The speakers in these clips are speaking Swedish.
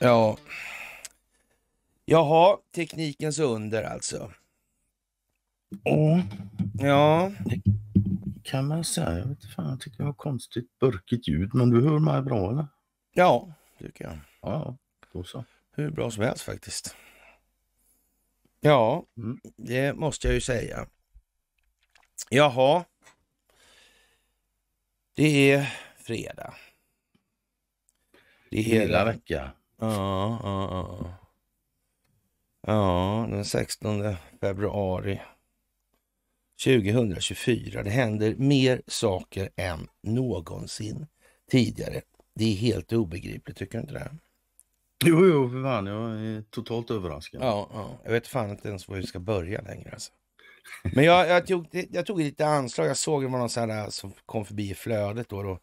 Ja. Jaha, teknikens under alltså. Mm. Ja. Det kan man säga. Jag vet inte fan, jag tycker jag har konstigt burkigt ljud, men du hör mig bra eller? Ja, tycker jag. Ja, då så. Hur bra som helst faktiskt. Ja, mm. det måste jag ju säga. Jaha. Det är fredag. Det är hela, veckan. Ja, ja, ja. Ja, den 16 februari 2024. Det händer mer saker än någonsin tidigare. Det är helt obegripligt, tycker du inte det? Jo, jo, för fan. Jag är totalt överraskad. Ja, ja. Jag vet fan inte ens var vi ska börja längre. Alltså. Men jag, jag, tog, jag tog lite anslag. Jag såg det var någon sån här som kom förbi i flödet då. då.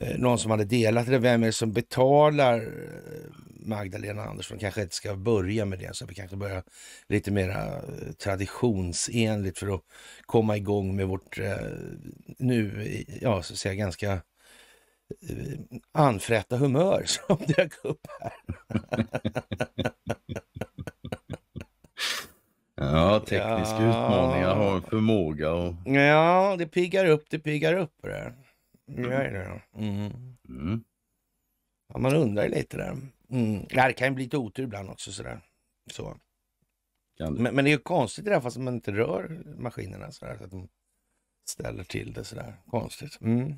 Eh, någon som hade delat det. Vem är det som betalar eh, Magdalena Andersson? Kanske inte ska börja med det. Så vi kanske börjar lite mer eh, traditionsenligt för att komma igång med vårt nu, ja så att säga ganska anfrätta humör som dök upp här. Ja, tekniska ja. utmaningar har en förmåga och... Ja, det piggar upp, det piggar upp det där. Mm. Mm. Mm. Ja, man undrar lite där. Mm. Det kan ju bli lite otur ibland också sådär. Så. Men, men, det är ju konstigt i det här fast man inte rör maskinerna sådär. Så att de ställer till det sådär. Konstigt. Mm.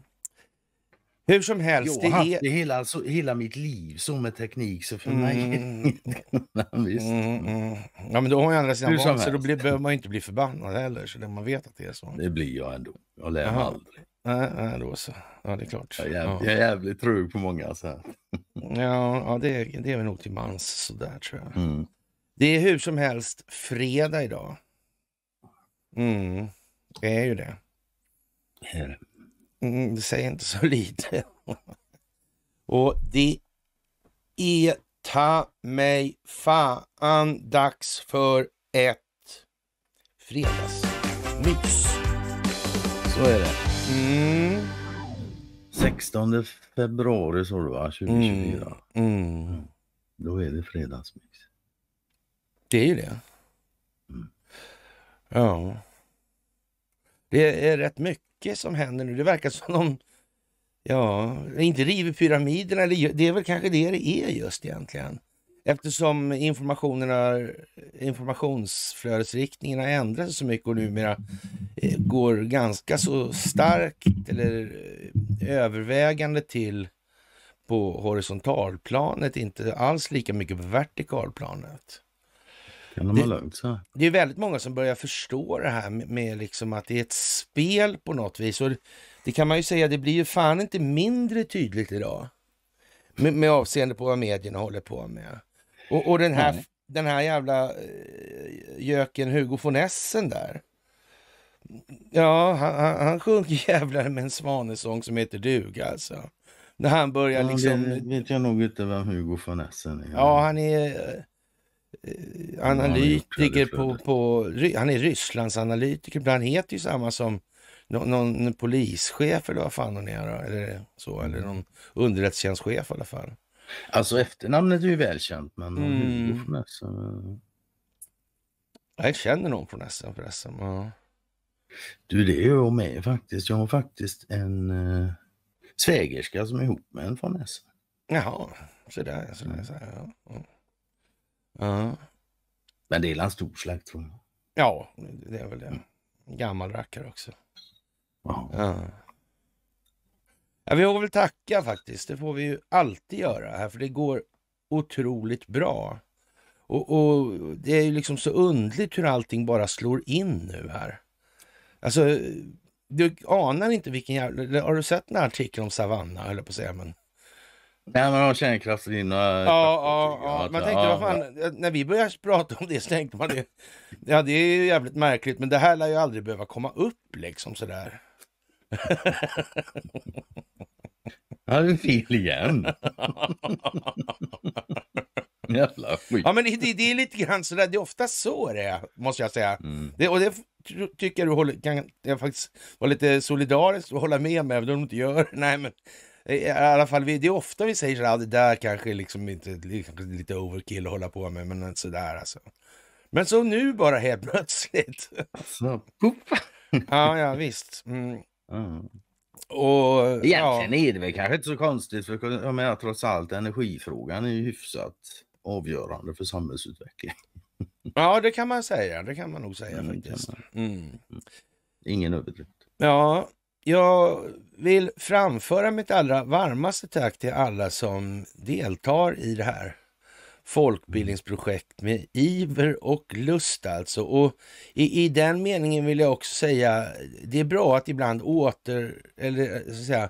Hur som helst. Jag har det, är... det hela, så, alltså, hela mitt liv Så med teknik, så för mm. mig mm, mm. Ja, men då har jag andra sidan van, så då blir, behöver man inte bli förbannad heller. Så det, man vet att det är så. Det blir jag ändå. Jag lär mig aldrig. Nej, nej, då så. Ja, det är klart. Jag är jävligt, ja. jävligt trög på många sätt. ja, ja det, är, det är väl nog till mans sådär tror jag. Mm. Det är hur som helst fredag idag. Mm, det är ju det. Det är det. Mm, säger inte så lite. och det är ta mig fan dags för ett fredagsmys. Så är det. Mm. 16 februari sa du va? 2024. Mm. Mm. Då är det fredagsmys. Det är ju det. Mm. Ja. Det är rätt mycket mycket som händer nu. Det verkar som de ja, inte river pyramiderna. Eller, det är väl kanske det det är just egentligen. Eftersom informationerna, informationsflödesriktningen har ändrats så mycket och numera eh, går ganska så starkt eller eh, övervägande till på horisontalplanet, inte alls lika mycket på vertikalplanet. Kan de det, lugnt så Det är väldigt många som börjar förstå det här med, med liksom att det är ett spel på något vis. Och det, det, kan man ju säga, det blir ju fan inte mindre tydligt idag. Med, med avseende på vad medierna håller på med. Och, och den, här, den här jävla eh, göken Hugo von Essen där. Ja, han, han, han sjunger jävlar med en svanesång som heter duga alltså. När han börjar ja, liksom... Det vet jag nog inte vem Hugo von Essen är. Ja, han är eh, Eh, analytiker på, på, han är Rysslands analytiker. Han heter ju samma som någon, någon polischef eller vad fan hon är. Eller, så, eller mm. någon underrättelsetjänstchef i alla fall. Alltså efternamnet är ju välkänt men mm. är från SM... Jag känner någon från SM förresten. Ja. Du det är jag med faktiskt. Jag har faktiskt en eh, svägerska som är ihop med en från SM. Jaha, sådär. sådär, sådär ja. Mm. Men det är en stor släkt tror jag. Ja, det är väl det. Gammal rackare också. Ja. ja. Vi får väl tacka faktiskt. Det får vi ju alltid göra här för det går otroligt bra. Och, och det är ju liksom så undligt hur allting bara slår in nu här. Alltså, du anar inte vilken jävla... Har du sett den här artikeln om Savanna, höll på att säga, men... Nej, men om känner kraftdina. Ja, ja, ja. Man tänkte, ja, vad fan, ja. när vi började prata om det så tänkte man det. Ja, det är ju jävligt märkligt, men det här lär ju aldrig behöva komma upp liksom sådär. Jag hade fel igen. Jävla skit. Ja, men det, det, är lite grann sådär, det är ofta så det är, måste jag säga. Mm. Det, och det tycker jag du håller, kan jag faktiskt vara lite solidarisk och hålla med mig, även om du inte gör det. I alla fall, det är ofta vi säger så här, det där kanske liksom inte, lite overkill att hålla på med, men sådär alltså. Men så nu bara helt plötsligt. Alltså, ja, ja visst. Mm. Mm. Och, Egentligen ja. är det väl kanske inte så konstigt för jag menar, trots allt energifrågan är ju hyfsat avgörande för samhällsutveckling. ja det kan man säga, det kan man nog säga mm, faktiskt. Man. Mm. mm. Ingen överdrift. Ja, jag vill framföra mitt allra varmaste tack till alla som deltar i det här folkbildningsprojekt med iver och lust alltså. Och i, i den meningen vill jag också säga, det är bra att ibland åter, eller eh, så att säga,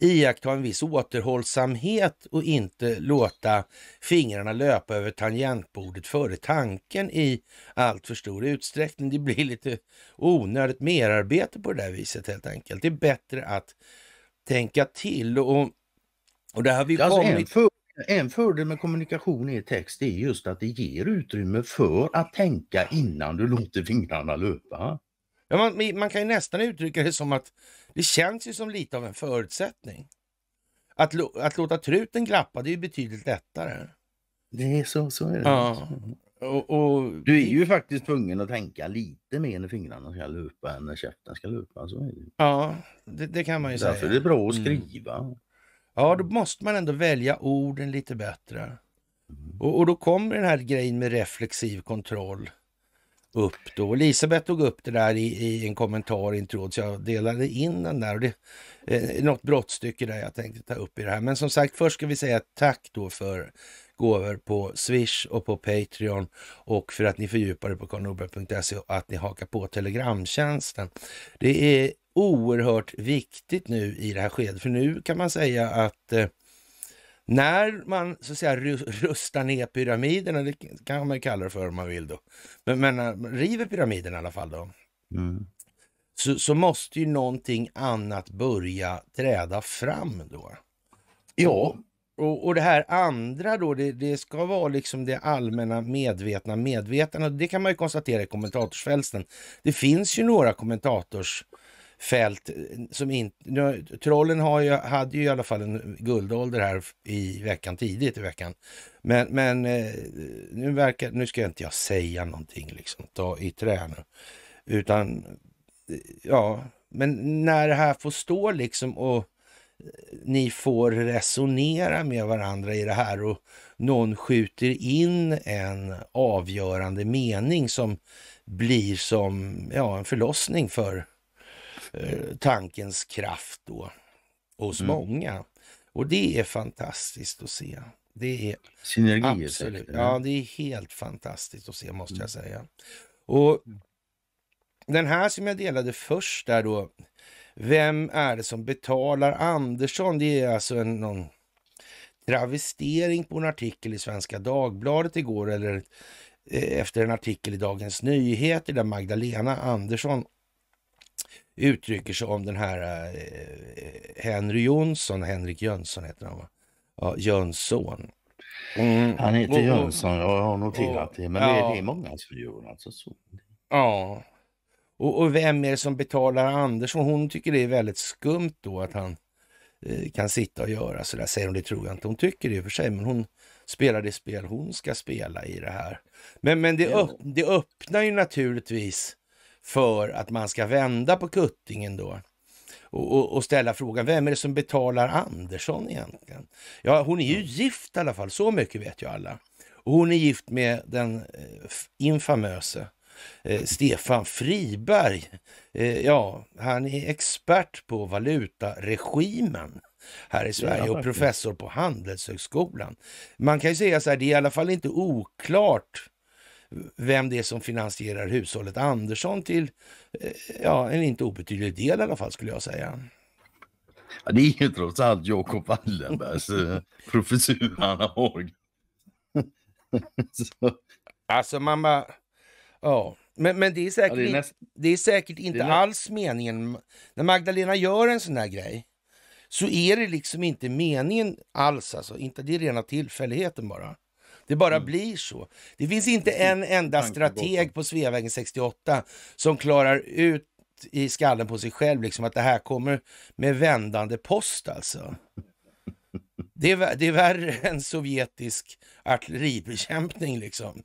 iaktta en viss återhållsamhet och inte låta fingrarna löpa över tangentbordet före tanken i allt för stor utsträckning. Det blir lite onödigt merarbete på det där viset helt enkelt. Det är bättre att tänka till och, och det har vi alltså kommit... En, för, en fördel med kommunikation i text är just att det ger utrymme för att tänka innan du låter fingrarna löpa. Ja, man, man, kan ju nästan uttrycka det som att det känns ju som lite av en förutsättning. Att, lo, att låta truten glappa, det är ju betydligt lättare. Det så, så är det. Ja. Mm. Och, och, du är ju faktiskt tvungen att tänka lite mer när fingrarna ska lupa än när käften ska lupa. Så är det. Ja, det, det kan man ju Därför säga. Därför är det bra att mm. skriva. Mm. Ja, då måste man ändå välja orden lite bättre. Mm. Och, och, då kommer den här grejen med reflexiv kontroll upp då. Elisabeth tog upp det där i, i en kommentar i en tråd, så jag delade in den där. det, är eh, något brottstycke där jag tänkte ta upp i det här. Men som sagt, först ska vi säga tack då för gåvor på Swish och på Patreon och för att ni fördjupar er på karlnorberg.se och att ni hakar på Telegramtjänsten. Det är oerhört viktigt nu i det här skedet, för nu kan man säga att eh, när man så att säga rustar ner pyramiderna, det kan man kalla det för om man vill då, men, men river pyramiderna i alla fall då, mm. så, så, måste ju någonting annat börja träda fram då. Ja. Och, och det här andra då, det, det ska vara liksom det allmänna medvetna medvetandet. Det kan man ju konstatera i kommentatorsfälsten. Det finns ju några kommentators fält eh, som inte... Trollen har ju, hade ju i alla fall en guldålder här i veckan, tidigt i veckan. Men, men eh, nu verkar... Nu ska jag inte jag säga någonting liksom, ta i trä nu. Utan, eh, ja, men när det här får stå liksom och ni får resonera med varandra i det här och någon skjuter in en avgörande mening som blir som ja, en förlossning för Eh, tankens kraft då hos mm. många. Och det är fantastiskt att se. Det är Synergier. Absolut. Ja, det är helt fantastiskt att se måste jag mm. säga. Och mm. den här som jag delade först där då. Vem är det som betalar Andersson? Det är alltså en, någon travestering på en artikel i Svenska Dagbladet igår eller eh, efter en artikel i Dagens Nyheter där Magdalena Andersson uttrycker sig om den här eh, Henry Jonsson, Henrik Jönsson heter han va? Ja, Jönsson. Mm. Han heter Jönsson, jag har noterat och, det. Men ja. det är många som gör alltså så. Ja. Och, och, vem är det som betalar Andersson? Hon tycker det är väldigt skumt då att han eh, kan sitta och göra sådär, säger hon. Det tror jag inte hon tycker det i och för sig, men hon spelar det spel hon ska spela i det här. Men, men det, öpp, det öppnar ju naturligtvis för att man ska vända på kuttingen då. Och, och, och, ställa frågan, vem är det som betalar Andersson egentligen? Ja, hon är ju mm. gift i alla fall, så mycket vet ju alla. Och hon är gift med den eh, infamöse eh, Stefan Friberg. Eh, ja, han är expert på valutaregimen här i Sverige och professor på Handelshögskolan. Man kan ju säga så här, det är i alla fall inte oklart vem det är som finansierar hushållet Andersson till eh, ja, en inte obetydlig del i alla fall skulle jag säga. Ja, det är ju trots allt Jacob Wallenbergs eh, professur han har. alltså man bara... Ja. Men, men det är säkert, ja, det är näst... det är säkert inte är alls meningen. När Magdalena gör en sån här grej så är det liksom inte meningen alls. Alltså. Inte, det är rena tillfälligheten bara. Det bara mm. blir så. Det finns inte en enda strateg på Sveavägen 68 som klarar ut i skallen på sig själv liksom att det här kommer med vändande post alltså. Det är, det är värre än sovjetisk artilleribekämpning liksom.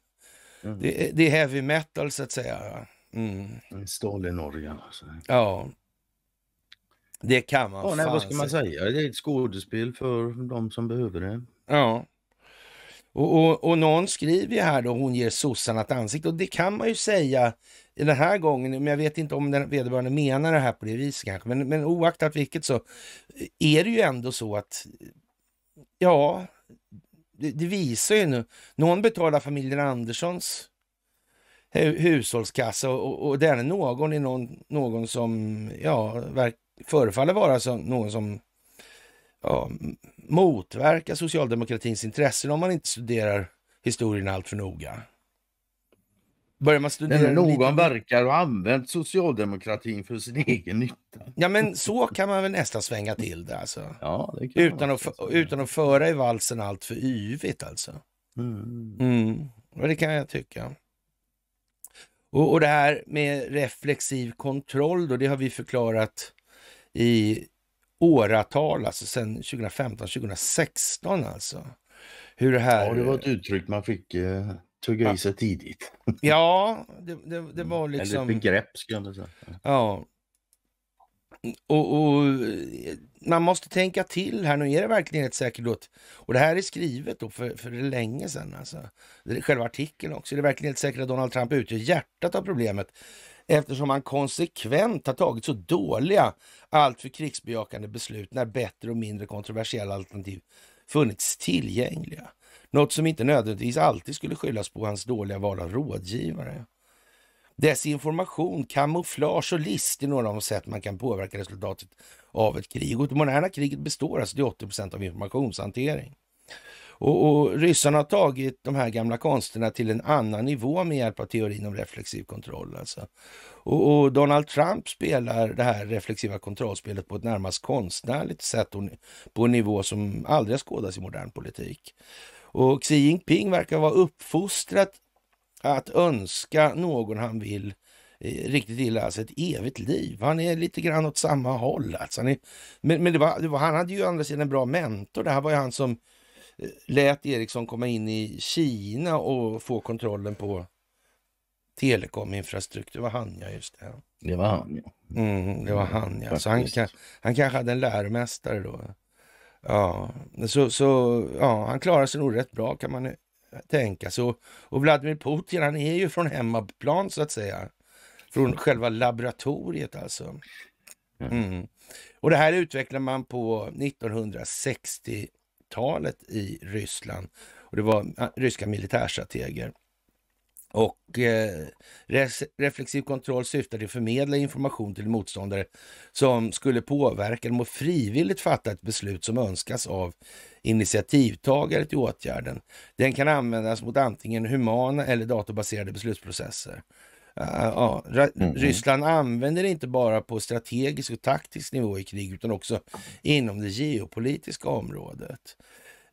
Mm. Det, det, är heavy metal så att säga. Mm. Stalin-orgeln alltså. Ja. Det kan man. Ja, nej, vad ska man säga? Det är ett skådespel för de som behöver det. Ja. Och, och, och någon skriver ju här då, hon ger sossarna ett ansikte och det kan man ju säga den här gången, men jag vet inte om den, vederbörande menar det här på det viset kanske, men, men oaktat vilket så är det ju ändå så att, ja, det, det visar ju nu, någon betalar familjen Anderssons hushållskassa och, och den är någon är någon, som ja, förefaller vara som, någon som ja, motverka socialdemokratins intressen om man inte studerar historien alltför noga. Börjar man studera... Men någon lite... verkar ha använt socialdemokratin för sin egen nytta. Ja, men så kan man väl nästan svänga till det alltså. Ja, det utan, att, utan att föra i valsen allt för yvigt alltså. Mm. Mm. Det kan jag tycka. Och, och det här med reflexiv kontroll då, det har vi förklarat i åratal, alltså sedan 2015, 2016 alltså. Hur det här... Ja, det var ett uttryck man fick eh, tugga i sig tidigt. ja, det, det, det, var liksom... Eller ett liksom- begrepp skulle jag säga. Ja. Och, och, man måste tänka till här nu. Är det verkligen ett säkerhet? Och det här är skrivet då för, för länge sedan. Alltså. Själva artikeln också. Är det verkligen ett säkert att Donald Trump utgör hjärtat av problemet eftersom han konsekvent har tagit så dåliga, alltför krigsbejakande beslut när bättre och mindre kontroversiella alternativ funnits tillgängliga. Något som inte nödvändigtvis alltid skulle skyllas på hans dåliga val av rådgivare. Desinformation, kamouflage och list är några av de sätt man kan påverka resultatet av ett krig. Och det moderna kriget består alltså till 80 av informationshantering. Och, och ryssarna har tagit de här gamla konsterna till en annan nivå med hjälp av teorin om reflexiv kontroll. Alltså. Och, och Donald Trump spelar det här reflexiva kontrollspelet på ett närmast konstnärligt sätt och på en nivå som aldrig skådas i modern politik. Och Xi Jinping verkar vara uppfostrat att önska någon han vill eh, riktigt illa, alltså ett evigt liv. Han är lite grann åt samma håll. Alltså. Är, men men det var, det var, han hade ju å andra sidan en bra mentor. Det här var ju han som lät Ericsson komma in i Kina och få kontrollen på telekominfrastruktur. Det var han ja, just det. Det var han ja. Mm, det var han ja. Så han, han kanske hade en läromästare då. Ja, så, så ja, han klarar sig nog rätt bra kan man tänka sig. Och, och Vladimir Putin, han är ju från hemmaplan så att säga. Från själva laboratoriet alltså. Mm. Och det här utvecklar man på 1960 1900-talet i Ryssland. Och Det var ryska militärstrateger. Och eh, reflexiv kontroll syftade till att förmedla information till motståndare som skulle påverka dem att frivilligt fatta ett beslut som önskas av initiativtagare till åtgärden. Den kan användas mot antingen humana eller datorbaserade beslutsprocesser. Ja, mm. Ryssland använder det inte bara på strategisk och taktisk nivå i krig utan också inom det geopolitiska området.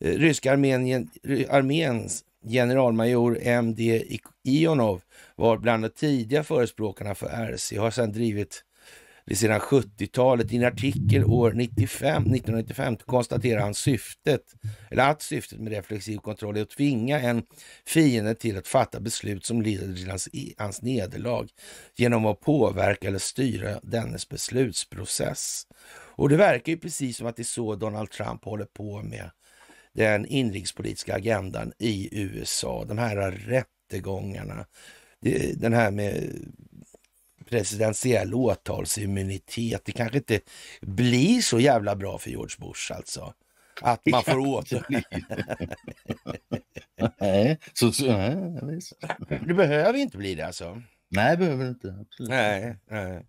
Eh, ryska arméns generalmajor M.D. Ionov var bland de tidiga förespråkarna för RC och har sedan drivit vid sedan 70-talet. I en artikel år 95, 1995 konstaterar han syftet, eller att syftet med reflexiv kontroll är att tvinga en fiende till att fatta beslut som leder till hans, hans nederlag genom att påverka eller styra dennes beslutsprocess. Och det verkar ju precis som att det är så Donald Trump håller på med den inrikespolitiska agendan i USA. De här rättegångarna, den här med presidentiell åtalsimmunitet. Det kanske inte blir så jävla bra för George Bush alltså. Att man får åter... nej, så, så, nej, det behöver inte bli det alltså? Nej, det behöver inte. Absolut. Nej, nej.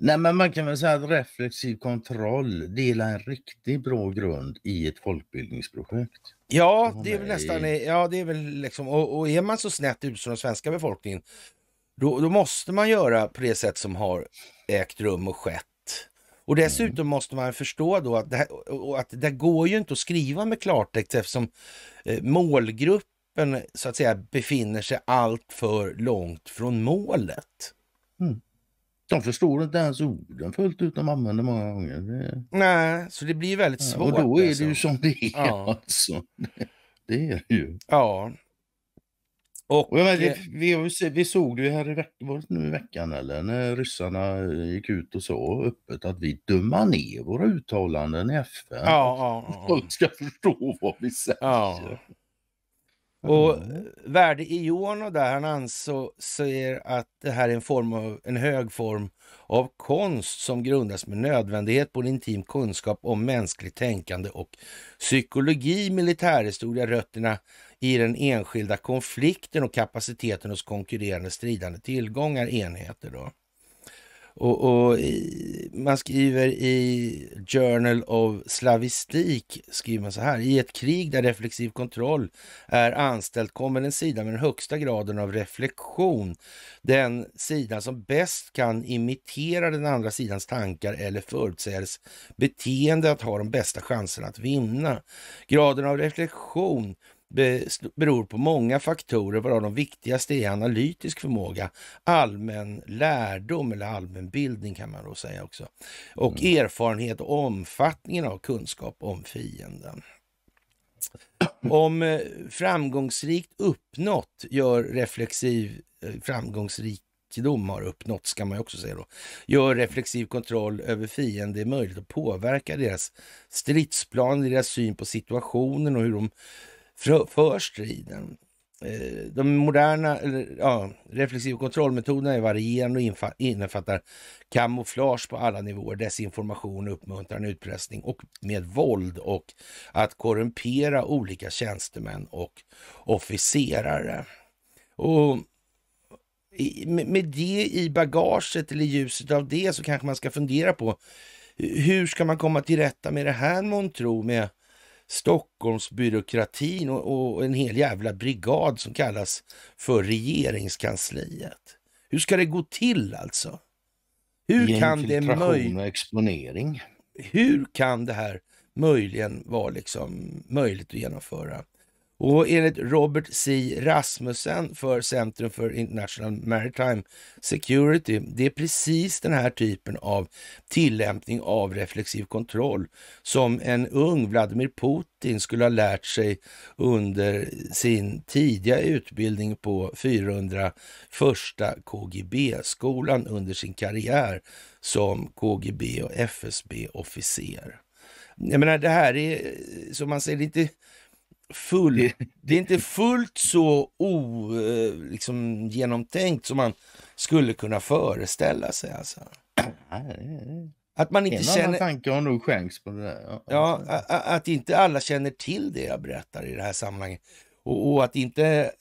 Nej, men man kan väl säga att reflexiv kontroll delar en riktigt bra grund i ett folkbildningsprojekt. Ja, det är väl nästan, ja det är väl liksom, och, och är man så snett ut som den svenska befolkningen då, då måste man göra på det sätt som har ägt rum och skett. Och mm. dessutom måste man förstå då att det, här, att det går ju inte att skriva med klartext eftersom eh, målgruppen så att säga befinner sig allt för långt från målet. Mm. De förstår inte ens orden fullt ut de använder många gånger. Det... Nej, så det blir väldigt svårt. Ja, och då är det alltså. ju som det är ja. alltså. Det är det ju. Ja, och, och menar, eh, vi, vi, såg det ju här i, veck, nu i veckan, eller när ryssarna eh, gick ut och sa öppet att vi dömer ner våra uttalanden i FN. Ja, ja, ja. Folk ska förstå vad vi säger. Ja. Och mm. Värde Iono där, han anser att det här är en, form av, en hög form av konst som grundas med nödvändighet på en intim kunskap om mänskligt tänkande och psykologi, militärhistoria, rötterna i den enskilda konflikten och kapaciteten hos konkurrerande stridande tillgångar, enheter. Då. Och, och i, man skriver i Journal of Slavistik, skriver man så här. I ett krig där reflexiv kontroll är anställd kommer en sida med den högsta graden av reflektion, den sida som bäst kan imitera den andra sidans tankar eller förutsägs beteende att ha de bästa chanserna att vinna. Graden av reflektion beror på många faktorer, varav de viktigaste är analytisk förmåga, allmän lärdom eller allmän bildning kan man då säga också, och mm. erfarenhet och omfattningen av kunskap om fienden. Om eh, framgångsrikt uppnått gör reflexiv eh, framgångsrikedom har uppnåtts kan man också säga då, gör reflexiv kontroll över fienden det möjligt att påverka deras stridsplan, deras syn på situationen och hur de för, striden. Eh, de moderna ja, reflexiva kontrollmetoderna är varierande och innefattar kamouflage på alla nivåer, desinformation, uppmuntran, utpressning och med våld och att korrumpera olika tjänstemän och officerare. Och med det i bagaget eller ljuset av det så kanske man ska fundera på hur ska man komma till rätta med det här tro med Stockholmsbyråkratin och, och en hel jävla brigad som kallas för regeringskansliet. Hur ska det gå till alltså? Hur kan det möj... och exponering. Hur kan det här möjligen vara liksom möjligt att genomföra? Och enligt Robert C. Rasmussen för Centrum för International Maritime Security, det är precis den här typen av tillämpning av reflexiv kontroll som en ung Vladimir Putin skulle ha lärt sig under sin tidiga utbildning på 401 KGB-skolan under sin karriär som KGB och FSB-officer. Jag menar, det här är, som man säger, lite full. Det, är inte fullt så ogenomtänkt eh, liksom, som man skulle kunna föreställa sig. Alltså. Att man inte en känner... tanke har nog skänks på det där. Ja, att inte alla känner till det jag berättar i det här sammanhanget. Och, och att, inte,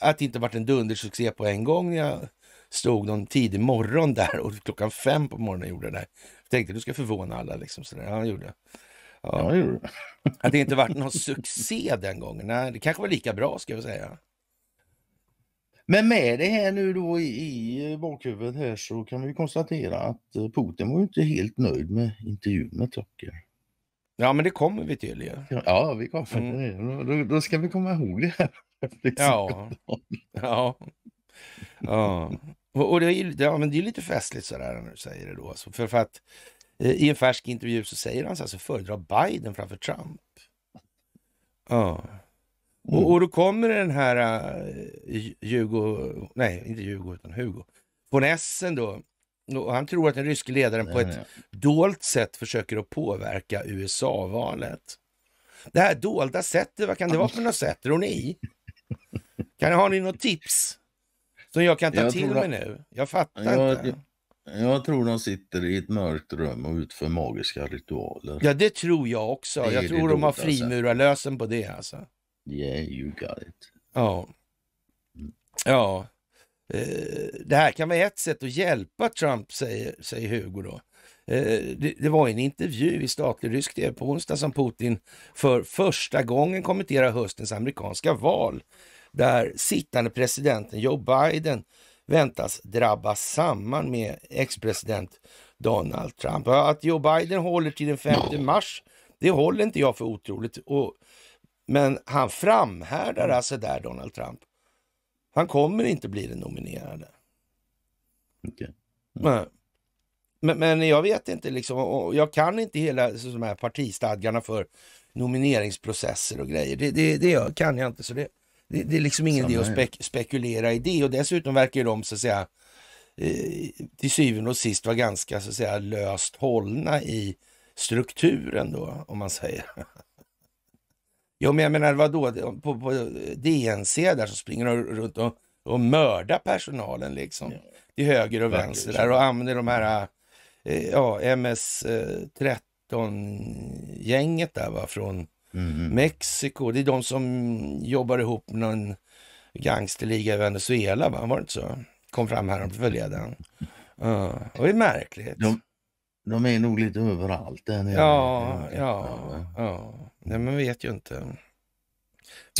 att det inte varit en dundersuccé på en gång. när Jag stod någon tidig morgon där och klockan fem på morgonen gjorde det där. Jag tänkte du ska förvåna alla liksom. Sådär. Ja, gjorde. Det. Att det inte varit någon succé den gången. Nej, det kanske var lika bra ska jag säga. Men med det här nu då i, i bakhuvudet här så kan vi konstatera att eh, Putin var inte helt nöjd med intervjun med Tucker. Ja men det kommer vi till ju. Ja. vi kommer till mm. det. Då, då, ska vi komma ihåg det här. Liksom. Ja. ja. ja. Och, det, är, ja, men det är lite festligt sådär när du säger det då. Alltså, för, för att Eh, I en färsk intervju så säger han så här, föredrar Biden framför Trump. Ja. Mm. Och, och, då kommer den här uh, Hugo, nej inte Hugo utan Hugo, von Essen då. Och han tror att den ryske ledaren mm. på ett dolt sätt försöker att påverka USA-valet. Det här dolda sättet, vad kan det vara för något sätt? Tror ni? Kan, har ni något tips? Som jag kan ta jag till mig att... nu? Jag fattar jag, inte. Jag tror de sitter i ett mörkt rum och utför magiska ritualer. Ja, det tror jag också. Det jag tror de har frimurarlösen på det alltså. Yeah, you got it. Ja. Mm. Ja. Eh, det här kan vara ett sätt att hjälpa Trump, säger, säger Hugo då. Eh, det, det var en intervju i statlig rysk tv på onsdag som Putin för första gången kommenterar höstens amerikanska val där sittande presidenten Joe Biden väntas drabba samman med ex-president Donald Trump. Att Joe Biden håller till den 5 mars, det håller inte jag för otroligt. Och, men han framhärdar alltså där, Donald Trump. Han kommer inte bli den nominerade. Okay. Mm. Men, men, jag vet inte, liksom, och jag kan inte hela så, de här partistadgarna för nomineringsprocesser och grejer. Det, det, det kan jag inte. så det det, det är liksom ingen idé att spek spekulera i det och dessutom verkar de så att säga eh, till syvende och sist var ganska så att säga löst hållna i strukturen då, om man säger. Ja, men jag menar vadå, på, på DNC där så springer de runt och, och mördar personalen liksom. Ja. Till höger och vänster där och använder de här eh, ja, MS-13-gänget eh, där va, från Mm. Mexiko, det är de som jobbar ihop med någon gangsterliga i Venezuela, va? var det inte så? Kom fram här förleden. Uh, det är märkligt. De, de är nog lite överallt där nere. Ja, ja, ja. Nej, man vet ju inte.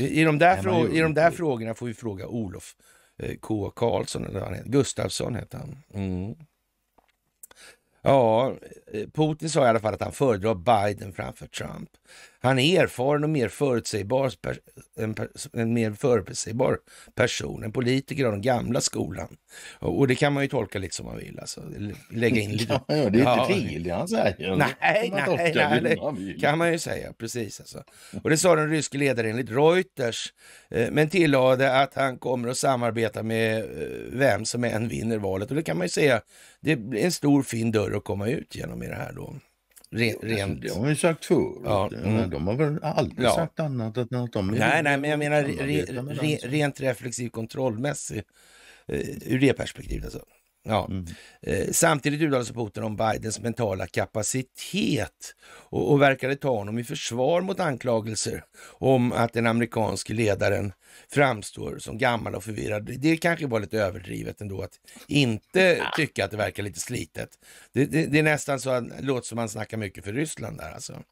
I, i de där, Nej, frå- i de där frågorna får vi fråga Olof eh, K. Karlsson, eller han heter. Gustafsson heter han. Mm. Ja, eh, Putin sa i alla fall att han föredrar Biden framför Trump. Han är erfaren och mer förutsägbar, en, en mer förutsägbar person, en politiker av den gamla skolan. Och, och, det kan man ju tolka lite som man vill. Alltså. Lägga in lite... Ja, det är inte fel det han säger. Nej, nej, nej, nej kan man ju säga. Precis alltså. Och det sa den ryske ledaren enligt Reuters, eh, men tillade att han kommer att samarbeta med eh, vem som än vinner valet. Och det kan man ju säga, det är en stor fin dörr att komma ut genom i det här då rent... Alltså, det har vi sagt förut. Ja, mm. De har väl aldrig ja. sagt annat än att de... Nej, nej, men jag menar re, re, rent reflexiv kontrollmässigt eh, ur det perspektivet. Alltså. Ja. Mm. Eh, samtidigt uttalade sig Putin om Bidens mentala kapacitet och, och verkade ta honom i försvar mot anklagelser om att den amerikanske ledaren framstår som gammal och förvirrad. Det kanske var lite överdrivet ändå att inte tycka att det verkar lite slitet. Det, det, det är nästan så att det låter som man snackar mycket för Ryssland där alltså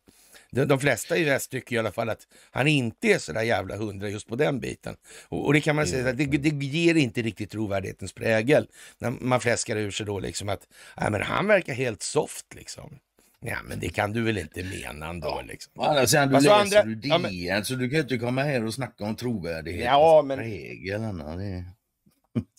de, de flesta i väst tycker i alla fall att han inte är så där jävla hundra just på den biten. Och, och det kan man mm. säga, att det, det, ger inte riktigt trovärdighetens prägel när man fläskar ur sig då liksom att nej, men han verkar helt soft liksom. Ja, men det kan du väl inte mena ändå liksom. Ja, alltså, du alltså, läser andra... du DN ja, men... så du kan inte komma här och snacka om trovärdighetens ja, men... prägel. det...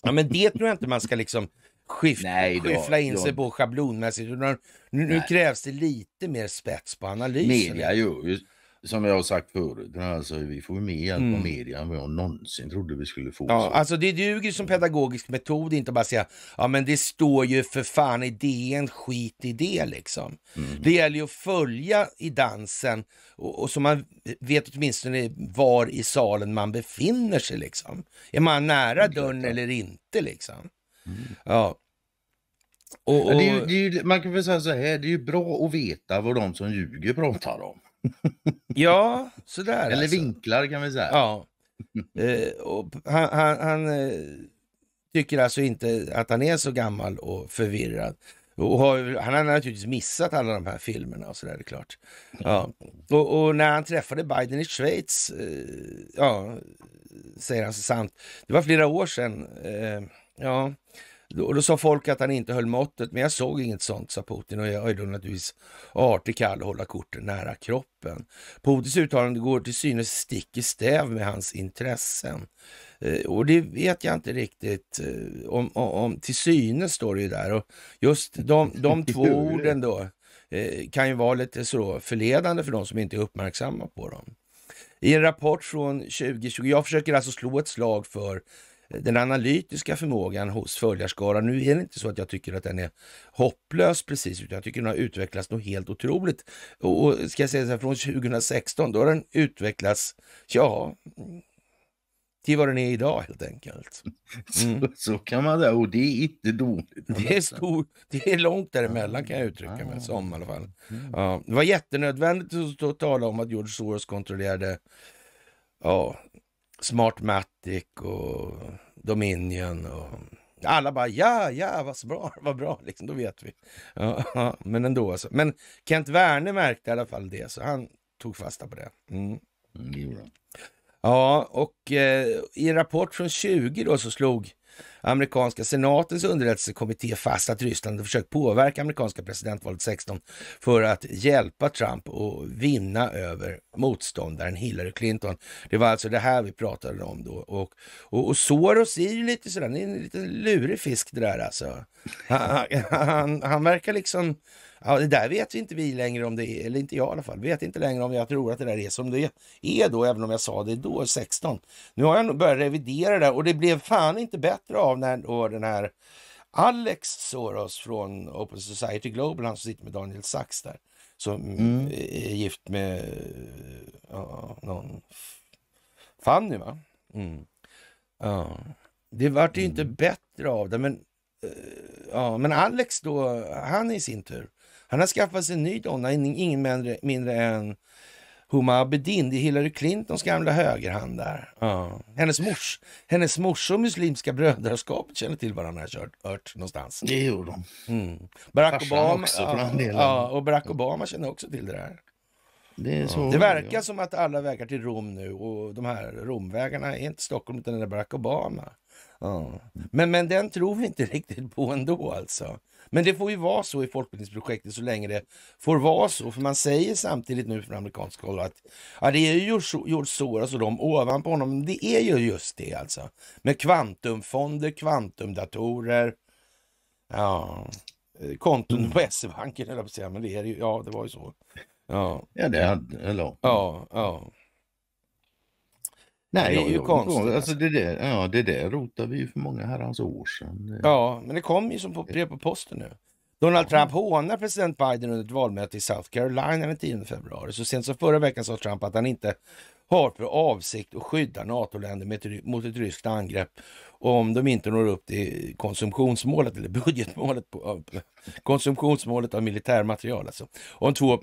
Ja, men det tror jag inte man ska liksom skift, Nej då, skyffla in då. sig på schablonmässigt. Nu, nu krävs det lite mer spets på analysen. Media gör ju, som jag har sagt förut, alltså, vi får mer hjälp mm. av media än vad jag någonsin trodde vi skulle få. Ja, alltså det duger som pedagogisk metod, inte bara säga ja men det står ju för fan i DN, skit i det liksom. Mm. Det gäller ju att följa i dansen och, och så man vet åtminstone var i salen man befinner sig liksom. Är man nära dörren eller inte liksom? Ja. Och, och... Det är, det är, man kan väl säga så här, det är ju bra att veta vad de som ljuger pratar om. ja, sådär. Eller alltså. vinklar kan vi säga. Ja. Eh, och han, han, han eh, tycker alltså inte att han är så gammal och förvirrad. Och har, han har naturligtvis missat alla de här filmerna och sådär, det är klart. Ja. Och, och, när han träffade Biden i Schweiz, eh, ja, säger han så sant, det var flera år sedan eh, Ja, och då sa folk att han inte höll måttet, men jag såg inget sånt, sa Putin. Och jag är då naturligtvis artig, kall och hålla korten nära kroppen. Putins uttalande går till synes stick i stäv med hans intressen. Eh, och det vet jag inte riktigt eh, om, om, om till synes står det ju där. Och just de, de två orden då eh, kan ju vara lite så förledande för de som inte är uppmärksamma på dem. I en rapport från 2020, jag försöker alltså slå ett slag för den analytiska förmågan hos följarskaran. Nu är det inte så att jag tycker att den är hopplös precis, utan jag tycker den har utvecklats något helt otroligt. Och ska jag säga så här, från 2016, då har den utvecklats, ja, till vad den är idag helt enkelt. Mm. Så, så, kan man säga och det är inte dåligt. Det är, stor, det är långt däremellan kan jag uttrycka mig ah. som i alla fall. Mm. Ja, det var jättenödvändigt att tala om att George Soros kontrollerade ja, Smartmatic och Dominion och alla bara ja, ja, vad bra, vad bra, liksom, då vet vi. Ja, ja, men ändå alltså. Men Kent Werner märkte i alla fall det, så han tog fasta på det. Mm. Mm, det ja, och eh, i en rapport från 20 då så slog amerikanska senatens underrättelsekommitté fast att Ryssland hade försökt påverka amerikanska presidentvalet 16 för att hjälpa Trump och vinna över motståndaren Hillary Clinton. Det var alltså det här vi pratade om då. Och, och, och Soros är ju lite sådär, en lite lurig fisk det där alltså. Han, han, han verkar liksom Ja, det där vet vi inte vi längre om det är, eller inte jag i alla fall. Vet inte längre om jag tror att det där är som det är då, även om jag sa det då 16. Nu har jag börjat revidera det och det blev fan inte bättre av när den här Alex Soros från Open Society Global, han som sitter med Daniel Sachs där, som mm. är gift med ja, någon Fanny va? Mm. Ja. Det vart ju mm. inte bättre av det, men, eh, ja, men Alex då, han i sin tur, han har skaffat sig en ny donna, ingen mindre, mindre än Huma Abedin. Det är Hillary Clintons gamla högerhand där. Ja. Hennes, mors, hennes morsa och Muslimska brödraskapet känner till varandra, har hört, hört någonstans. Det gjorde de. Mm. Barack Obama, också, ja, ja, och Barack Obama känner också till det där. Det, ja, det, verkar ja. som att alla vägar till Rom nu och de här Romvägarna är inte Stockholm utan det är Barack Obama. Ja. Men, men den tror vi inte riktigt på ändå alltså. Men det får ju vara så i folkbildningsprojektet så länge det får vara så. För man säger samtidigt nu från amerikansk håll att ja, det är ju George Soros och de ovanpå honom. Det är ju just det alltså. Med kvantumfonder, kvantumdatorer. Ja, eh, konton på mm. SE-banken höll jag på att säga, men det är ju, ja det var ju så. Ja, ja det hade, eller? Ja, ja. Nej, det är ju jag, konstigt. Alltså, alltså. det, där, ja, det där rotade vi ju för många herrans år sedan. Ja, men det kom ju som på brev på posten nu. Donald Trump hånar president Biden under ett valmöte i South Carolina den 10 februari. Så sent som förra veckan sa Trump att han inte har för avsikt att skydda NATO-länder mot ett ryskt angrepp om de inte når upp till konsumtionsmålet eller budgetmålet på, konsumtionsmålet av militärmaterial alltså, om 2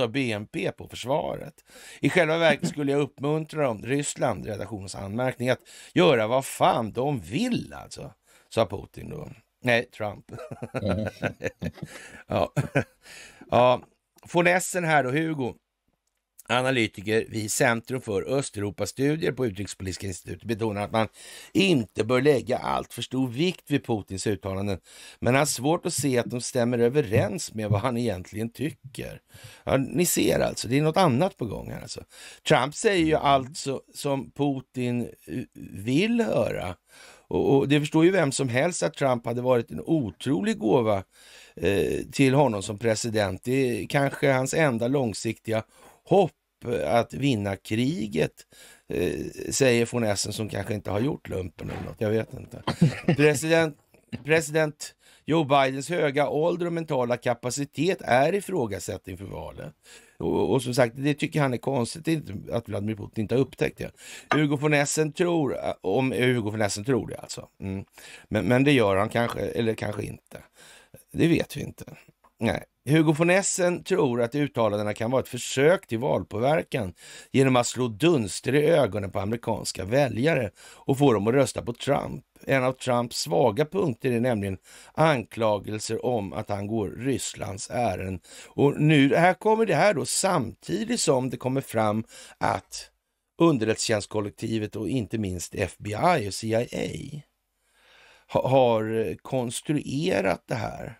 av BNP på försvaret. I själva verket skulle jag uppmuntra om Ryssland, redaktionens anmärkning, att göra vad fan de vill alltså, sa Putin då. Nej, Trump. ja. ja. Von Essen här då, Hugo analytiker vid Centrum för Östeuropastudier på Utrikespolitiska institutet betonar att man inte bör lägga allt för stor vikt vid Putins uttalanden, men har svårt att se att de stämmer överens med vad han egentligen tycker. Ja, ni ser alltså, det är något annat på gång här. Alltså. Trump säger ju mm. allt som Putin eh, vill höra. Och, och, Det förstår ju vem som helst att Trump hade varit en otrolig gåva eh, till honom som president. Det är kanske hans enda långsiktiga hopp att vinna kriget, eh, säger von Essen som kanske inte har gjort lumpen eller något. Jag vet inte. President, president Joe Bidens höga ålder och mentala kapacitet är ifrågasatt inför valet. Och, och som sagt, det tycker han är konstigt att Vladimir Putin inte har upptäckt det. Hugo von Essen tror, eh, om eh, Hugo von Essen tror det alltså. Mm. Men, men det gör han kanske, eller kanske inte. Det vet vi inte. Nej. Hugo von Essen tror att uttalandena kan vara ett försök till valpåverkan genom att slå dunster i ögonen på amerikanska väljare och få dem att rösta på Trump. En av Trumps svaga punkter är nämligen anklagelser om att han går Rysslands ärenden. Och nu, här kommer det här då samtidigt som det kommer fram att underrättelsetjänstkollektivet och inte minst FBI och CIA har konstruerat det här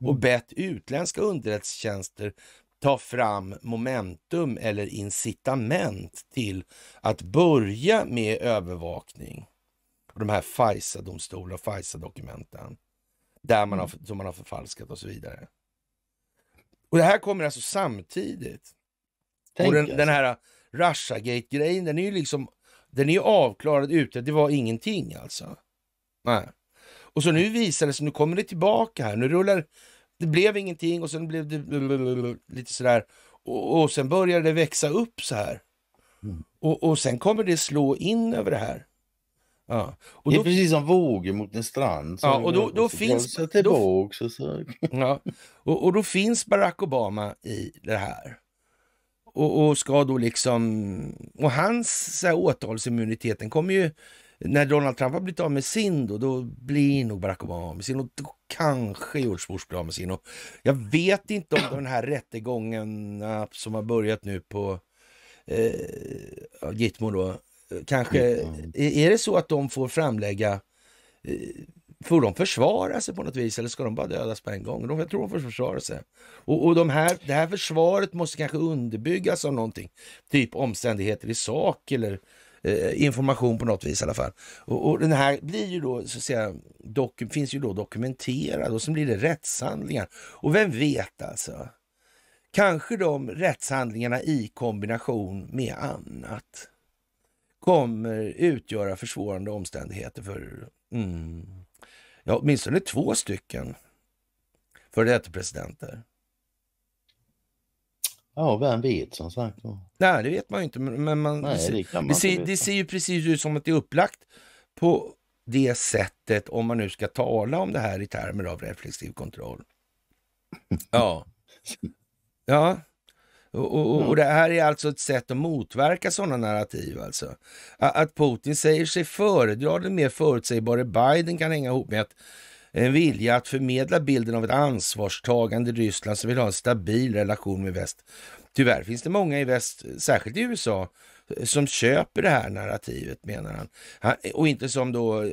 och mm. bett utländska underrättelsetjänster ta fram momentum eller incitament till att börja med övervakning. De här FISA-domstolarna och FISA-dokumenten där man har, mm. som man har förfalskat och så vidare. Och det här kommer alltså samtidigt. och den, alltså. den här Russiagate-grejen, den är ju liksom den är avklarad ute. Det var ingenting alltså. Nej. Och så nu visar det sig, nu kommer det tillbaka här, nu rullar, det blev ingenting och sen blev det lite sådär. Och, och sen började det växa upp så här. Mm. Och, och sen kommer det slå in över det här. Ja. Och det är precis som vågor mot en strand. ja, och då, då finns, tillbaka, då, så. ja, och, och då finns Barack Obama i det här. Och, och ska då liksom... Och hans så här, åtalsimmuniteten kommer ju när Donald Trump har blivit av med sin då, då blir nog Barack Obama av med sin och då kanske George Bush blir av med sin. Och jag vet inte om den här rättegången som har börjat nu på eh, Gitmo då, kanske, mm. är det så att de får framlägga eh, Får de försvara sig på något vis eller ska de bara dödas på en gång? jag tror de får försvara sig. Och, och de här, det här försvaret måste kanske underbyggas av någonting. Typ omständigheter i sak eller Eh, information på något vis i alla fall. Och, och den här blir ju då, så att säga, finns ju då dokumenterad och sen blir det rättshandlingar. Och vem vet alltså? Kanske de rättshandlingarna i kombination med annat kommer utgöra försvårande omständigheter för mm, ja, åtminstone två stycken före detta presidenter. Ja, vem vet som sagt. Nej, det vet man ju inte. Men man, Nej, det, ser, det, man ser, det ser ju precis ut som att det är upplagt på det sättet om man nu ska tala om det här i termer av reflexiv kontroll. Ja. Ja. Och, och, och, det här är alltså ett sätt att motverka sådana narrativ alltså. Att Putin säger sig föredra den mer förutsägbara Biden kan hänga ihop med att en vilja att förmedla bilden av ett ansvarstagande Ryssland som vill ha en stabil relation med väst. Tyvärr finns det många i väst, särskilt i USA, som köper det här narrativet menar han. han och inte som då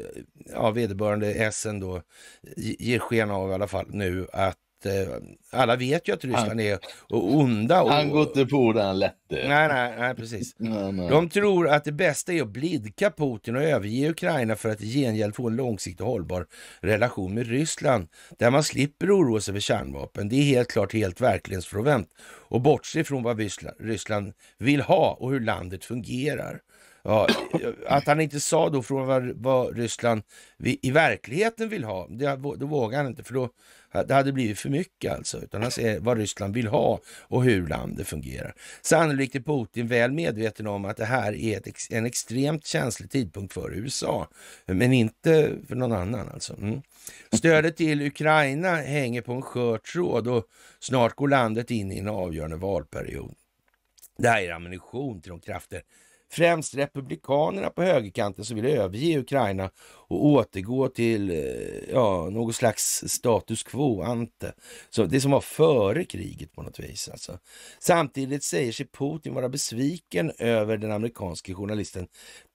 ja, vederbörande Essen då ger sken av i alla fall nu att Eh, alla vet ju att Ryssland är onda. Och... Han går inte på den lätte. Nej, nej, nej precis. Nej, nej. De tror att det bästa är att blidka Putin och överge Ukraina för att i gengäld få en långsiktig hållbar relation med Ryssland där man slipper oroa sig för kärnvapen. Det är helt klart helt verklighetsfrånvänt och bortse från vad Ryssland vill ha och hur landet fungerar. Ja, att han inte sa då från vad, vad Ryssland i verkligheten vill ha, det, då vågar han inte för då det hade blivit för mycket alltså, utan han ser vad Ryssland vill ha och hur landet fungerar. Sannolikt är Putin väl medveten om att det här är ett, en extremt känslig tidpunkt för USA, men inte för någon annan alltså. Mm. Stödet till Ukraina hänger på en skör tråd och snart går landet in i en avgörande valperiod. Det här är ammunition till de krafter främst republikanerna på högerkanten som vill överge Ukraina och återgå till eh, ja, något slags status quo ante. Så det som var före kriget på något vis. Alltså. Samtidigt säger sig Putin vara besviken över den amerikanske journalisten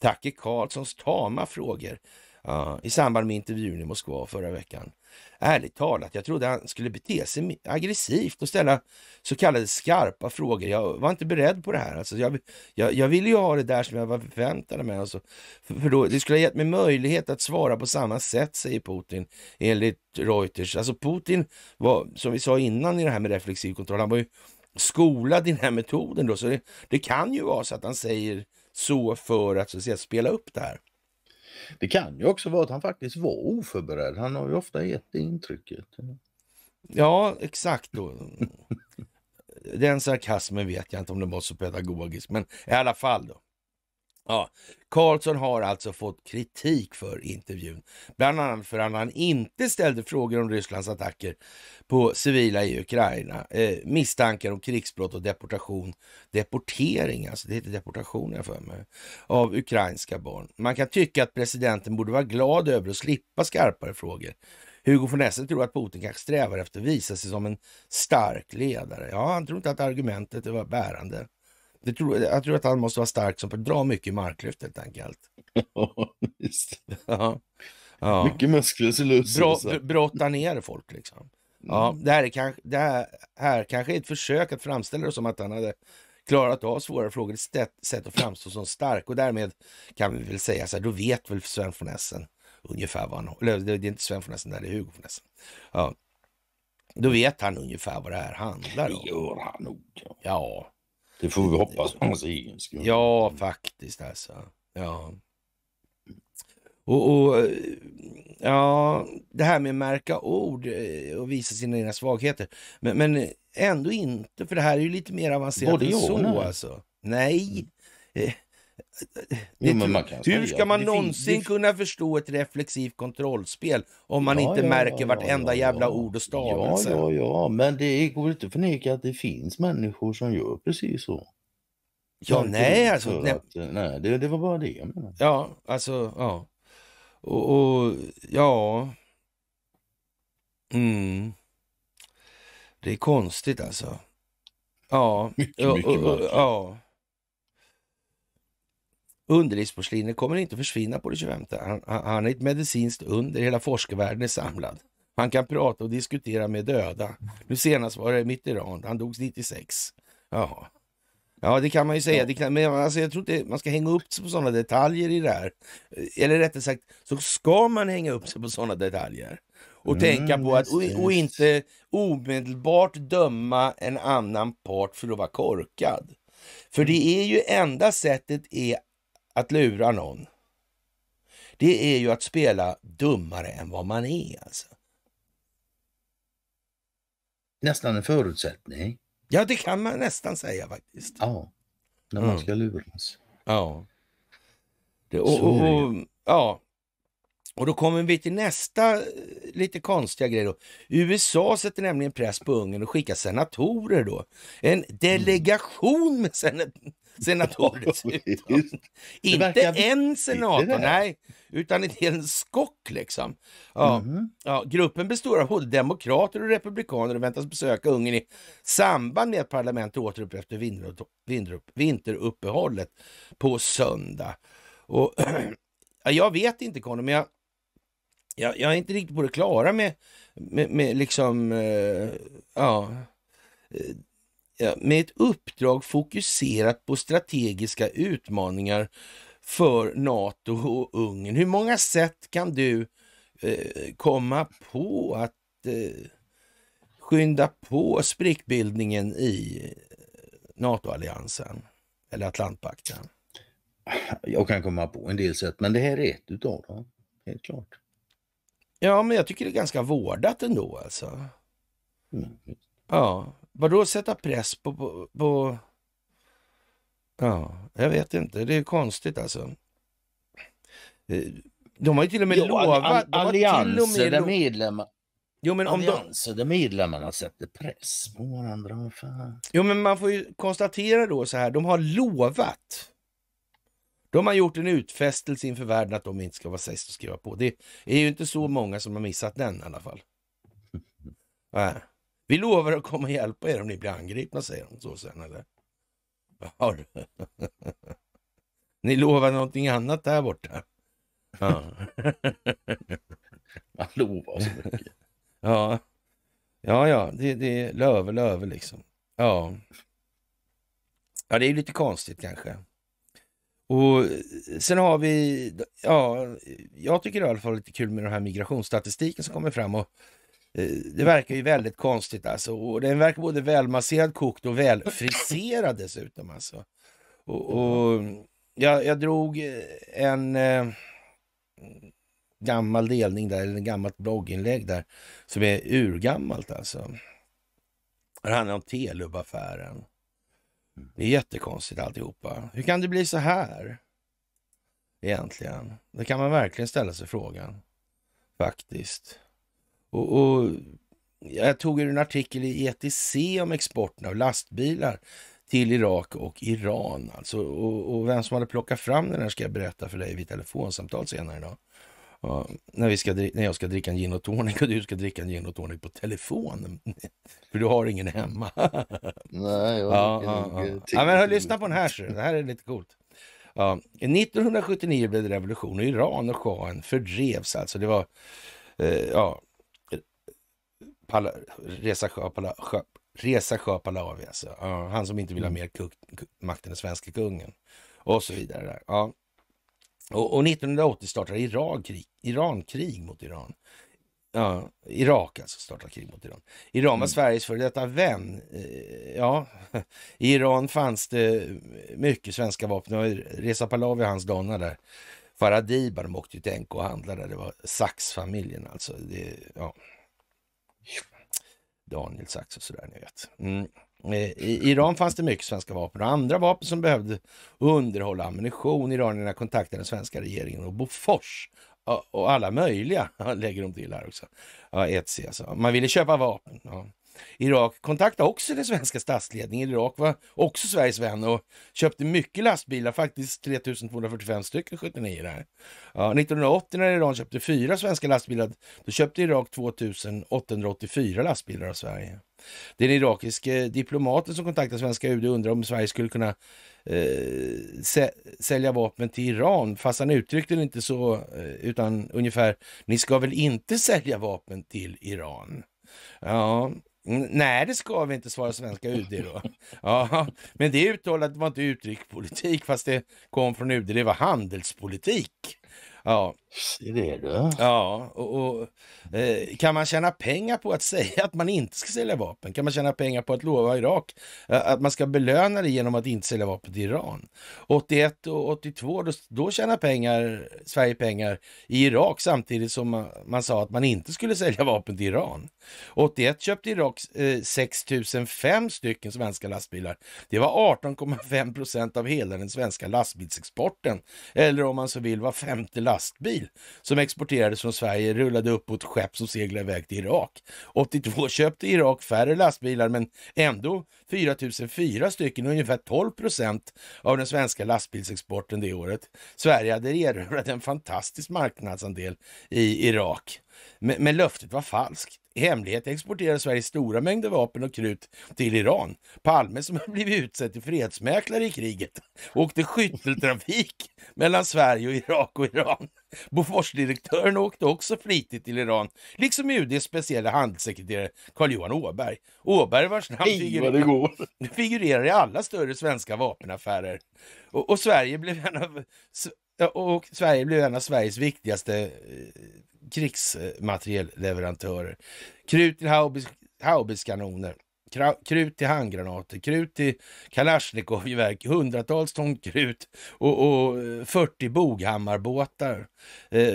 Tucker Carlsons tama frågor Ja, I samband med intervjun i Moskva förra veckan. Ärligt talat, jag trodde han skulle bete sig aggressivt och ställa så kallade skarpa frågor. Jag var inte beredd på det här. Alltså, jag, jag, jag ville ju ha det där som jag var förväntade mig. Alltså, för, för då, det skulle ha gett mig möjlighet att svara på samma sätt, säger Putin enligt Reuters. Alltså Putin var, som vi sa innan i det här med reflexiv kontroll, han var ju skolad i den här metoden. Då, så det, det kan ju vara så att han säger så för att, så att säga, spela upp det här. Det kan ju också vara att han faktiskt var oförberedd. Han har ju ofta gett det intrycket. Ja, exakt. Den sarkasmen vet jag inte om den var så pedagogisk, men i alla fall. då. Ja, Karlsson har alltså fått kritik för intervjun, bland annat för att han inte ställde frågor om Rysslands attacker på civila i Ukraina, eh, misstankar om krigsbrott och deportation, deportering, alltså det heter deportation jag för mig, av ukrainska barn. Man kan tycka att presidenten borde vara glad över att slippa skarpare frågor. Hugo von Essen tror att Putin kanske strävar efter att visa sig som en stark ledare. Ja, han tror inte att argumentet var bärande. Det tror, jag tror att han måste vara stark som dra mycket marklyft helt enkelt. Ja, visst. Ja. Ja. Mycket muskler så Bra, Brotta ner folk liksom. Mm. det, här är kanske, det här, kanske är ett försök att framställa det som att han hade klarat av svårare frågor, ett sätt att framstå som stark och därmed kan vi väl säga så här, då vet väl Sven von Essen ungefär vad han har. det är inte Sven von Essen, det är Hugo von Essen. Ja. Då vet han ungefär vad det här handlar om. Det gör han nog. ja. Det får vi hoppas på hans egen skull. Ja, faktiskt alltså. Ja. Och, och, eh, ja, det här med att märka ord eh, och visa sina egna svagheter. Men, men ändå inte, för det här är ju lite mer avancerat än så. Alltså. Nej. Mm. Eh, Jo, man hur ska man någonsin kunna förstå ett reflexivt kontrollspel om man ja, inte ja, märker vartenda ja, jävla ord och stavelse? Ja, ja, men det går inte att förneka att det finns människor som gör precis så. Ja, nej, alltså. Att, eh, nej, det, det var bara det jag menade. Ja, alltså, ja. Och, och ja... Mm. Det är konstigt alltså. Ja. Mycket, och, mycket och, ja. Underlivsporslinet kommer inte försvinna på det 25. Han, han är ett medicinskt under, hela forskarvärlden är samlad. Han kan prata och diskutera med döda. Nu senast var det Mitterrand, han dog 96. Ja. Ja, det kan man ju säga. Kan, men alltså, jag tror inte man ska hänga upp sig på sådana detaljer i det här. Eller rättare sagt, så ska man hänga upp sig på sådana detaljer. Och mm, tänka på att, och, och, inte omedelbart döma en annan part för att vara korkad. För mm. det är ju enda sättet är att lura någon, det är ju att spela dummare än vad man är. Alltså. Nästan en förutsättning. Ja, det kan man nästan säga faktiskt. Ja, när man mm. ska luras. Ja. Det, och, och, och, ja. och då kommer vi till nästa eh, lite konstiga grej. Då. USA sätter nämligen press på Ungern och skickar senatorer då. En delegation med sen Senator dessutom. Inte en senator, nej, utan en hel skock liksom. Ja. Mm. Ja, gruppen består av både demokrater och republikaner och väntas besöka Ungern i samband med att parlamentet återupp efter vinteruppehållet på söndag. Och, jag vet inte Conny, men jag, jag, jag, är inte riktigt på det klara med, med, med liksom, eh, ja eh, Eh, med ett uppdrag fokuserat på strategiska utmaningar för Nato och Ungern. Hur många sätt kan du eh, komma på att eh, skynda på sprickbildningen i eh, NATO-alliansen eller Atlantpakten? Jag kan komma på en del sätt, men det här är ett utav dem, helt klart. Ja, men jag tycker det är ganska vårdat ändå alltså. Mm. Ja, vad då sätta press på, på, på... Ja, jag vet inte. Det är konstigt alltså. Eh, de har ju till och med jo, lovat... All, allianser där medlemmar... Jo, men om allianser där medlemmarna sätter press på varandra. Jo, men man får ju konstatera då så här. De har lovat. De har gjort en utfästelse inför världen att de inte ska vara sist att skriva på. Det är ju inte så många som har missat den i alla fall. Nej. Vi lovar att komma och hjälpa er om ni blir angripna, säger de så sen eller? Ja, ni lovar någonting annat där borta. Ja. Man lovar så mycket. Ja, ja, ja. Det, det är löve, löve liksom. Ja. ja, det är lite konstigt kanske. Och sen har vi, ja, jag tycker i alla fall lite kul med den här migrationsstatistiken som kommer fram och Eh, det verkar ju väldigt konstigt alltså. Och den verkar både välmasserad, kokt och välfriserad dessutom. Alltså. Och, och jag, jag, drog eh, en eh, gammal delning där, eller en gammalt blogginlägg där, som är urgammalt alltså. Det handlar om Telub-affären. Det är jättekonstigt alltihopa. Hur kan det bli så här? Egentligen. Det kan man verkligen ställa sig frågan. Faktiskt. Och, och jag tog ur en artikel i ETC om exporten av lastbilar till Irak och Iran. Alltså, och, och, vem som hade plockat fram den här ska jag berätta för dig vid telefonsamtal senare idag. Ja, när, vi ska, när jag ska dricka en gin och tonic och du ska dricka en gin och tonic på telefon. För du har ingen hemma. Nej, jag ja, ja, ja. ja, men hör, lyssna på den här. Så. Det här är lite coolt. Ja, 1979 blev det revolution och Iran och shahen fördrevs. Alltså det var, eh, ja, Pala, Reza Shah Reza Shah Pahlavi, alltså. Ja, han som inte vill ha mm. mer kuk, kuk, makt än den svenska kungen. Och så vidare. Där. Ja. Och, och 1980 startar Iran krig, Iran krig mot Iran. Ja, Irak alltså startar krig mot Iran. Iran var mm. Sveriges före detta vän. Eh, ja, i Iran fanns det mycket svenska vapen. Reza Pahlavi och hans donna där. Faradiba, de åkte till NK och handlade. Det var Sachs-familjen alltså. Det, ja. Daniel Sachs och sådär, ni vet. Mm. Eh, I Iran fanns det mycket svenska vapen och andra vapen som behövde underhålla ammunition. Iranierna kontaktade den svenska regeringen och Bofors och alla möjliga, lägger de till här också, ja, etc. Alltså. Man ville köpa vapen. Ja. Irak kontaktade också den svenska statsledningen. Irak var också Sveriges vän och köpte mycket lastbilar, faktiskt 3245 stycken 79. Där. Ja, 1980 när Iran köpte fyra svenska lastbilar, då köpte Irak 2884 lastbilar av Sverige. Den irakiske eh, diplomaten som kontaktade svenska UD undrade om Sverige skulle kunna eh, sälja vapen till Iran, fast han uttryckte det inte så, eh, utan ungefär ni ska väl inte sälja vapen till Iran? Ja, Mm, nej, det ska vi inte, svara svenska UD då. Ja, men det uttalandet var inte utrikespolitik, fast det kom från UD. Det var handelspolitik. Ja, Se det Ja, och, och eh, kan man tjäna pengar på att säga att man inte ska sälja vapen? Kan man tjäna pengar på att lova Irak eh, att man ska belöna det genom att inte sälja vapen till Iran? 81 och 82, då, då tjänar pengar, Sverige pengar i Irak samtidigt som man, man, sa att man inte skulle sälja vapen till Iran. 81 köpte Irak eh, 6005 stycken svenska lastbilar. Det var 18,5 procent av hela den svenska lastbilsexporten, eller om man så vill var femte lastbil bil som exporterades från Sverige rullade upp på ett skepp som seglade iväg till Irak. 82 köpte Irak färre lastbilar men ändå 4004 stycken, ungefär 12 procent av den svenska lastbilsexporten det året. Sverige hade erövrat en fantastisk marknadsandel i Irak. Men, men löftet var falskt i hemlighet exporterar Sverige stora mängder vapen och krut till Iran. Palme som har blivit utsedd till fredsmäklare i kriget åkte skytteltrafik mellan Sverige och Irak och Iran. Boforsdirektören åkte också flitigt till Iran, liksom UDs speciella handelssekreterare Carl-Johan Åberg. Åberg vars namn figurerar, figurerar i alla större svenska vapenaffärer. Och, och Sverige blev en av och Sverige blev en av Sveriges viktigaste eh, krigsmaterielleverantörer. Krut till haubitskanoner, krut till handgranater, krut till kalashnikov hundratals ton krut och, och 40 eh, boghammarbåtar. Eh,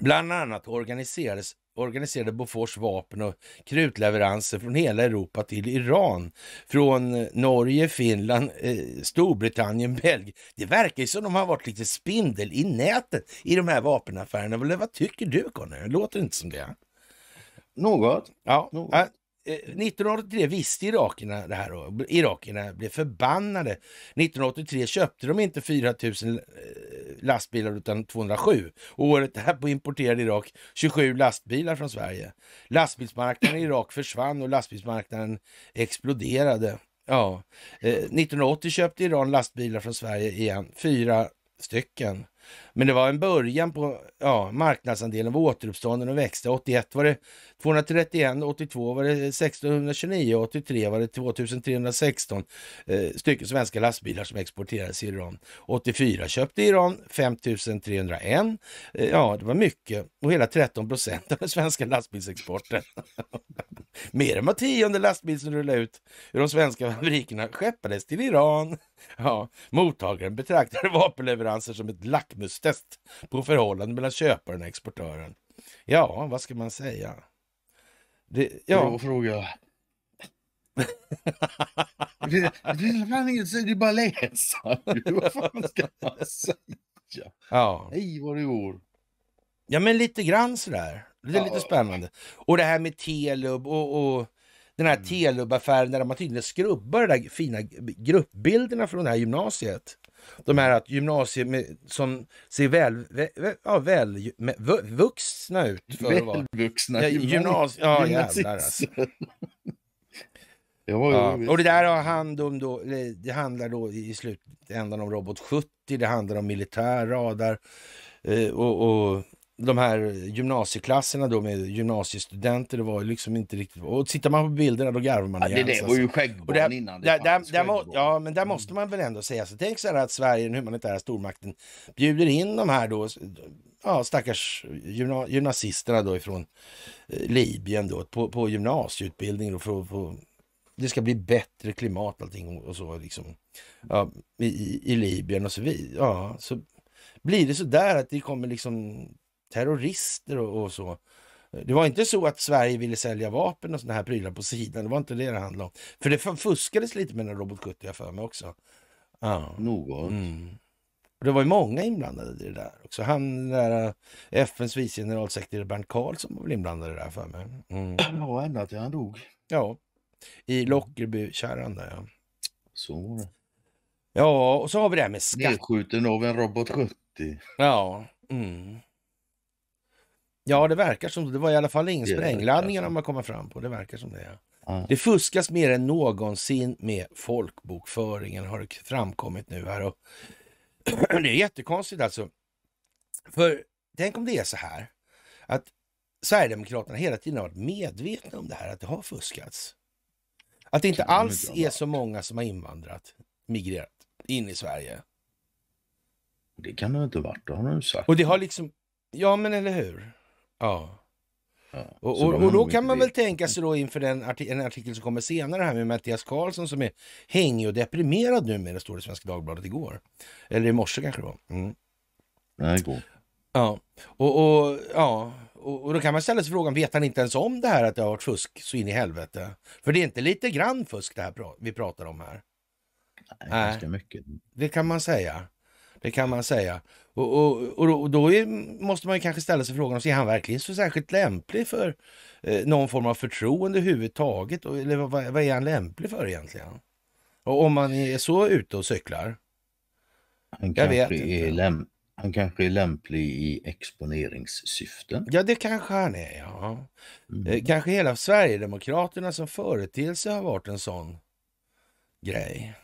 bland annat organiserades organiserade Bofors vapen och krutleveranser från hela Europa till Iran. Från eh, Norge, Finland, eh, Storbritannien, Belgien. Det verkar ju som de har varit lite spindel i nätet i de här vapenaffärerna. Eller vad tycker du Conny? Låter det inte som det? Något. Ja, Något. Eh, 1983 eh, visste irakierna det här och irakierna blev förbannade. 1983 köpte de inte 4000 eh, lastbilar utan 207 och året därpå importerade Irak 27 lastbilar från Sverige. Lastbilsmarknaden i Irak försvann och lastbilsmarknaden exploderade. Ja, 1980 eh, köpte Iran lastbilar från Sverige igen, fyra stycken. Men det var en början på ja, marknadsandelen var återuppstånden och växte. 81 var det 231, 82 var det 1629, 83 var det 2316 eh, stycken svenska lastbilar som exporterades i Iran. 84 köpte Iran 5301. Eh, ja, det var mycket och hela 13 procent av den svenska lastbilsexporten. Mer än var tionde lastbil som rullade ut ur de svenska fabrikerna skeppades till Iran. Ja, mottagaren betraktade vapenleveranser som ett lackmus stresstest på förhållandet mellan köparen och exportören. Ja, vad ska man säga? Det, ja. Bra fråga. det, det är inget det är bara att läsa. Vad fan ska man säga? Ja. Hej vad det går. Ja men lite grann sådär. Det är ja. lite spännande. Och det här med Telub och, och den här mm. Telub-affären där man tydligen skrubbar de där fina gruppbilderna från det här gymnasiet de här att gymnasier som ser väl, väl, ja, väl vuxna ut. Välvuxna ja, gymnasier. Ja, jävlar alltså. Ja, Och det där har hand om då, det handlar då i slutändan om robot 70, det handlar om militär radar eh, och, och de här gymnasieklasserna då med gymnasiestudenter, det var liksom inte riktigt... Och tittar man på bilderna då garvar man ja, igen. Det, det var ju skäggbarn där, innan. Det där, där, där ja, men där måste man väl ändå säga så. Tänk så här att Sverige, den humanitära stormakten, bjuder in de här då, ja, stackars gymna, gymnasisterna då ifrån eh, Libyen då, på, på gymnasieutbildning då, för, på, det ska bli bättre klimat allting och så liksom. Ja, i, i, Libyen och så vidare. Ja, så blir det så där att det kommer liksom terrorister och, och så. Det var inte så att Sverige ville sälja vapen och sådana här prylar på sidan. Det var inte det det handlade om. För det fuskades lite med den Robot 70 jag för mig också. Ja. Något. Mm. Och det var ju många inblandade i det där också. Han där eh, FNs vice generalsekreterare Bernt Karlsson var väl inblandad i det där för mig. Mm. Ja, ända till han dog. Ja, i Lockerbykärran där ja. Så Ja, och så har vi det här med skatt. Nedskjuten av en Robot 70. Ja. Mm. Ja, det verkar som det. Det var i alla fall ingen sprängladdningar man kommer fram på. Det verkar som det. Mm. Det fuskas mer än någonsin med folkbokföringen har det framkommit nu här. Och det är jättekonstigt alltså. För tänk om det är så här att Sverigedemokraterna hela tiden har varit medvetna om det här, att det har fuskats. Att det inte alls är så många som har invandrat, migrerat in i Sverige. Det kan det inte ha varit, det har de sagt. Och det har liksom, ja men eller hur? Ja. Ja, och, och, och, då kan man väl tänka sig då inför den arti en artikel som kommer senare här med Mattias Karlsson som är hängig och deprimerad nu med det står i Svenska Dagbladet igår. Eller i morse kanske det var. Mm. Nej, igår. Ja, och, och ja. Och, då kan man ställa sig frågan, vet han inte ens om det här att det har varit fusk så in i helvete? För det är inte lite grann fusk det här pra vi pratar om här. Nej, Nej, ganska mycket. Det kan man säga. Det kan man säga. Och, och, och då är, måste man kanske ställa sig frågan om är han verkligen så särskilt lämplig för eh, någon form av förtroende överhuvudtaget? Eller vad, vad, är han lämplig för egentligen? Och om man är så ute och cyklar? Han kanske, är, läm han kanske är lämplig i exponeringssyfte. Ja, det kanske han är. Ja. Mm. Eh, kanske hela Sverigedemokraterna som företeelse har varit en sån grej.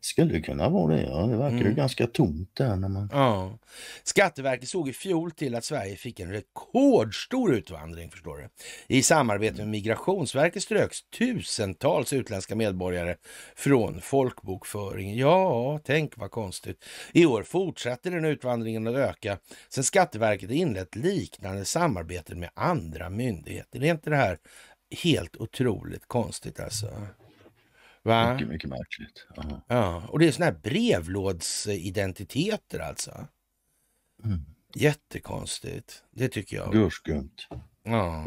Skulle kunna vara det. Ja. Det verkar mm. ju ganska tomt där. När man... ja. Skatteverket såg i fjol till att Sverige fick en rekordstor utvandring förstår du. I samarbete med Migrationsverket ströks tusentals utländska medborgare från folkbokföringen. Ja, tänk vad konstigt. I år fortsätter den utvandringen att öka sen Skatteverket inlett liknande samarbeten med andra myndigheter. Det är inte det här helt otroligt konstigt alltså? Va? Mycket, mycket märkligt. Aha. Ja, och det är sådana här brevlådsidentiteter alltså. Mm. Jättekonstigt. Det tycker jag. Gurskumt. Ja.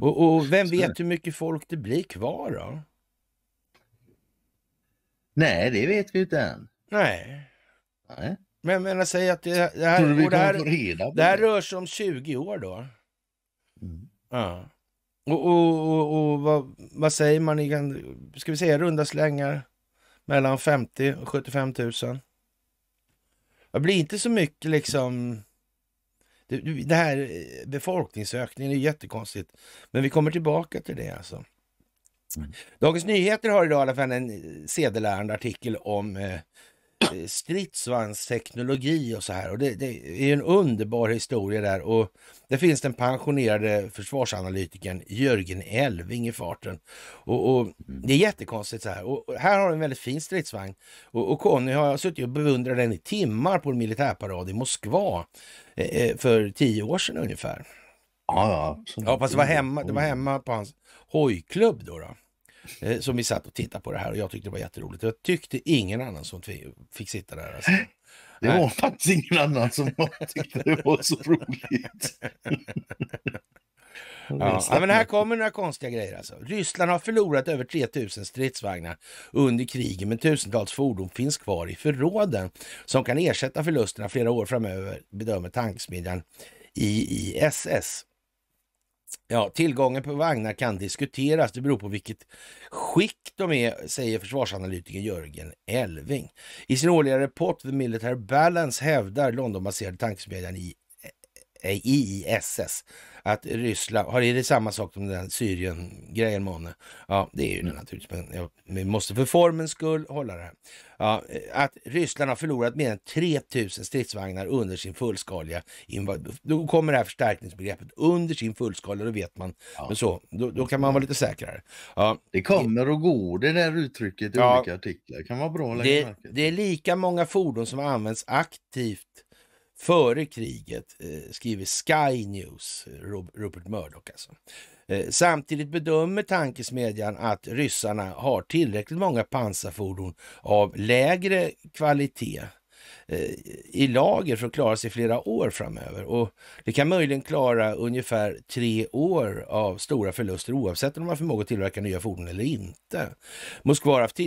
Och, och vem vet hur mycket folk det blir kvar då? Nej, det vet vi inte än. Nej. Nej. Men, jag menar säg att det, det här, det här, det här rör sig om 20 år då. Mm. Ja. Och, och, och, och vad, vad, säger man? I, ska vi säga runda slängar? Mellan 50 och 75 000. Det blir inte så mycket liksom... Det, det här eh, befolkningsökningen är jättekonstigt. Men vi kommer tillbaka till det alltså. Mm. Dagens Nyheter har idag i alla fall en eh, sedelärande artikel om eh, Eh, stridsvagnsteknologi och så här. Och det, det är en underbar historia där. Och det finns den pensionerade försvarsanalytikern Jörgen Elving i farten. Och, och mm. Det är jättekonstigt så här. Och här har du en väldigt fin stridsvagn. Och, och Conny har suttit och beundrat den i timmar på en militärparad i Moskva eh, eh för tio år sedan ungefär. Ja, ja. Ja, fast det var hemma, det var hemma på hans hojklubb då. då. Eh, som vi satt och tittade på det här och jag tyckte det var jätteroligt. Jag tyckte ingen annan som fick sitta där. Alltså. Det var Nej. faktiskt ingen annan som tyckte det var så roligt. Ja, men här kommer några konstiga grejer. Alltså. Ryssland har förlorat över 3000 stridsvagnar under kriget men tusentals fordon finns kvar i förråden som kan ersätta förlusterna flera år framöver bedömer tankesmedjan IISS. Ja, tillgången på vagnar kan diskuteras. Det beror på vilket skick de är, säger försvarsanalytiker Jörgen Elving. I sin årliga rapport The Military Balance hävdar Londonbaserade tankesmedjan i ISS. Att Ryssland, har är det samma sak som den Syrien-grejen månne? Ja, det är ju det mm. naturligtvis, men jag, vi måste för formens skull hålla det här. Ja, att Ryssland har förlorat mer än 3000 stridsvagnar under sin fullskaliga invasion. Då kommer det här förstärkningsbegreppet, under sin fullskaliga, då vet man. Ja. Men så, då, då, kan man vara lite säkrare. Ja. Det kommer och går det där uttrycket i ja. olika artiklar, det kan vara bra att lägga det, märke. det är lika många fordon som används aktivt före kriget, eh, skriver Sky News, eh, Rupert Murdoch alltså. Eh, samtidigt bedömer tankesmedjan att ryssarna har tillräckligt många pansarfordon av lägre kvalitet i lager för att klara sig flera år framöver. Och Det kan möjligen klara ungefär tre år av stora förluster oavsett om man har förmåga att tillverka nya fordon eller inte. Moskva har haft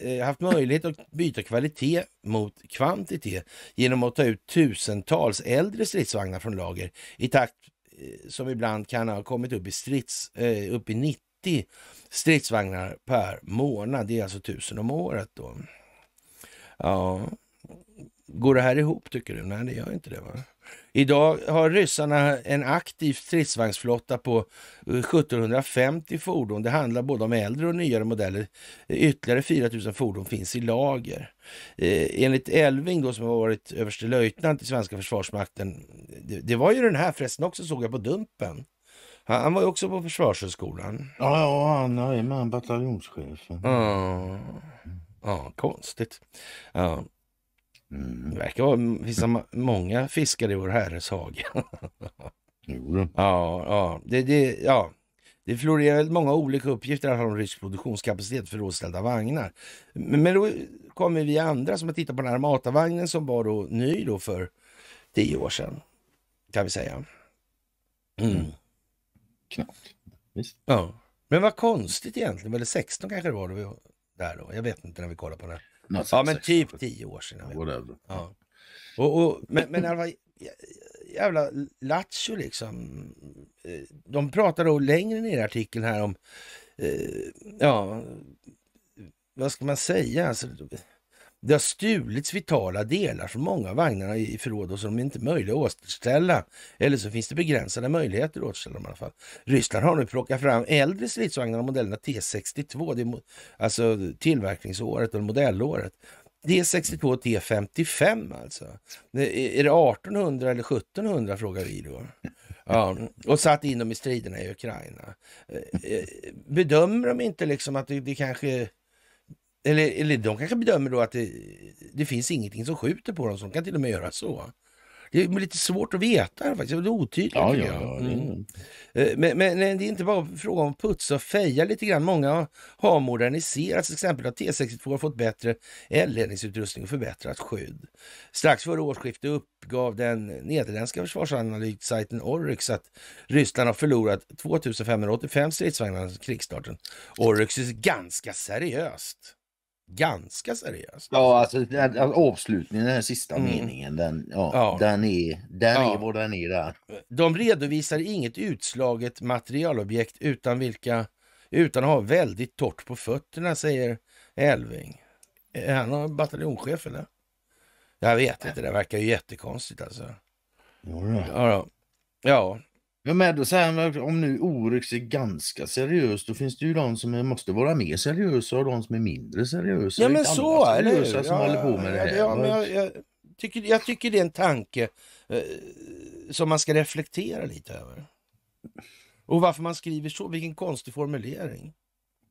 Eh, haft möjlighet att byta kvalitet mot kvantitet genom att ta ut tusentals äldre stridsvagnar från lager i takt eh, som ibland kan ha kommit upp i, strids, eh, upp i 90 stridsvagnar per månad. Det är alltså tusen om året då. Ja, går det här ihop tycker du? Nej, det gör inte det va? Idag har ryssarna en aktiv stridsvagnsflotta på 1750 eh, fordon. Det handlar både om äldre och nyare modeller. Ytterligare 4000 fordon finns i lager. Eh, enligt Elving då som har varit överstelöjtnant i svenska försvarsmakten. Det, det, var ju den här förresten också såg jag på Dumpen. Han, han var ju också på Försvarshögskolan. Ja, ja han är med bataljonschefen. Ja, ah, ah, konstigt. Ah. Mm. Det verkar vara, finns många fiskar i vår herres hage. ja, ja, det, det, ja. Det florerar väldigt många olika uppgifter om rysk produktionskapacitet för råställda vagnar. Men, men då kommer vi andra som har tittat på den här Matavagnen som var då ny då för tio år sedan. Kan vi säga. Mm. mm. Knappt. Visst. Ja. Men vad konstigt egentligen. Eller 16 kanske det var då vi där då. Jag vet inte när vi kollade på det. Något ja, men typ tio år sedan. Ja. Och, och, men, men var jävla lattjo liksom. Eh, de pratar då längre ner i artikeln här om, eh, ja, vad ska man säga? Alltså, det har stulits vitala delar från många av vagnarna i förråd och som inte är möjliga att återställa. Eller så finns det begränsade möjligheter att återställa dem i alla fall. Ryssland har nu plockat fram äldre stridsvagnar av modellerna T62, det är alltså tillverkningsåret och modellåret. T62 och T55 alltså. Är det 1800 eller 1700 frågar vi då. Ja, och satt in dem i striderna i Ukraina. Eh, eh, bedömer de inte liksom att det, det kanske eller, eller de kanske bedömer då att det, det finns ingenting som skjuter på dem, så de kan till och med göra så. Det är lite svårt att veta faktiskt, det är otydligt. Ja, ja, ja, mm. Eh, men, men, det är inte bara fråga om att putsa och feja lite grann. Många har moderniserats, till exempel har T62 fått bättre eldledningsutrustning och förbättrat skydd. Strax före årsskiftet uppgav den nederländska försvarsanalysajten Oryx att Ryssland har förlorat 2585 stridsvagnar sedan krigsstarten. Oryx är ganska seriöst ganska seriöst. Ja, alltså avslutningen, den här sista mm. meningen, den, ja, ja, den, är, den ja. är vad den är där. De redovisar inget utslaget materialobjekt utan, vilka, utan att ha väldigt torrt på fötterna, säger Elving. Är han bataljonschef eller? Jag vet inte, det verkar ju jättekonstigt alltså. Ja, ja. Ja, men då säger han, om nu Oryx är ganska seriös, då finns det ju de som måste vara mer seriösa och de som är mindre seriösa. Ja, men så är det ju. Ja, Ja, jag, jag, tycker, jag tycker det är en tanke eh, som man ska reflektera lite över. Och varför man skriver så, vilken konstig formulering.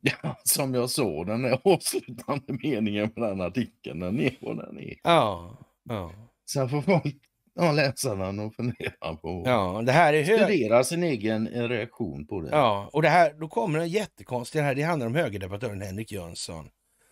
Ja, som jag såg den där avslutande meningen på den artikeln, den är vad den är. Ja, ja. Sen får folk Ja, läser han och funderar på. Ja, det här är hög... Studerar sin egen eh, reaktion på det. Ja, och det här, då kommer en jättekonstig, det här det handlar om högerdebattören Henrik Jönsson.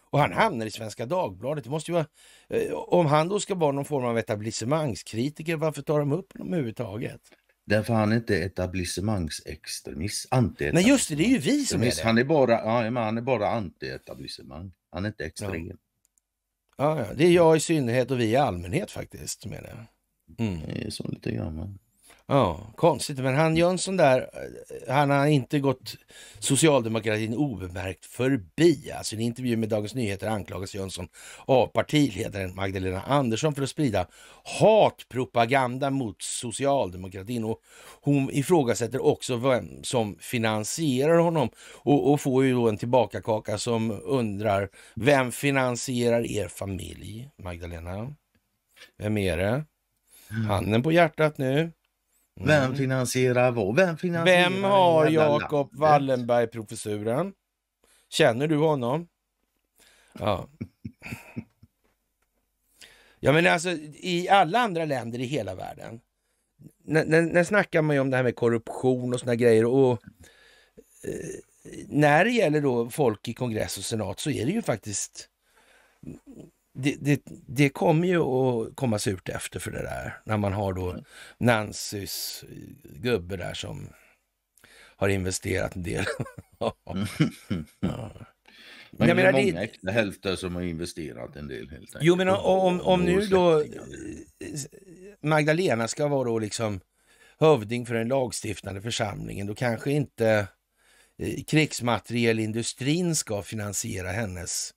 Och han hamnar i Svenska Dagbladet. Det måste ju vara, eh, om han då ska vara någon form av etablissemangskritiker, varför tar de upp honom överhuvudtaget? Därför han är inte etablissemangsextremist. Anti Nej just det, det är ju vi som är det. Han är bara, ja, men han är bara antietablissemang. Han är inte extrem. Ja. ja. Ja, det är jag i synnerhet och vi i allmänhet faktiskt som är det. Mm. så lite grann. Men... Ja, konstigt. Men han Jönsson där, han har inte gått socialdemokratin obemärkt förbi. Alltså i en intervju med Dagens Nyheter anklagas Jönsson av partiledaren Magdalena Andersson för att sprida hatpropaganda mot socialdemokratin. Och hon ifrågasätter också vem som finansierar honom och, och får ju då en tillbakakaka som undrar vem finansierar er familj, Magdalena? Vem är det? Mm. Handen på hjärtat nu. Mm. Vem finansierar vad? Vem, finansierar Vem har Jakob Wallenberg-professuren? Känner du honom? Ja. ja, men alltså i alla andra länder i hela världen. När, när, snackar man ju om det här med korruption och såna grejer. Och, eh, när det gäller då folk i kongress och senat så är det ju faktiskt det, det, kommer ju att komma surt efter för det där. När man har då mm. Nancys eh, gubbe där som har investerat en del. Mm. ja. Men jag menar, det är många äkta hälfter som har investerat en del. Helt enkelt. Jo, men om, om, om nu då eh, Magdalena ska vara då liksom hövding för den lagstiftande församlingen, då kanske inte eh, krigsmaterielindustrin ska finansiera hennes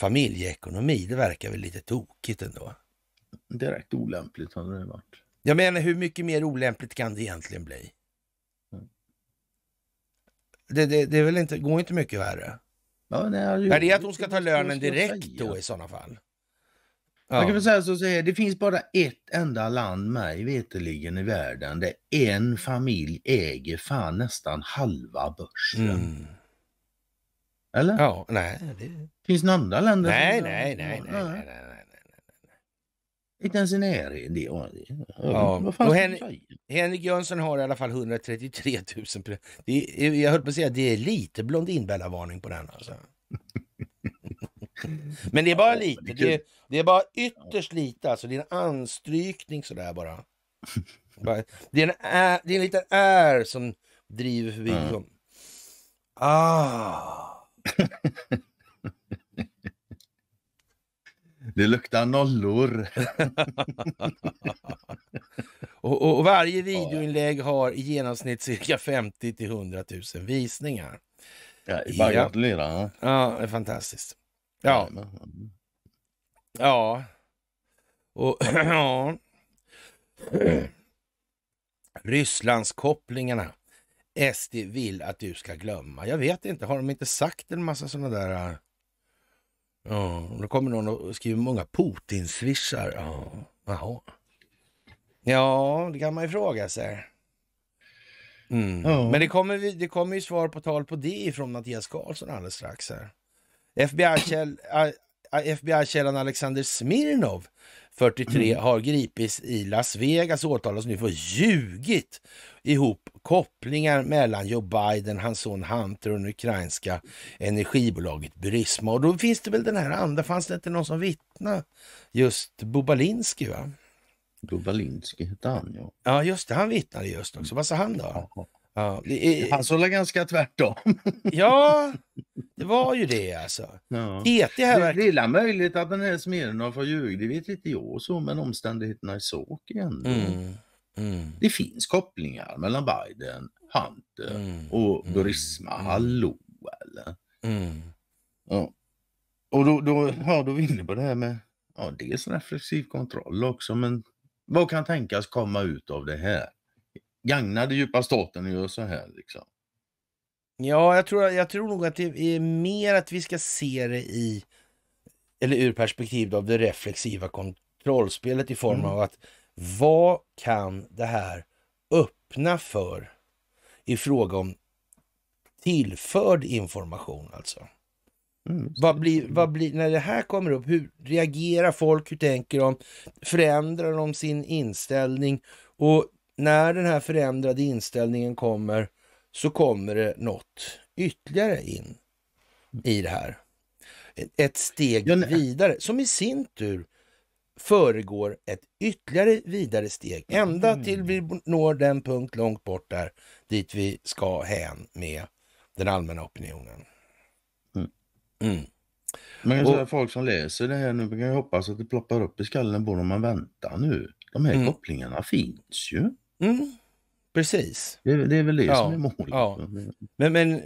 familjeekonomi. Det verkar väl lite tokigt ändå? Direkt olämpligt hade det varit. Jag menar, hur mycket mer olämpligt kan det egentligen bli? Mm. Det, det, det är väl inte, går inte mycket värre? Ja, nej, är det, att hon ska ta lönen direkt säga. då i sådana fall? Ja. Man kan väl säga så, så här, det finns bara ett enda land mig veterligen i världen där en familj äger fan nästan halva börsen. Mm. Eller? Ja, nej. Det... Finns det några andra länder? Nej, nej, nej, nej, nej, nej, Inte ens i närheten. Ja. Vad Hen Henrik Jönsson har i alla fall 133 000. Det är, jag höll på att säga det är lite Blondinbella-varning på den. Alltså. Men det är bara lite. Det är, det är bara ytterst lite. Alltså. Det är en anstrykning sådär bara. Det är en, ä, det är en liten är som driver förbi. Mm. Ah. Det luktar nollor. och, och, och, varje videoinlägg har i genomsnitt cirka 50 till 100 000 visningar. Ja, bara ja. gratulera. Ja, det är fantastiskt. Ja. Ja. Och ja. Rysslandskopplingarna. SD vill att du ska glömma. Jag vet inte, har de inte sagt en massa sådana där äh, Ja, då kommer någon och skriver många Putin-swishar. Ja, Ja, det kan man ju fråga sig. Mm. Ja. Men det kommer, det kommer ju svar på tal på det från Mattias Karlsson alldeles strax FBI-agent FBI-källan Alexander Smirnov, 43, mm. har gripits i Las Vegas och åtalas nu för ljugit ihop kopplingar mellan Joe Biden, hans son Hunter och det ukrainska energibolaget Burisma. Och då finns det väl den här andra, fanns det inte någon som vittna? Just Bobalinski va? Bobalinski hette han ja. Ja just det, han vittnade just också. Vad sa han då? Ja, det, Han såg ganska tvärtom. ja, det var ju det alltså. Ja. TT här Det är illa möjligt att den här Smirnoff har ljugit, det vet inte jag så, men omständigheterna är så ändå. Mm. Mm. Det finns kopplingar mellan Biden, Hunter mm. och mm, Burisma. Mm. Hallå eller? Mm. Ja. Och då, då, ja, då är vi inne på det här med ja, dels reflexiv kontroll också, men vad kan tänkas komma ut av det här? gagnar det djupa staten att göra så här? Liksom? Ja, jag tror, jag tror nog att det är mer att vi ska se det i, eller ur perspektivet av det reflexiva kontrollspelet i form mm. av att vad kan det här öppna för i fråga om tillförd information alltså? Mm. Vad blir, vad mm. blir, när det här kommer upp, hur reagerar folk, hur tänker de, förändrar de sin inställning och när den här förändrade inställningen kommer så kommer det något ytterligare in i det här. Ett steg vidare som i sin tur föregår ett ytterligare vidare steg ända mm. till vi når den punkt långt bort där dit vi ska hän med den allmänna opinionen. Mm. Man kan säga och, folk som läser det här nu kan ju hoppas att det ploppar upp i skallen på dem man väntar nu. De här mm. kopplingarna finns ju. Mm, precis. Det är, det är väl det ja, som är målet. Ja. Men, men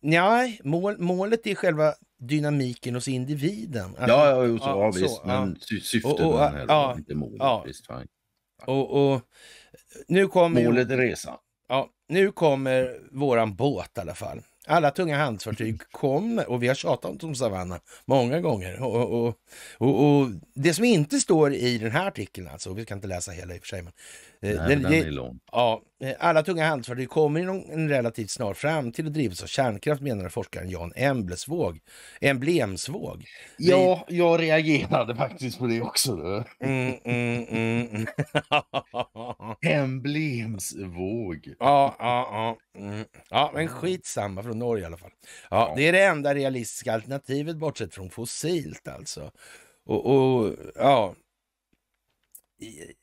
nej, mål, målet är själva dynamiken hos individen. Alltså, ja, ja, så, ja, visst, så, men ja. syftet och, och, här, ja, inte målet. Ja. Visst, och, och, nu kommer... Målet är resan. Ja, nu kommer våran båt i alla fall. Alla tunga handelsfartyg kommer och vi har tjatat om Savanna många gånger. Och, och, och, och, det som inte står i den här artikeln alltså, vi kan inte läsa hela i och för sig, men Nej, eh, den, den är lång. Ja, eh, alla tunga handelsfartyg kommer inom en relativt snar framtid att drivas av kärnkraft menar forskaren Jan Emblesvåg, Emblemsvåg. Ja, Vi... jag reagerade faktiskt på det också. Då. Mm, mm, mm. Emblemsvåg. Ja, ja, ja. Mm. Ja, men skitsamma från Norge i alla fall. Ja, ja, Det är det enda realistiska alternativet bortsett från fossilt alltså. Och, och ja,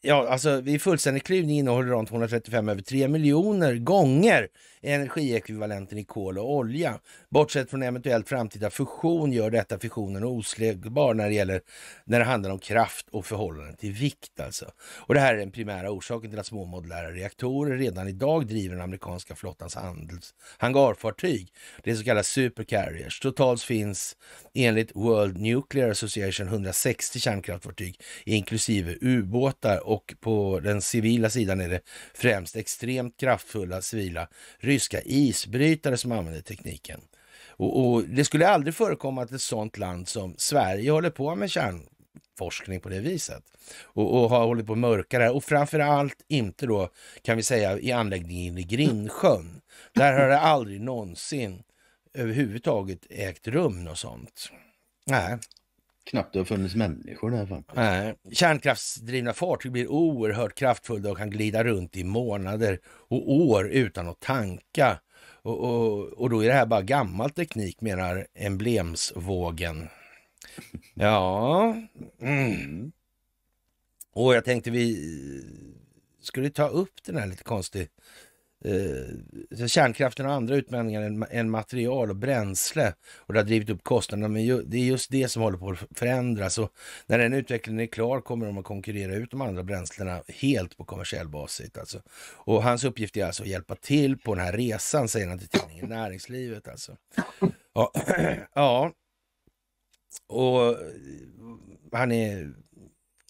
ja, alltså vid fullständig klyvning innehåller ran 235 över 3 miljoner gånger energiekvivalenten i kol och olja. Bortsett från eventuellt framtida fusion gör detta fissionen oslagbar när det, gäller, när det handlar om kraft och förhållande till vikt. Alltså. Och det här är den primära orsaken till att små modulära reaktorer redan idag driver den amerikanska flottans handels, hangarfartyg. Det är så kallade supercarriers. Totalt finns enligt World Nuclear Association 160 kärnkraftfartyg inklusive ubåtar och på den civila sidan är det främst extremt kraftfulla civila ryska isbrytare som använde tekniken. Och, och, Det skulle aldrig förekomma att ett sådant land som Sverige håller på med kärnforskning på det viset och, och har hållit på att mörka det här. Och framför allt inte då, kan vi säga, i anläggningen i Grindsjön. Där har det aldrig någonsin överhuvudtaget ägt rum något sånt. Nej knappt det har funnits människor där. Faktiskt. Nej. Kärnkraftsdrivna fartyg blir oerhört kraftfulla och kan glida runt i månader och år utan att tanka. Och, och, och då är det här bara gammal teknik menar emblemsvågen. Ja. Mm. Och jag tänkte vi skulle ta upp den här lite konstiga eh, kärnkraften har andra utmaningar än, än, material och bränsle och det har drivit upp kostnaderna. Men ju, det är just det som håller på att förändras och när den utvecklingen är klar kommer de att konkurrera ut de andra bränslena helt på kommersiell basis. Alltså. Och hans uppgift är alltså att hjälpa till på den här resan, säger han till tidningen Näringslivet. Alltså. Ja, ja. och eh, han är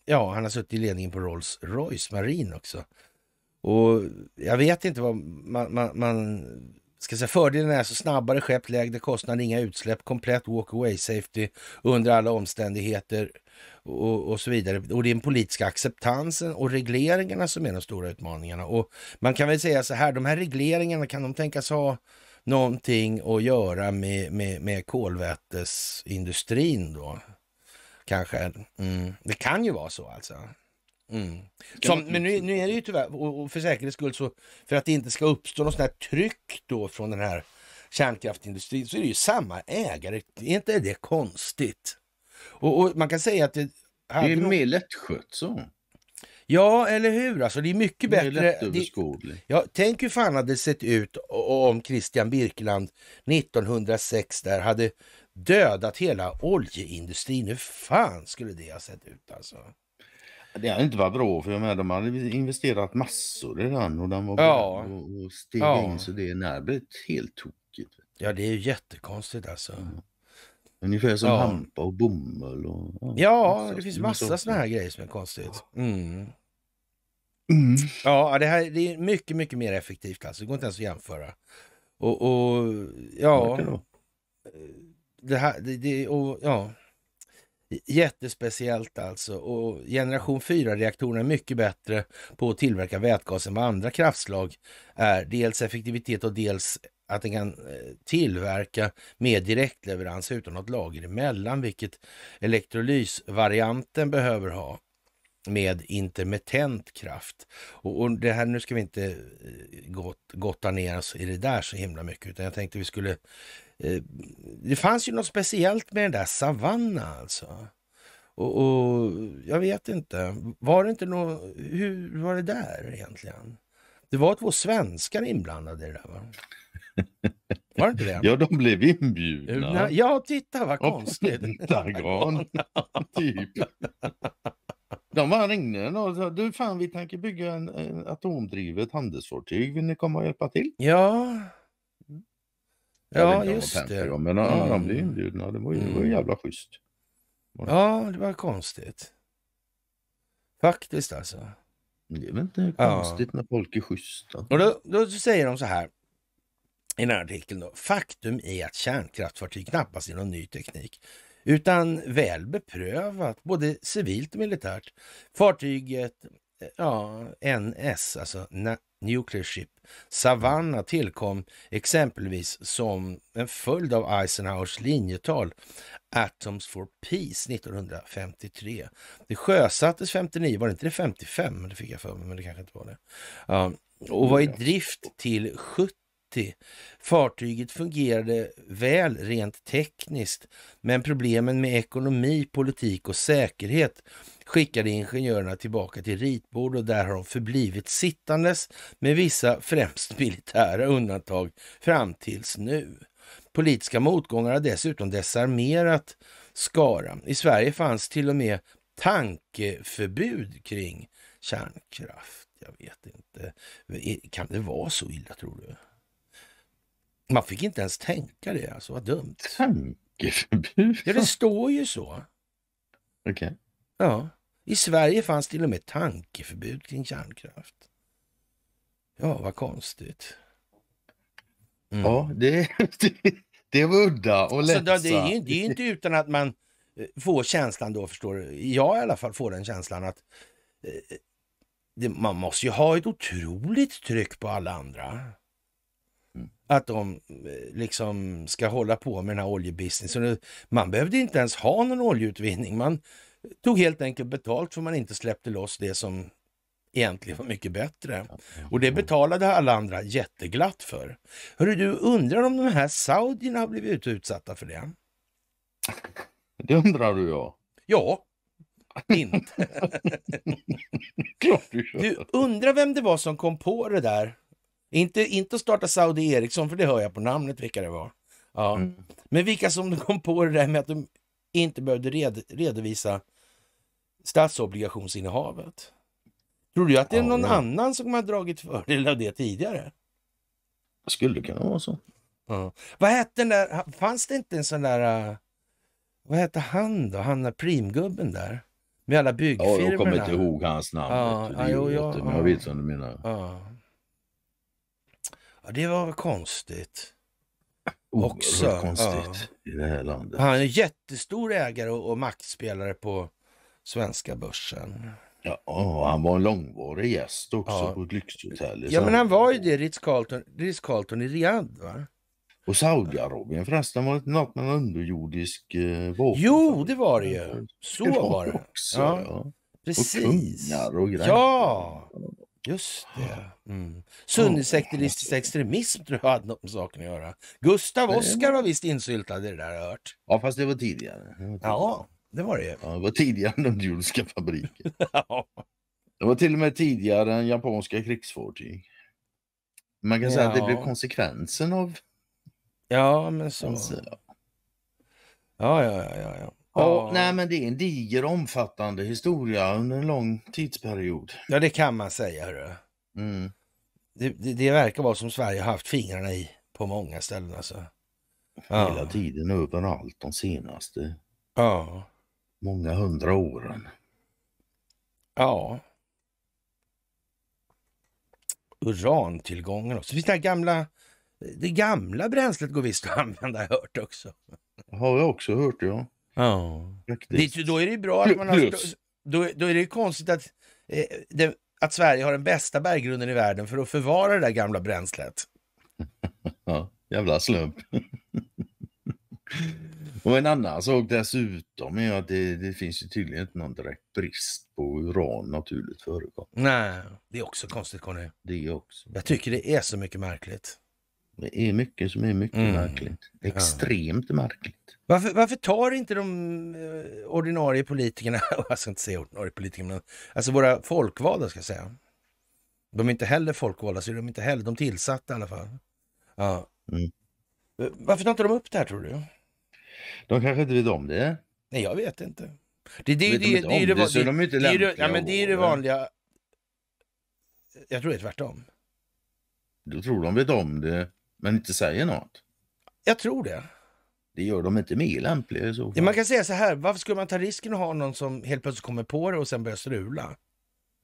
Ja, han har suttit i ledningen på Rolls Royce Marine också. Och jag vet inte vad man, man, man ska säga. Fördelen är så snabbare skepp, lägre kostnad, inga utsläpp, komplett walk away safety under alla omständigheter och, och så vidare. Och det är den politiska acceptansen och regleringarna som är de stora utmaningarna. Och man kan väl säga så här, de här regleringarna kan de tänkas ha någonting att göra med, med, med kolvätesindustrin då? Kanske. Mm. Det kan ju vara så alltså. Mm. Som, men nu, nu, är det ju tyvärr, och för säkerhets skull, så, för att det inte ska uppstå något sånt tryck då från den här kärnkraftindustrin, så är det ju samma ägare. Är inte det konstigt? Och, och man kan säga att det... det är någon... mer lättskött så. Ja, eller hur? Alltså, det är mycket bättre. Det är lättöverskådligt. Ja, tänk hur fan hade det sett ut om Christian Birkeland 1906 där hade dödat hela oljeindustrin. Hur fan skulle det ha sett ut alltså? Det hade inte varit bra för jag menar, de hade investerat massor i den och den var ja. bra och, och steg ja. in så det är blivit helt tokigt. Ja det är ju jättekonstigt alltså. Mm. Ungefär som ja. hampa och bomull. Och, ja, ja massa, det finns massa sådana här grejer som är konstigt. Mm. Mm. Ja, det här det är mycket, mycket mer effektivt alltså. Det går inte ens att jämföra. Och, och ja... det här, det, det, och, ja. Jättespeciellt alltså. Och generation 4-reaktorerna är mycket bättre på att tillverka vätgas än vad andra kraftslag är. Dels effektivitet och dels att den kan eh, tillverka med direktleverans utan något lager emellan, vilket elektrolysvarianten behöver ha med intermittent kraft. Och, och, det här, nu ska vi inte eh, gott, gotta ner oss i det där så himla mycket, utan jag tänkte vi skulle Eh, det fanns ju något speciellt med den där Savanna alltså. Och, och, jag vet inte, var det inte något, hur var det där egentligen? Det var två svenskar inblandade i det där va? Var det inte det? Ja, de blev inbjudna. Ja, titta vad konstigt. Pentagon, typ. De var ringde och sa, du fan vi tänker bygga en, en atomdrivet handelsfartyg, vill ni komma och hjälpa till? Ja, ja, just det. Då, men mm. de blev inbjudna. Det var ju det var mm. jävla schysst. Ja, det var konstigt. Faktiskt alltså. Det är väl inte konstigt ja. när folk är schyssta. Och då, då säger de så här i den här artikeln. Då. Faktum är att kärnkraftfartyg knappast är någon ny teknik utan väl beprövat, både civilt och militärt. Fartyget ja, NS, alltså Nuclear Ship Savannah tillkom exempelvis som en följd av Eisenhowers linjetal Atoms for Peace 1953. Det sjösattes 59, var det inte det 55? Det fick jag för mig, men det kanske inte var det. Ja, och var i mm. drift till 70 Fartyget fungerade väl rent tekniskt, men problemen med ekonomi, politik och säkerhet skickade ingenjörerna tillbaka till ritbord och där har de förblivit sittandes med vissa främst militära undantag fram tills nu. Politiska motgångar har dessutom desarmerat Skara. I Sverige fanns till och med tankeförbud kring kärnkraft. Jag vet inte. Kan det vara så illa tror du? Man fick inte ens tänka det alltså, vad dumt. Tankeförbud? Ja, det står ju så. Okej. Okay. Ja. I Sverige fanns till och med tankeförbud kring kärnkraft. Ja, vad konstigt. Mm. Ja, det, det, det var udda och alltså, lättsamt. Alltså, det, är ju, det är inte utan att man eh, får känslan då, förstår du. Jag i alla fall får den känslan att eh, det, man måste ju ha ett otroligt tryck på alla andra. Mm. Att de eh, liksom ska hålla på med den här oljebusinessen. Man behövde inte ens ha någon oljeutvinning. Man tog helt enkelt betalt för man inte släppte loss det som egentligen var mycket bättre. Och det betalade alla andra jätteglatt för. Hörru du, undrar om de här saudierna har blivit utsatta för det? Det undrar du ja. Ja, inte. du undrar vem det var som kom på det där? Inte, inte starta Saudi Eriksson, för det hör jag på namnet vilka det var. Ja. Mm. Men vilka som kom på det där med att de inte behövde red, redovisa statsobligationsinnehavet. Tror du att det är någon ja, annan som har dragit fördel av det tidigare? Det skulle kunna vara så. Ja. Vad hette den där, fanns det inte en sån där, äh, vad hette han då, han där primgubben där? Med alla byggfirmorna. Ja, jag kommer inte ihåg hans namn. Ja, ja, jo, ja, men jag vet vad du menar. Ja. det var väl konstigt. Oh, också. konstigt ja. i det här landet. Han är jättestor ägare och, och maktspelare på svenska börsen. Ja, åh, han var en långvarig gäst också ja. på ett lyxhotell. Ja, men han var ju det, Ritz-Carlton Ritz -Carlton i Riyadh. Va? Och Saudiarabien förresten var det något med en underjordisk eh, vapen. Jo, det var det ju. Så det var, var det. Också, ja. ja. Precis. Och kungar och grejer. Ja, Just det. Mm. Sunnisekteristisk extremism tror jag hade något med saken att göra. Gustav Oskar var visst insyltad i det där har jag hört. Ja, fast det var tidigare. Ja, det var det ju. Ja, det var tidigare än den judiska fabriken. Det var till och med tidigare än japanska krigsfartyg. Man kan ja. säga att det blev konsekvensen av... Ja, men så. Alltså, ja. Ja, ja, ja, ja. Ja, nej men det är en diger omfattande historia under en lång tidsperiod. Ja, det kan man säga. Hörru. Mm. Det, det, det, verkar vara som Sverige har haft fingrarna i på många ställen alltså. Ja. Hela tiden överallt de senaste ja. många hundra åren. Ja. Urantillgången också. Finns det, här gamla, det gamla bränslet går visst att använda har jag hört också. Har jag också hört ja. Ja. då är det ju bra att man har... Då, då är det ju konstigt att, eh, det, att Sverige har den bästa berggrunden i världen för att förvara det där gamla bränslet. ja, jävla slump. Och en annan sak dessutom är att det, det finns ju tydligen inte någon direkt brist på uran naturligt förekommande. Nej, det är också konstigt Conny. Det också. Jag tycker det är så mycket märkligt. Det är mycket som är mycket mm. märkligt. Extremt ja. märkligt. Varför, varför, tar inte de eh, ordinarie politikerna, jag ska inte säga ordinarie politiker, men alltså våra folkvalda ska jag säga. De är inte heller folkvalda, så de är inte heller, de tillsatta i alla fall. Ja. Mm. Varför tar inte de upp det här tror du? De kanske inte vet om det? Nej, jag vet inte. Det, det, vet det, de det, det, det, det, så de inte lämpliga. Det, är det vanliga. Jag tror det är tvärtom. Då tror de vet om det men inte säger något. Jag tror det. Det gör de inte mer lämpliga i så fall. Ja, man kan säga så här, varför skulle man ta risken att ha någon som helt plötsligt kommer på det och sen börjar strula?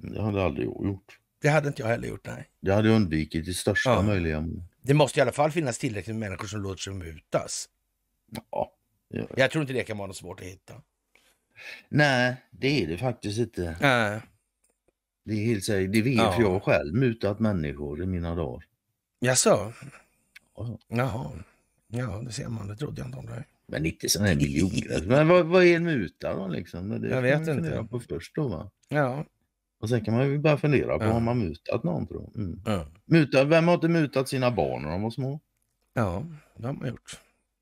Det hade aldrig jag gjort. Det hade inte jag heller gjort, nej. Det hade undvikit i största ja. möjliga mån. Det måste i alla fall finnas tillräckligt med människor som låter sig mutas. Ja. ja. Jag tror inte det kan vara något svårt att hitta. Nej, det är det faktiskt inte. Nej. Det är helt säkert. Det vet ja. jag själv, mutat människor i mina dagar. Jaså? Jaha. Ja, det ser man. Det trodde jag inte om dig. Men inte sådana här miljoner. Men vad, vad är en muta då liksom? Det jag vet man inte. på först då va? Ja. Och sen kan man ju bara fundera på, om ja. har man mutat någon tror mm. ja. Muta, Vem har inte mutat sina barn när de var små? Ja, det har man gjort.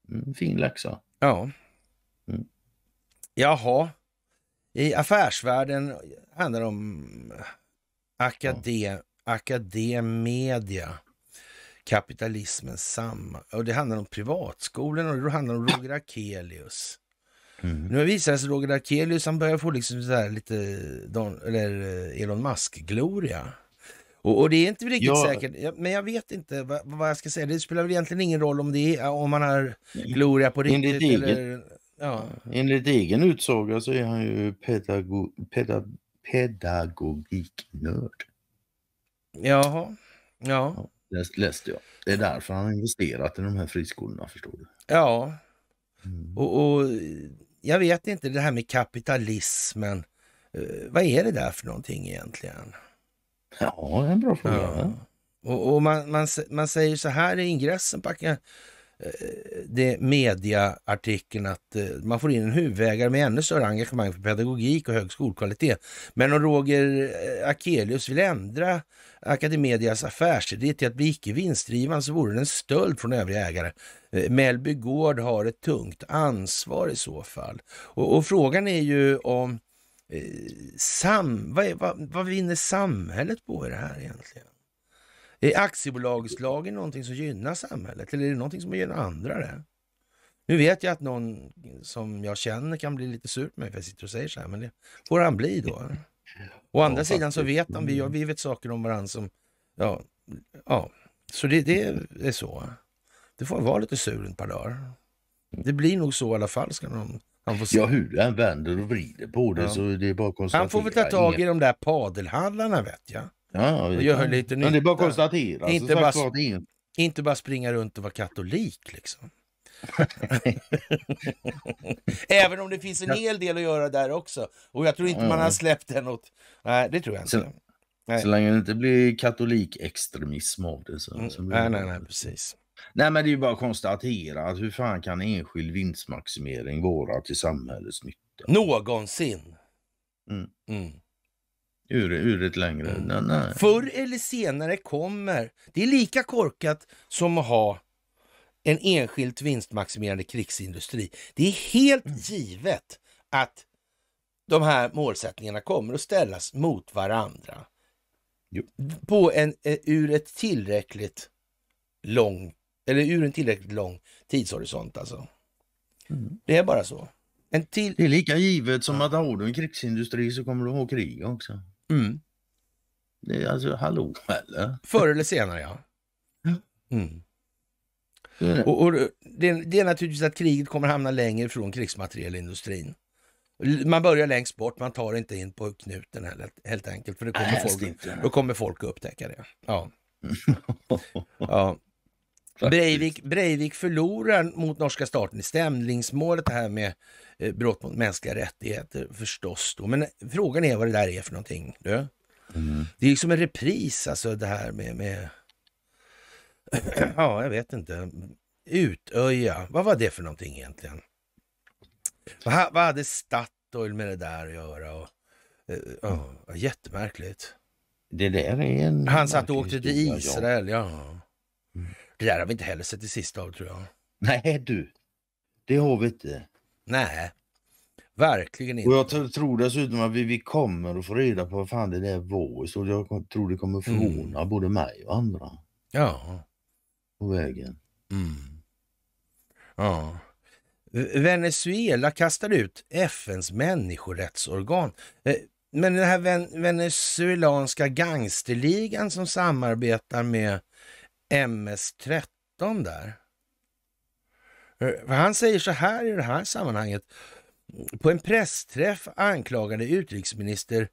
Mm, fin läxa. Ja. Mm. Jaha. I affärsvärlden handlar det om akade, ja. akademedia kapitalismens samman. Och det handlar om privatskolorna och det handlar om Roger Akelius. Mm. Nu visar det sig Roger Akelius, han börjar få liksom så lite Don, eller eh, Elon Musk-gloria. Och, och, det är inte riktigt ja. säkert, men jag vet inte vad, vad, jag ska säga. Det spelar väl egentligen ingen roll om, det är, om han har gloria på riktigt egen, Ja. Enligt egen utsaga så är han ju pedago, pedag, pedagogiknörd. Jaha, ja. ja läst, läste jag. Det är därför han har investerat i de här friskolorna, förstår du. Ja, mm. och, och, jag vet inte det här med kapitalismen. Eh, vad är det där för någonting egentligen? Ja, det är en bra fråga. Ja. Och, och man, man, man, säger så här i ingressen på det mediaartikeln att eh, man får in en huvudägare med ännu större engagemang för pedagogik och hög skolkvalitet. Men om Roger eh, Akelius vill ändra Academedias affärsidé till att bli icke vinstdrivande så vore det en stöld från övriga ägare. Eh, Mellby Gård har ett tungt ansvar i så fall. Och, och frågan är ju om sam, vad, är, vad, vad vinner samhället på i det här egentligen? Är aktiebolagslagen någonting som gynnar samhället eller är det någonting som gynnar andra? Det? Nu vet jag att någon som jag känner kan bli lite sur på mig för jag sitter och säger så här, men det får han bli då. Å andra sidan så vet han, vi, mm. vi vet saker om varandra som, ja, ja. så det, det är så. Det får vara lite sur ett par dagar. Det blir nog så i alla fall. Ska de, han får se. Ja, hur han vänder och vrider på det ja. så det är bara att konstatera. Han får väl ta tag i de där padelhandlarna vet jag. Ja, gör lite nytta. Men det är bara att konstatera. Alltså, inte, bara, inte bara springa runt och vara katolik liksom. Även om det finns en hel del att göra där också. Och jag tror inte man har släppt den åt... Nej, det tror jag inte. Så, nej. så länge det inte blir katolikextremism av det. Så, mm. så nej, nej, nej, precis. Nej, men det är ju bara att konstatera att hur fan kan enskild vinstmaximering vara till samhällets nytta? Någonsin. Mm. Mm ur, ur ett längre. Mm. Nej, nej. Förr eller senare kommer. Det är lika korkat som att ha en enskilt vinstmaximerande krigsindustri. Det är helt mm. givet att de här målsättningarna kommer att ställas mot varandra. Jo. På en, eh, ur ett tillräckligt lång, eller ur en tillräckligt lång tidshorisont alltså. Mm. Det är bara så. Till... Det är lika givet som ja. att har du en krigsindustri så kommer du ha krig också. Mm. Det är alltså, hallå eller? Förr eller senare ja. Mm. Mm. Och, och det, det, är naturligtvis att kriget kommer hamna längre från krigsmaterielindustrin. Man börjar längst bort, man tar inte in på knuten heller, helt enkelt. För det kommer äh, folk, då kommer folk att upptäcka det. Ja. ja. Breivik, Breivik förlorar mot norska staten i stämningsmålet, det här med eh, brott mot mänskliga rättigheter förstås. Då. Men frågan är vad det där är för någonting. Du? Mm. Det är liksom en repris, alltså det här med... med... ja, jag vet inte. Utöja, vad var det för någonting egentligen? Vad, vad hade Statoil med det där att göra? Och, oh, oh, jättemärkligt. Det där är en... Han satt och åkte till Israel, ja. Mm. Det där har vi inte heller sett det sista av tror jag. Nej du, det har vi inte. Nej, verkligen inte. Och jag tror dessutom att vi, vi kommer att få reda på vad fan det där var. och jag tror det kommer förvåna mm. både mig och andra. Ja. På vägen. Mm. Ja. Venezuela kastar ut FNs människorättsorgan. Eh, men den här venezuelanska gangsterligan som samarbetar med MS-13 där. Eh, han säger så här i det här sammanhanget. På en pressträff anklagade utrikesminister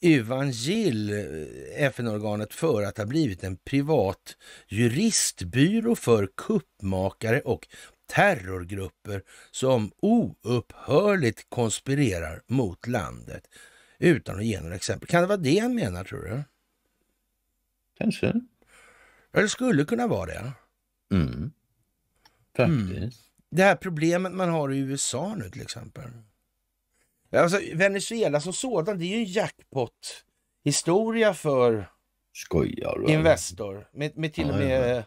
Yvan eh, Gill eh, FN-organet för att ha blivit en privat juristbyrå för kuppmakare och terrorgrupper som oupphörligt konspirerar mot landet utan att ge några exempel. Kan det vara det han menar, tror du? Kanske. Ja, det skulle kunna vara det. Mm. Faktiskt. Mm. Det här problemet man har i USA nu till exempel. Alltså, Venezuela som sådant, det är ju en jackpot-historia för Skojar Investor. Med, med till och med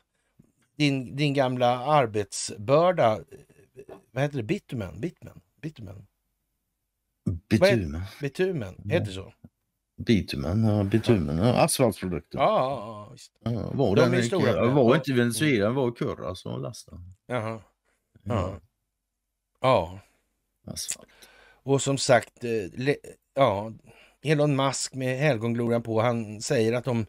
Din, din gamla arbetsbörda. Vad heter det? Bitumen? Bitumen? Bitumen? Bitumen. bitumen. heter det så? Bitumen, eh, bitumen, eh, asfaltsprodukter. Ja, ja, visst. ja var De den stora var inte Venezuela, mm. var Kurra som lastade. Jaha. Ja. ja. Asfalt. Och som sagt, eh, ja, Elon Musk med helgonglorian på, han säger att de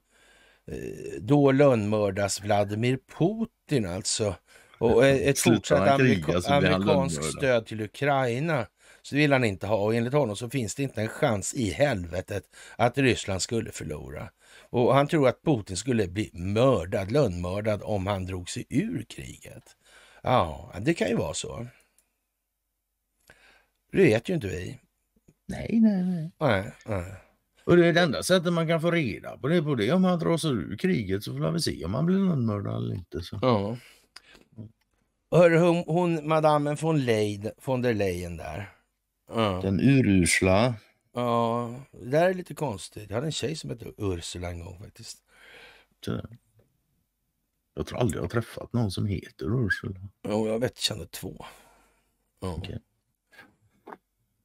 då lönnmördas Vladimir Putin alltså. Och ett fortsatt amerika amerikanskt stöd till Ukraina så vill han inte ha och enligt honom så finns det inte en chans i helvetet att Ryssland skulle förlora. Och han tror att Putin skulle bli mördad, lönnmördad om han drog sig ur kriget. Ja, det kan ju vara så. Det vet ju inte vi. Nej, nej, nej. nej, nej. Och det är det enda sättet man kan få reda på det. På det. Om han drar sig ur kriget så får vi se om han blir lönnmördad eller inte. Så. Ja. Hör hon, hon, madammen von, Leid, von der Leyen där. Ja. Den urusla. Ja, det där är lite konstigt. Jag hade en tjej som hette Ursula en gång faktiskt. Typ. Jag tror aldrig jag har träffat någon som heter Ursula. Jo, jag vet, känner två. Ja. Okay.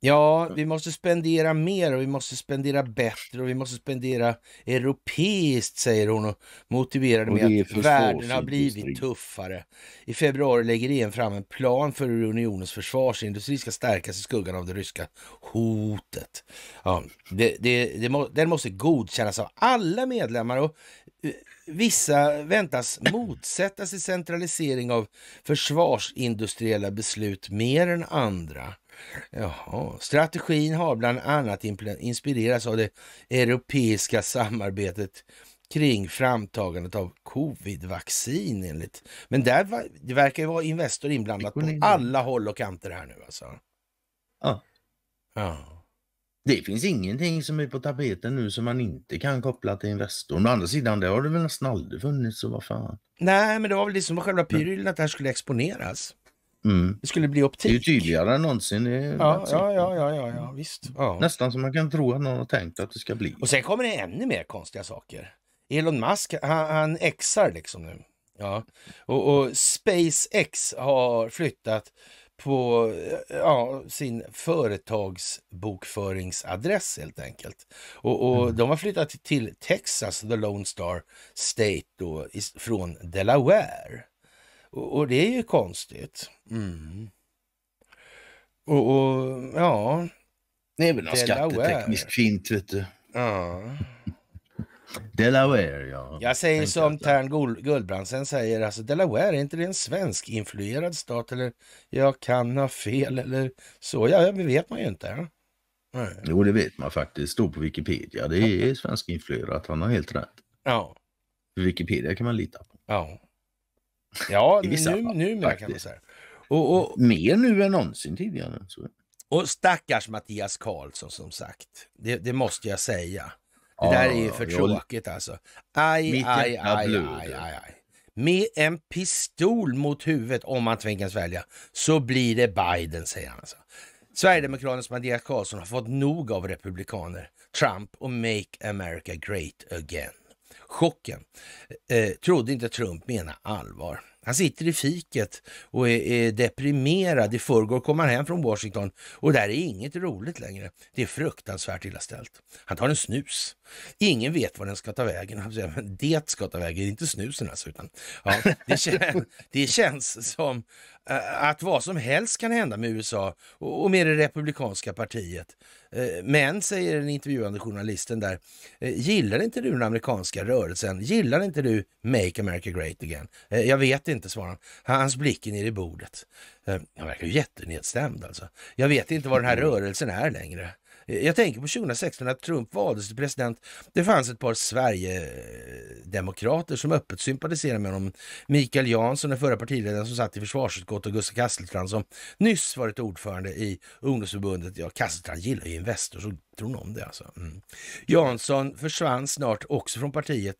Ja, mm. vi måste spendera mer och vi måste spendera bättre och vi måste spendera europeiskt, säger hon och motiverar det med att världen har blivit tuffare. I februari lägger EU fram en plan för hur unionens försvarsindustri ska stärkas i skuggan av det ryska hotet. Ja, det, det, det må, den måste godkännas av alla medlemmar och eh, Vissa väntas motsätta sig centralisering av försvarsindustriella beslut mer än andra. Jaha. Strategin har bland annat inspirerats av det europeiska samarbetet kring framtagandet av covid-vaccin enligt. Men där det verkar ju vara Investor inblandat på alla håll och kanter här nu alltså. Ja. ja. Det finns ingenting som är på tapeten nu som man inte kan koppla till Investor. Men å andra sidan, det har det väl nästan aldrig funnits så vad fan. Nej, men det var väl det som var själva pyrylen att det här skulle exponeras. Mm. Det skulle bli optik. Det är tydligare än någonsin. Ja, ja, ja, ja, ja, ja, visst. Ja. Nästan som man kan tro att någon har tänkt att det ska bli. Och sen kommer det ännu mer konstiga saker. Elon Musk, han, han exar liksom nu. Ja. Och, och SpaceX har flyttat på ja, sin företagsbokföringsadress helt enkelt. Och, och mm. de har flyttat till Texas, the Lone Star State då, från Delaware. Och, det är ju konstigt. Mm. Och, och, ja... Det är väl någon skatteteknisk fint, vet du. Ja. Delaware, ja. Jag säger som Tern Guldbrandsen säger, alltså Delaware, är inte det en svensk influerad stat? Eller jag kan ha fel eller så. Ja, det vet man ju inte. Nej. Jo, det vet man faktiskt. Det står på Wikipedia. Det är svensk influerat. Han har helt rätt. Ja. Wikipedia kan man lita på. Ja. Ja, I vissa nu, fall, faktiskt. kan man säga. Och, och, Mer nu än någonsin tidigare. Så. Och stackars Mattias Karlsson som sagt. Det, det måste jag säga. Det ah, där är ju för tråkigt alltså. Aj, aj, aj, aj, aj, Med en pistol mot huvudet, om man tvingas välja, så blir det Biden, säger han. Alltså. Sverigedemokraternas Mattias Karlsson har fått nog av republikaner, Trump och Make America Great Again chocken, eh, trodde inte Trump menade allvar. Han sitter i fiket och är, är deprimerad. I förrgår kom han hem från Washington och där är inget roligt längre. Det är fruktansvärt illa ställt. Han tar en snus. Ingen vet var den ska ta vägen. Det ska ta vägen, inte snusen alltså. Utan, ja, det, kän, det känns som Eh, att vad som helst kan hända med USA och med det republikanska partiet. Eh, men, säger den intervjuande journalisten där, eh, gillar inte du den amerikanska rörelsen? Gillar inte du Make America Great Again? Jag vet inte, svarar han. Hans blick är nere i bordet. Han verkar ju jättenedstämd alltså. Jag vet inte vad den här mm. rörelsen är längre. Jag tänker på 2016 när Trump valdes till president. Det fanns ett par Sverigedemokrater som öppet sympatiserade med honom. Mikael Jansson, den förra partiledaren som satt i försvarsutskottet och Gustav Kasselstrand som nyss varit ordförande i ungdomsförbundet. Ja, Kasselstrand gillar ju Investor, så tror hon om det alltså. Mm. Jansson försvann snart också från partiet.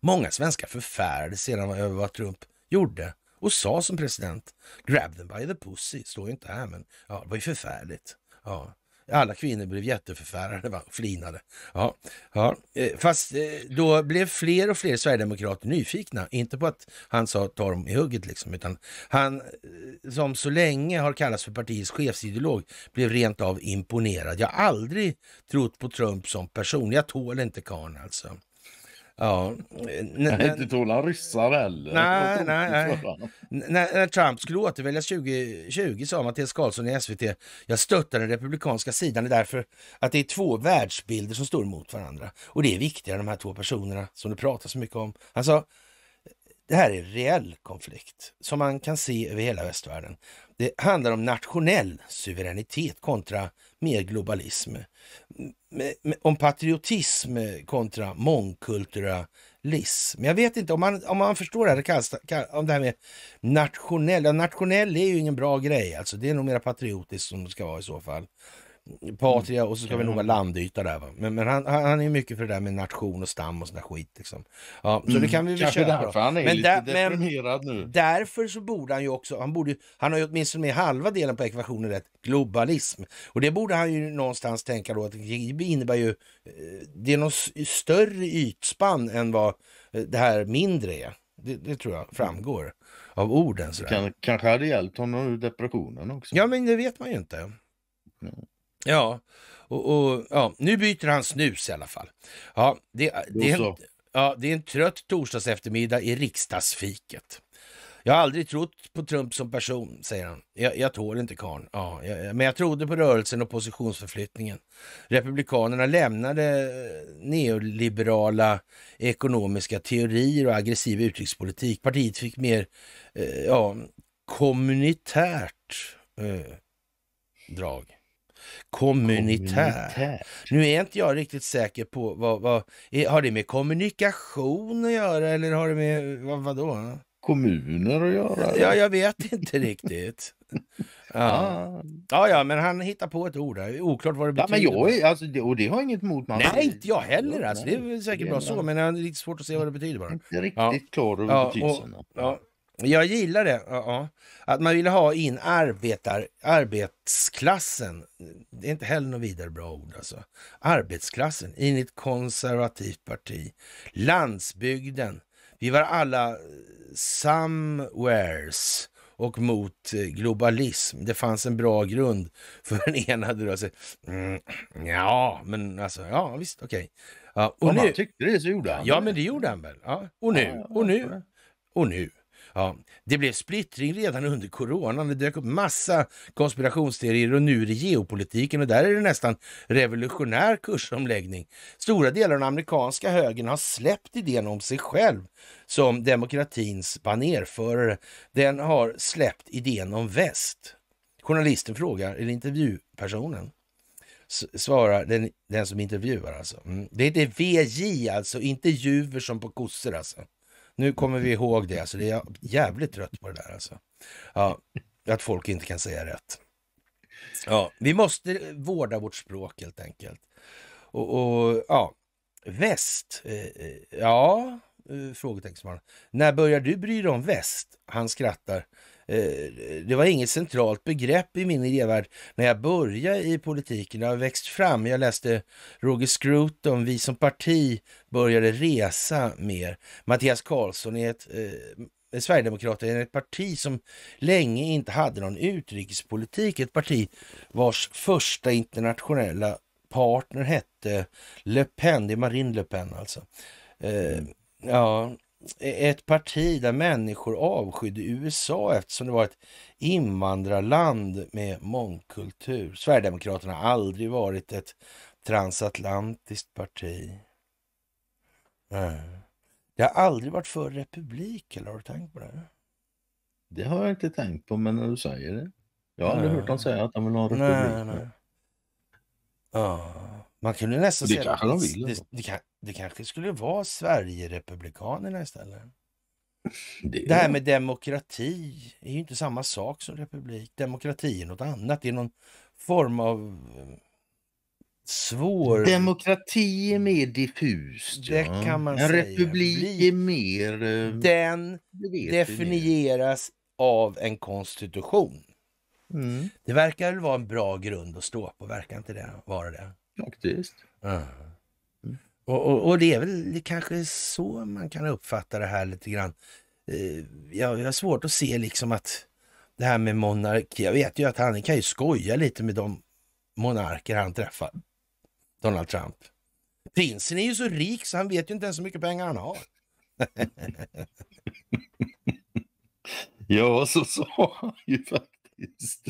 Många svenskar förfärades sedan över vad Trump gjorde och sa som president. Grab them by the pussy, står ju inte här men ja, det var ju förfärligt. Ja. Alla kvinnor blev jätteförfärade va? och flinade. Ja, ja. Eh, fast eh, då blev fler och fler sverigedemokrater nyfikna. Inte på att han sa ta dem i hugget liksom, utan han eh, som så länge har kallats för partiets chefsideolog blev rent av imponerad. Jag har aldrig trott på Trump som person. Jag tål inte karln alltså. Ja. Nej, inte tåla ryssar heller. Nej, nej, nej. När, Trump skulle återväljas 2020 sa Mattias Karlsson i SVT, jag stöttar den republikanska sidan därför att det är två världsbilder som står emot varandra. Och det är viktigare än de här två personerna som du pratar så mycket om. Alltså, det här är en reell konflikt som man kan se över hela västvärlden. Det handlar om nationell suveränitet kontra mer globalism. Om patriotism kontra mångkulturalism. Jag vet inte om man, om man förstår det här, om det här med nationell. Ja, nationell är ju ingen bra grej alltså. Det är nog mer patriotiskt som det ska vara i så fall. Patria och så ska vi mm. nog ha landyta där. Va? Men, men han, han är mycket för det där med nation och stam och sån där skit. Liksom. Ja, så det mm. kan vi väl köra. Därför han är men lite där, deprimerad nu. Därför så borde han ju också, han, borde, han har ju åtminstone med halva delen på ekvationen rätt, globalism. Och det borde han ju någonstans tänka då att det innebär ju, eh, det är något större ytspann än vad eh, det här mindre är. Det, det, tror jag framgår av orden. Sådär. Det kan, kanske hade hjälpt honom ur depressionen också. Ja, men det vet man ju inte. Mm. Ja, och, och, ja, nu byter han snus i alla fall. Ja, det, det, är en, ja, det är en trött torsdags eftermiddag i riksdagsfiket. Jag har aldrig trott på Trump som person, säger han. Jag, jag tål inte karln. Ja, men jag trodde på rörelsen och positionsförflyttningen. Republikanerna lämnade eh, neoliberala ekonomiska teorier och aggressiv utrikespolitik. Partiet fick mer eh, ja, kommunitärt eh, drag. Kommunitär. Nu är inte jag riktigt säker på vad, vad har det med kommunikation att göra eller har det med vad, vadå? Kommuner att göra? Ja, jag vet inte riktigt. Ja. ja, ja, men han hittar på ett ord där. Oklart vad det betyder. Ja, men jag, är, alltså, det, och det har inget emot Nej, inte jag heller. Alltså. Det är säkert bra så, men det är lite svårt att se vad det betyder bara. Inte riktigt ja. klar över ja, betydelsen. Ja. Jag gillar det. Uh -uh. Att man ville ha in arbetar, arbetsklassen. Det är inte heller något vidare bra ord. Alltså. Arbetsklassen in i ett konservativt parti. Landsbygden. Vi var alla eh, somewheres och mot eh, globalism. Det fanns en bra grund för en enad rörelse. Mm, ja, men alltså, ja visst, okej. Okay. Ja, och ja, nu, han tyckte det så gjorde han Ja, men det gjorde han väl. Ja. Och nu, och nu, och nu. Ja, det blev splittring redan under coronan. Det dök upp massa konspirationsteorier och nu är det geopolitiken och där är det nästan revolutionär kursomläggning. Stora delar av den amerikanska högern har släppt idén om sig själv som demokratins banerförare. Den har släppt idén om väst. Journalisten frågar, eller intervjupersonen, svarar den, den som intervjuar alltså. Mm. Det är VJ alltså, intervjuer som på kossor alltså. Nu kommer vi ihåg det, alltså. Det är jag jävligt trött på det där alltså. Ja, att folk inte kan säga rätt. Ja, vi måste vårda vårt språk helt enkelt. Och, och ja, väst. Eh, eh, ja, eh, frågetecken. När börjar du bry dig om väst? Han skrattar. Eh, det var inget centralt begrepp i min idévärld när jag började i politiken. Det har växt fram. Jag läste Roger Scruton, Vi som parti började resa mer. Mattias Karlsson är ett eh, Sverigedemokraterna är ett parti som länge inte hade någon utrikespolitik. Ett parti vars första internationella partner hette Le Pen. Det är Marine Le Pen alltså. Eh, mm. ja, E-, ett parti där människor avskydde USA eftersom det var ett invandrarland med mångkultur. Sverigedemokraterna har aldrig varit ett transatlantiskt parti. Nej. Det har aldrig varit för republik, eller har du tänkt på det? Det har jag inte tänkt på, men när du säger det. Jag har nej. aldrig hört honom säga att de vill ha republik. Nej, nej. Ja. Man kunde nästan det säga... Kanske att, de vill, det, alltså. det, det kanske skulle vara Sverigerepublikanerna istället. Det, det, här med demokrati är ju inte samma sak som republik. Demokrati är något annat. Det är någon form av eh, svår... Demokrati är mer diffust. Det ja. kan man en säga. republik är mer... Eh, den definieras av en konstitution. Mm. Det verkar väl vara en bra grund att stå på, verkar inte det vara det? Faktiskt. Mm. Och, och, och, det är väl kanske så man kan uppfatta det här lite grann. Eh, jag, jag har svårt att se liksom att det här med monarki. Jag vet ju att han kan ju skoja lite med de monarker han träffar. Donald Trump. Prinsen är ju så rik så han vet ju inte ens hur mycket pengar han har. ja, så sa han ju faktiskt faktiskt.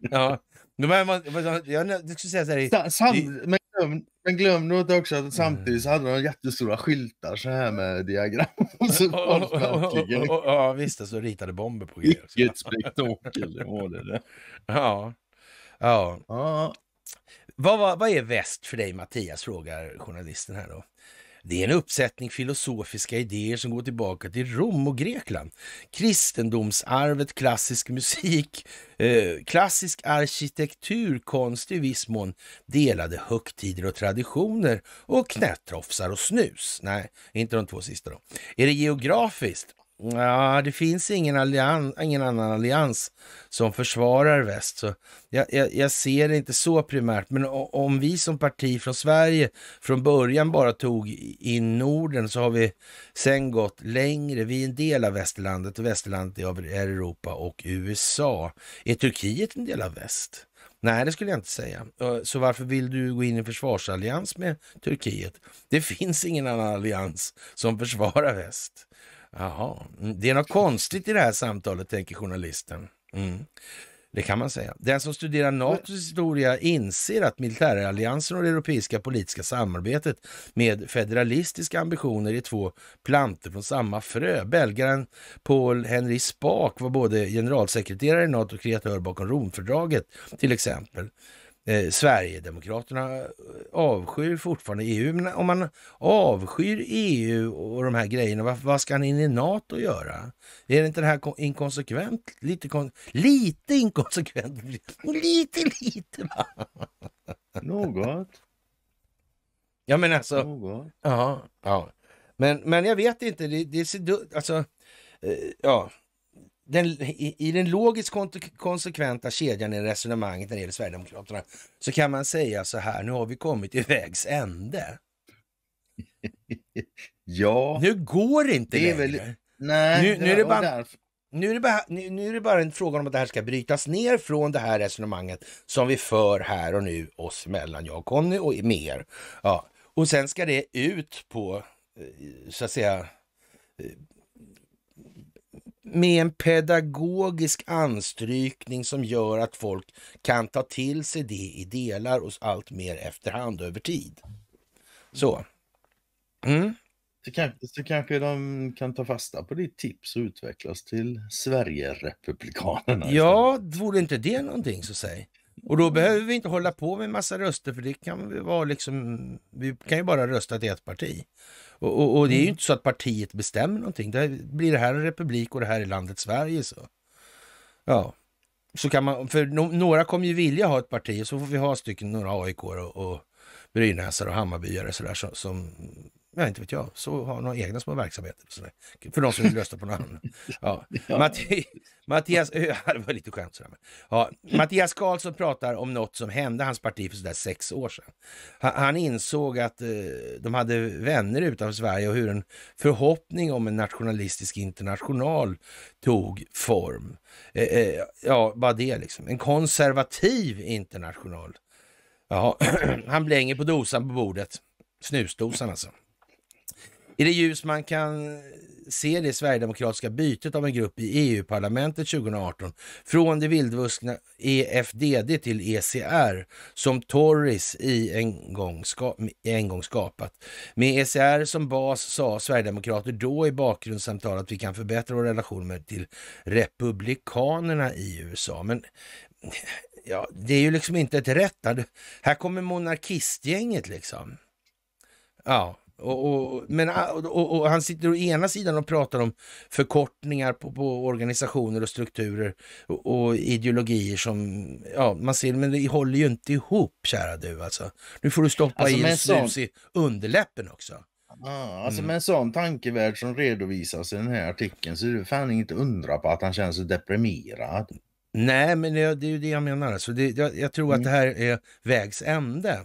Ja, men man, jag skulle säga så här. Sam, men, glöm, men glöm inte också att samtidigt så hade de jättestora skyltar så här med diagram. Och så och, och, och, ja, visst, och så alltså, ritade bomber på grejer. Vilket spektakel det var det. Där. Ja. Ja. ja. Vad, vad, vad är väst för dig Mattias, frågar journalisten här då. Det är en uppsättning filosofiska idéer som går tillbaka till Rom och Grekland. Kristendomsarvet, klassisk musik, eh, klassisk arkitektur, konst i viss mån, delade högtider och traditioner och knätrofsar och snus. Nej, inte de två sista då. Är det geografiskt? Ja, det finns ingen, allians, ingen annan allians som försvarar väst. Så jag, jag, jag, ser det inte så primärt, men om vi som parti från Sverige från början bara tog in Norden så har vi sen gått längre. Vi är en del av västerlandet och västerlandet är Europa och USA. Är Turkiet en del av väst? Nej, det skulle jag inte säga. Så varför vill du gå in i försvarsallians med Turkiet? Det finns ingen annan allians som försvarar väst. Jaha, mm, det är något konstigt i det här samtalet, tänker journalisten. Mm. Det kan man säga. Den som studerar NATOs historia inser att militäralliansen och det europeiska politiska samarbetet med federalistiska ambitioner är två planter från samma frö. Belgaren Paul Henry Spak var både generalsekreterare i NATO och kreatör bakom Romfördraget till exempel. Eh, Sverigedemokraterna eh, avskyr fortfarande EU. Men om man avskyr EU och de här grejerna, vad, ska han in i NATO göra? Är det inte det här inkonsekvent? Lite, kon lite inkonsekvent? Lite, lite va? Något. Ja men alltså. Något. Ja, ja. Men, men jag vet inte, det, det ser alltså. Eh, ja, den, i, i, den logiskt konsekventa kedjan i resonemanget när det gäller Sverigedemokraterna så kan man säga så här, nu har vi kommit i vägs ände. ja. Nu går det inte det är längre. Väl, nej, nu, nu är det bara... Nu är, bara, nu, nu är, det bara, en fråga om att det här ska brytas ner från det här resonemanget som vi för här och nu oss emellan, jag och Conny och mer. Ja. Och sen ska det ut på, eh, så att säga, eh, med en pedagogisk anstrykning som gör att folk kan ta till sig det i delar och allt mer efterhand över tid. Så. Mm. Så, kanske, så kanske de kan ta fasta på ditt tips och utvecklas till Sverigerepublikanerna. Ja, vore inte det någonting så säg. Och då behöver vi inte hålla på med massa röster för det kan vi vara liksom, vi kan ju bara rösta till ett parti. Och, och, och det är ju mm. inte så att partiet bestämmer någonting. Det blir det här en republik och det här är landet Sverige så. Ja, så kan man, för no, några kommer ju vilja ha ett parti och så får vi ha stycken, några AIK och, och Brynäsare och Hammarbyare sådär som, som Nej, inte vet jag. Så har några egna små verksamheter. För de som vill rösta på någon annan. Ja. Mattias, det var lite skämt sådär. Ja. Mattias Karlsson pratar om något som hände hans parti för sådär sex år sedan. Han, insåg att eh, de hade vänner utanför Sverige och hur en förhoppning om en nationalistisk international tog form. Eh, eh, ja, bara det liksom. En konservativ international. Ja. han blänger på dosan på bordet. Snusdosan alltså. I det ljus man kan se det sverigedemokratiska bytet av en grupp i EU-parlamentet 2018 från det vildvuxna EFDD till ECR som Tories i en gång, ska, en gång skapat. Med ECR som bas sa Sverigedemokrater då i bakgrundssamtal att vi kan förbättra vår relation till Republikanerna i USA. Men ja, det är ju liksom inte ett rätt. Här kommer monarkistgänget liksom. Ja, och, och men, ah, och, och, han sitter å ena sidan och pratar om förkortningar på, på organisationer och strukturer och, ideologier som ja, man ser, men det håller ju inte ihop kära du alltså. Nu får du stoppa alltså, i snus sån... i underläppen också. Ah, alltså mm. Med en sån tankevärld som redovisas i den här artikeln så är det fan inte undra på att han känner sig deprimerad. Nej, men det, det är ju det jag menar. Så det, jag, jag tror mm. att det här är vägs ände.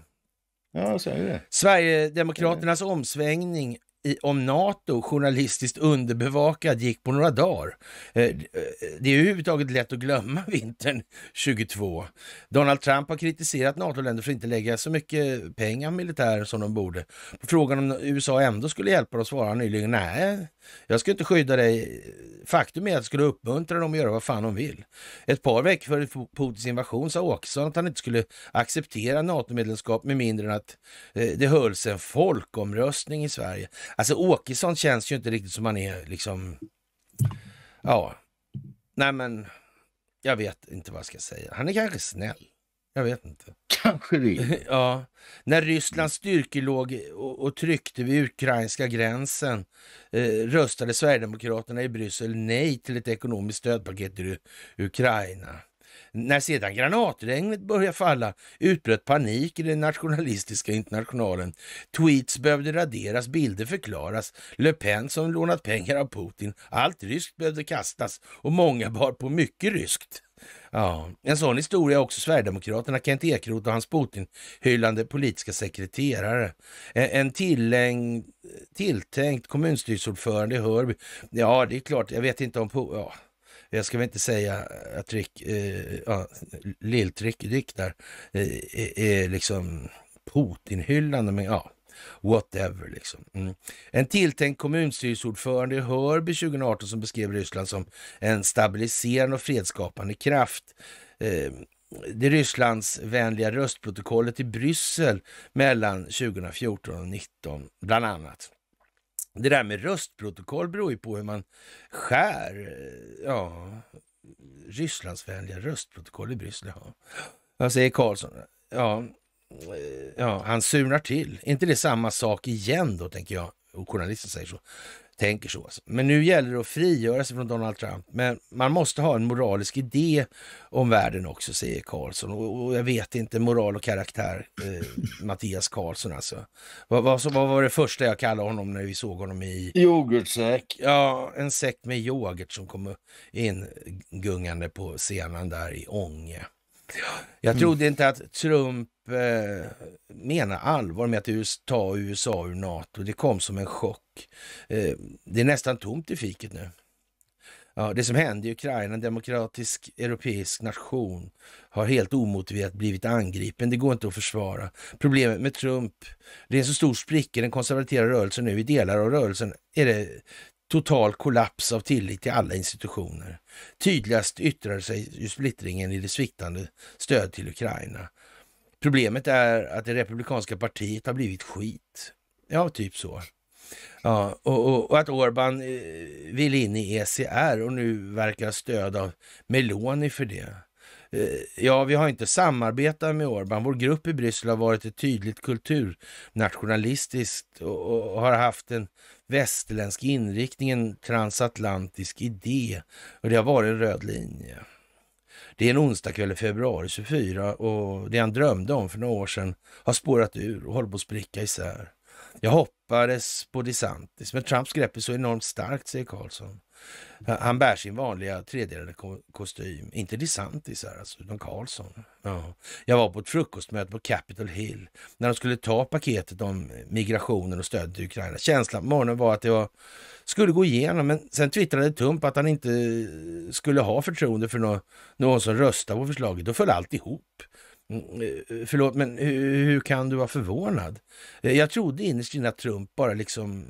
Ja, så är det. Sverigedemokraternas mm. omsvängning i, om NATO journalistiskt underbevakad gick på några dagar. Eh, eh, det är överhuvudtaget lätt att glömma vintern 22. Donald Trump har kritiserat NATO-länder för att inte lägga så mycket pengar militär som de borde. På frågan om USA ändå skulle hjälpa dem svarade han nyligen nej, jag skulle inte skydda dig. Faktum är att jag skulle uppmuntra dem att göra vad fan de vill. Ett par veckor före Putins invasion sa Åkesson att han inte skulle acceptera NATO-medlemskap med mindre än att eh, det hölls en folkomröstning i Sverige. Alltså Åkesson känns ju inte riktigt som han är liksom... Ja, nej men jag vet inte vad jag ska säga. Han är kanske snäll. Jag vet inte. Kanske det. ja. När Rysslands mm. styrkor låg och, och tryckte vid ukrainska gränsen eh, röstade Sverigedemokraterna i Bryssel nej till ett ekonomiskt stödpaket till Ukraina. När sedan granatregnet började falla utbröt panik i den nationalistiska internationalen. Tweets behövde raderas, bilder förklaras, Le Pen som lånat pengar av Putin. Allt ryskt behövde kastas och många bar på mycket ryskt. Ja, en sån historia också Sverigedemokraterna, Kent Ekeroth och hans Putin-hyllande politiska sekreterare. En, tilläng, tilltänkt kommunstyrelseordförande i Hörby. Ja, det är klart, jag vet inte om... Ja, jag ska väl inte säga att Rick, eh, ja, Lilltrick Rick där eh, är liksom Putin-hyllande, men ja whatever liksom. Mm. En tilltänkt kommunstyrelseordförande i Hörby 2018 som beskrev Ryssland som en stabiliserande och fredsskapande kraft. Eh, det Rysslands vänliga röstprotokollet i Bryssel mellan 2014 och 2019, bland annat. Det där med röstprotokoll beror ju på hur man skär. Eh, ja, Rysslandsvänliga röstprotokoll i Bryssel. Ja. Jag säger Karlsson. Ja, Eh, ja, han surnar till. inte det samma sak igen då, tänker jag? Och journalisten säger så. Tänker så. Alltså. Men nu gäller det att frigöra sig från Donald Trump. Men man måste ha en moralisk idé om världen också, säger Karlsson. Och, och jag vet inte, moral och karaktär, eh, Mattias Karlsson alltså. Vad, vad, vad, var det första jag kallade honom när vi såg honom i... Yoghurtsäck. Ja, en säck med yoghurt som kom in gungande på scenen där i Ånge. Jag mm. trodde mm. inte att Trump eh, menar allvar med att ta USA ur NATO. Det kom som en chock. Eh, det är nästan tomt i fiket nu. Ja, det som hände i Ukraina, en demokratisk europeisk nation, har helt omotiverat blivit angripen. Det går inte att försvara. Problemet med Trump, det är en så stor spricka i den konservativa rörelsen nu. I delar av rörelsen är det total kollaps av tillit till alla institutioner. Tydligast yttrar sig splittringen i det sviktande stöd till Ukraina. Problemet är att det republikanska partiet har blivit skit. Ja, typ så. Ja, och, och, och, att Orban eh, vill in i ECR och nu verkar stöd av Meloni för det. Eh, ja, vi har inte samarbetat med Orban. Vår grupp i Bryssel har varit ett tydligt kulturnationalistiskt och, och har haft en västerländsk inriktning, en transatlantisk idé. Och det har varit en röd linje. Det är en onsdagkväll i februari 24 och det han drömde om för några år sedan har spårat ur och håller på att spricka isär. Jag hoppades på DeSantis, men Trumps grepp är så enormt starkt, säger Karlsson. Han bär sin vanliga tredelade kostym. Inte DeSantis här alltså, utan Karlsson. Ja. Jag var på ett frukostmöte på Capitol Hill när de skulle ta paketet om migrationen och stöd till Ukraina. Känslan på morgonen var att det var, skulle gå igenom, men sen twittrade Trump att han inte skulle ha förtroende för någon, någon som röstar på förslaget. Då föll allt ihop. Mm, eh, förlåt, men hur, hur, kan du vara förvånad? Eh, jag trodde innerst inne att Trump bara liksom,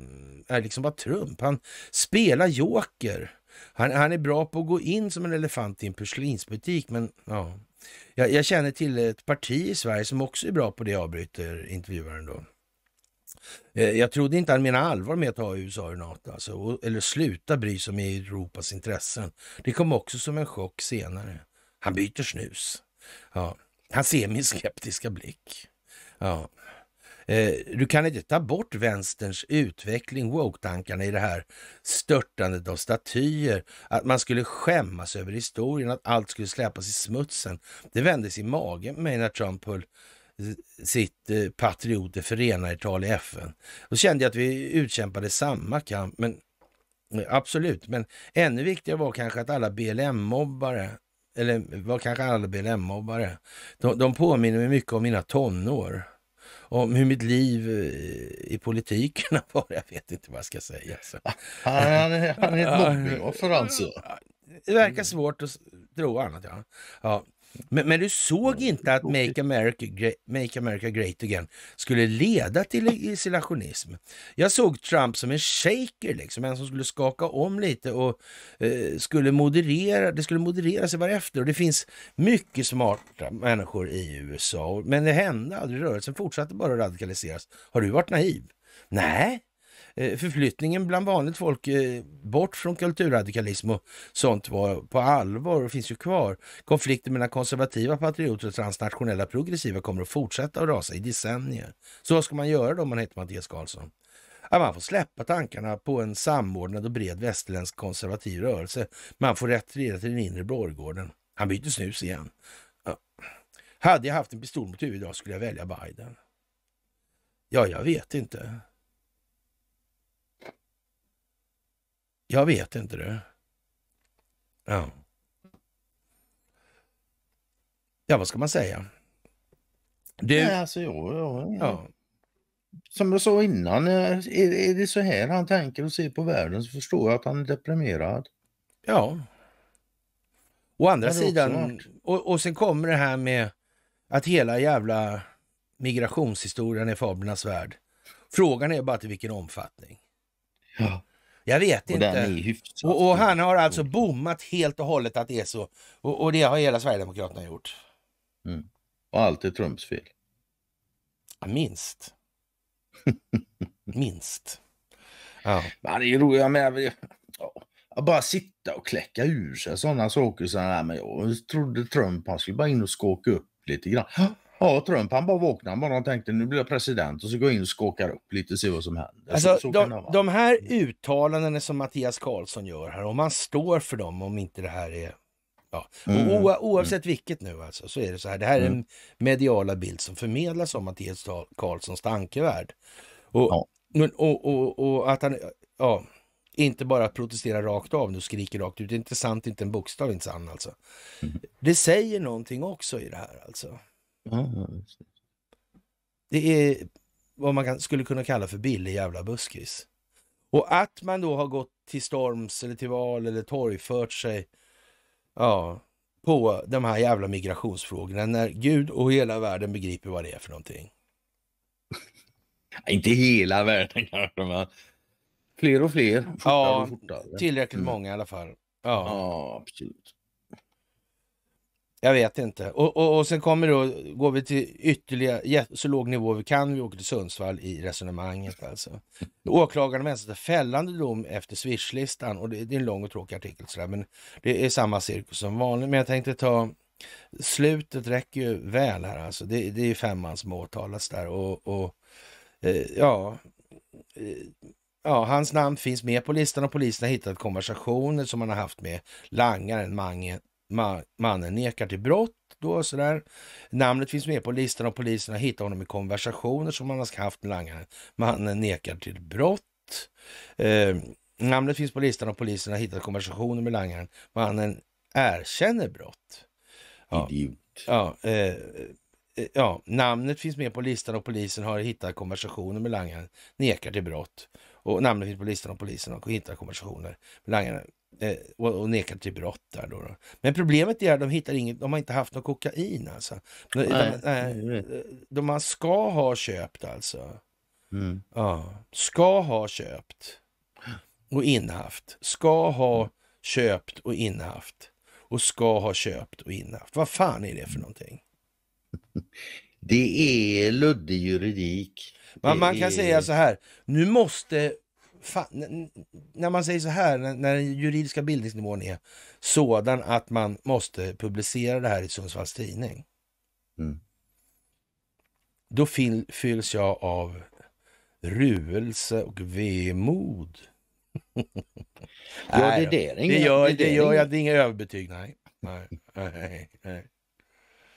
är liksom bara Trump. Han spelar joker. Han, han är bra på att gå in som en elefant i en porslinsbutik, men ja. Jag, jag känner till ett parti i Sverige som också är bra på det, avbryter intervjuaren då. Eh, jag trodde inte han menade allvar med att ha USA ur NATO, alltså, eller sluta bry sig om Europas intressen. Det kom också som en chock senare. Han byter snus. Ja, han ser min skeptiska blick. Ja. Eh, du kan inte ta bort vänsterns utveckling, woke-tankarna i det här störtandet av statyer, att man skulle skämmas över historien, att allt skulle släpas i smutsen. Det vändes i magen med mig när Trump höll sitt eh, patrioter förenar-tal i FN. Då kände jag att vi utkämpade samma kamp, men eh, absolut, men ännu viktigare var kanske att alla BLM-mobbare eller var kanske aldrig BLM-mobbare. De, de påminner mig mycket om mina tonår. Om hur mitt liv eh, i politiken var. Jag vet inte vad jag ska säga. Så. Ah, han, han, han är ett mobbingoffer alltså? Det verkar svårt att tro annat. Ja. ja. Men, men, du såg inte att Make America, Make America Great Again skulle leda till isolationism? Jag såg Trump som en shaker, liksom, en som skulle skaka om lite och eh, skulle moderera, det skulle moderera sig varefter. Och det finns mycket smarta människor i USA, men det hände aldrig. Rörelsen fortsatte bara att radikaliseras. Har du varit naiv? Nej, Eh, förflyttningen bland vanligt folk eh, bort från kulturradikalism och sånt var på allvar och finns ju kvar. Konflikten mellan konservativa patrioter och transnationella progressiva kommer att fortsätta att rasa i decennier. Så vad ska man göra då om man heter Mattias Karlsson? Ja, man får släppa tankarna på en samordnad och bred västerländsk konservativ rörelse. Man får retirera till den inre Borggården. Han byter snus igen. Ja. Hade jag haft en pistol mot huvudet idag skulle jag välja Biden. Ja, jag vet inte. Jag vet inte du. Ja. Ja, vad ska man säga? Du... Nej, alltså, jo, jo, ja. Som jag sa innan, eh, är, är det så här han tänker och ser på världen så förstår jag att han är deprimerad. Ja. Å andra sidan, och, och sen kommer det här med att hela jävla migrationshistorien är fablernas värld. Frågan är bara till vilken omfattning. Ja. Jag vet och inte. och, och, han har alltså bommat helt och hållet att det är så. Och, och det har hela Sverigedemokraterna gjort. Mm. Och allt är Trumps fel. Ja, minst. minst. Ja. Men det är roligt. Jag menar, jag bara sitta och kläcka ur sig sådana saker. sådana där men jag trodde Trump han skulle bara in och skåka upp lite grann. Ja, Trump han bara vaknade, han bara tänkte nu blir jag president och så går jag in och skakar upp lite och ser vad som händer. Alltså, så, så de, de här mm. uttalandena som Mattias Karlsson gör här, om man står för dem, om inte det här är Ja. Mm, mm, mm. oavsett mm. vilket nu alltså, så är det så här. Det här mm. är en mediala bild som förmedlas om Mattias Karlssons tankevärld. Och, ja. och, och, och, att han ja, inte bara protesterar rakt av nu, skriker rakt ut. Det är inte sant, inte en bokstav, inte sant alltså. Det säger någonting också i det här alltså. Det är vad man skulle kunna kalla för billig jävla buskis. Och att man då har gått till storms eller till val eller torgfört sig ja, på de här jävla migrationsfrågorna när Gud och hela världen begriper vad det är för någonting. Inte hela världen kanske, men fler och fler. Fortare ja, fortare. tillräckligt mm. många i alla fall. Ja, ja absolut. Jag vet inte. Och, och, och sen kommer då, går vi till ytterligare, så låg nivå vi kan, vi åker till Sundsvall i resonemanget alltså. Åklagaren väntar fällande dom efter swishlistan och det, det, är en lång och tråkig artikel sådär, men det är samma cirkus som vanligt. Men jag tänkte ta, slutet räcker ju väl här alltså. Det, det är femman som åtalas där och, och eh, ja, eh, Ja, hans namn finns med på listan och polisen har hittat konversationer som han har haft med langaren Mange mannen nekar till brott. Då, sådär. Namnet finns med på listan och polisen har hittat honom i konversationer som han har haft med langaren. Mannen nekar till brott. Eh, namnet finns på listan och polisen har hittat konversationer med langaren. Mannen erkänner brott. Ja. Idiot. Ja, eh, eh ja, namnet finns med på listan och polisen har hittat konversationer med langaren. Nekar till brott. Och namnet finns på listan och polisen har hittat konversationer med langaren. Eh, och, och nekar till brott där då, då. Men problemet är att de hittar inget, de har inte haft någon kokain alltså. De, nej. De, de, man ska ha köpt alltså. Mm. Ja. Ska ha köpt och innehaft. Ska ha mm. köpt och innehaft. Och ska ha köpt och innehaft. Vad fan är det för någonting? Det är luddig juridik. Man, man kan är... säga så här. Nu måste fan, när man säger så här, när, när den juridiska bildningsnivån är sådan att man måste publicera det här i Sundsvalls tidning. Mm. Då fyll, fylls jag av ruelse och vemod. ja, det, är det, inga, det, det, gör jag. Det är inga överbetyg, nej. nej, nej, nej.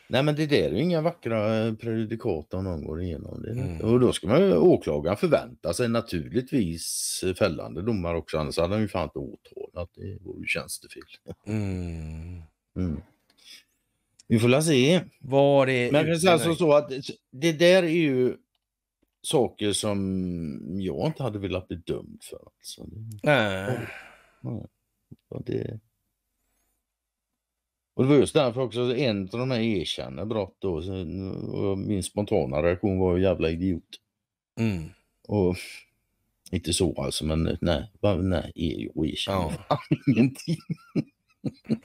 Nej men det där är ju inga vackra eh, prejudikat om någon går igenom det. Mm. Och då ska man ju åklagaren förvänta sig naturligtvis fällande domar också annars hade han ju fan inte åtalat. Det vore ju tjänstefel. Mm. Mm. Vi får la se. Var är men det är alltså så att det där är ju saker som jag inte hade velat bli dömd för. Alltså. Nej. Ja, det... Och det var just därför också en av de här erkänner brott då. Och min spontana reaktion var ju jävla idiot. Mm. Och inte så alltså, men nej, bara, nej, e, jag erkänner ja. ingenting.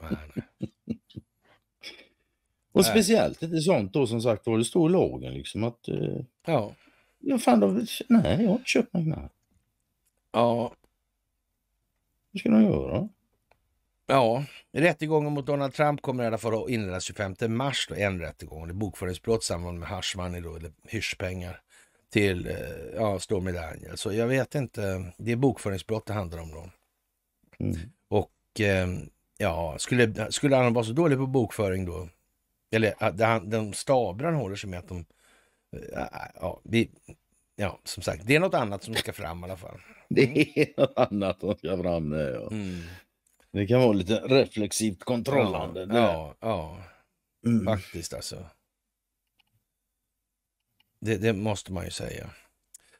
Och nej. speciellt lite sånt då som sagt var, det står i lagen liksom att... Eh, ja. Ja, fan, då, nej, jag har inte köpt någon knark. Ja. Vad ska de göra? Ja, rättegången mot Donald Trump kommer i alla fall att inledas 25 mars. Då, en rättegång. Det är bokföringsbrott i samband med haschmoney då, eller hyschpengar till eh, ja, Stormy Daniel. Så jag vet inte. Det är bokföringsbrott det handlar om då. Mm. Och eh, ja, skulle, skulle han vara så dålig på bokföring då? Eller att de staber han håller sig med att de... Eh, ja, vi, ja, som sagt, det är något annat som ska fram i alla fall. Det är något annat som ska fram, nu. ja. Mm. Det kan vara lite reflexivt kontrollande. Ja, ja, ja. Mm. faktiskt alltså. Det, det, måste man ju säga.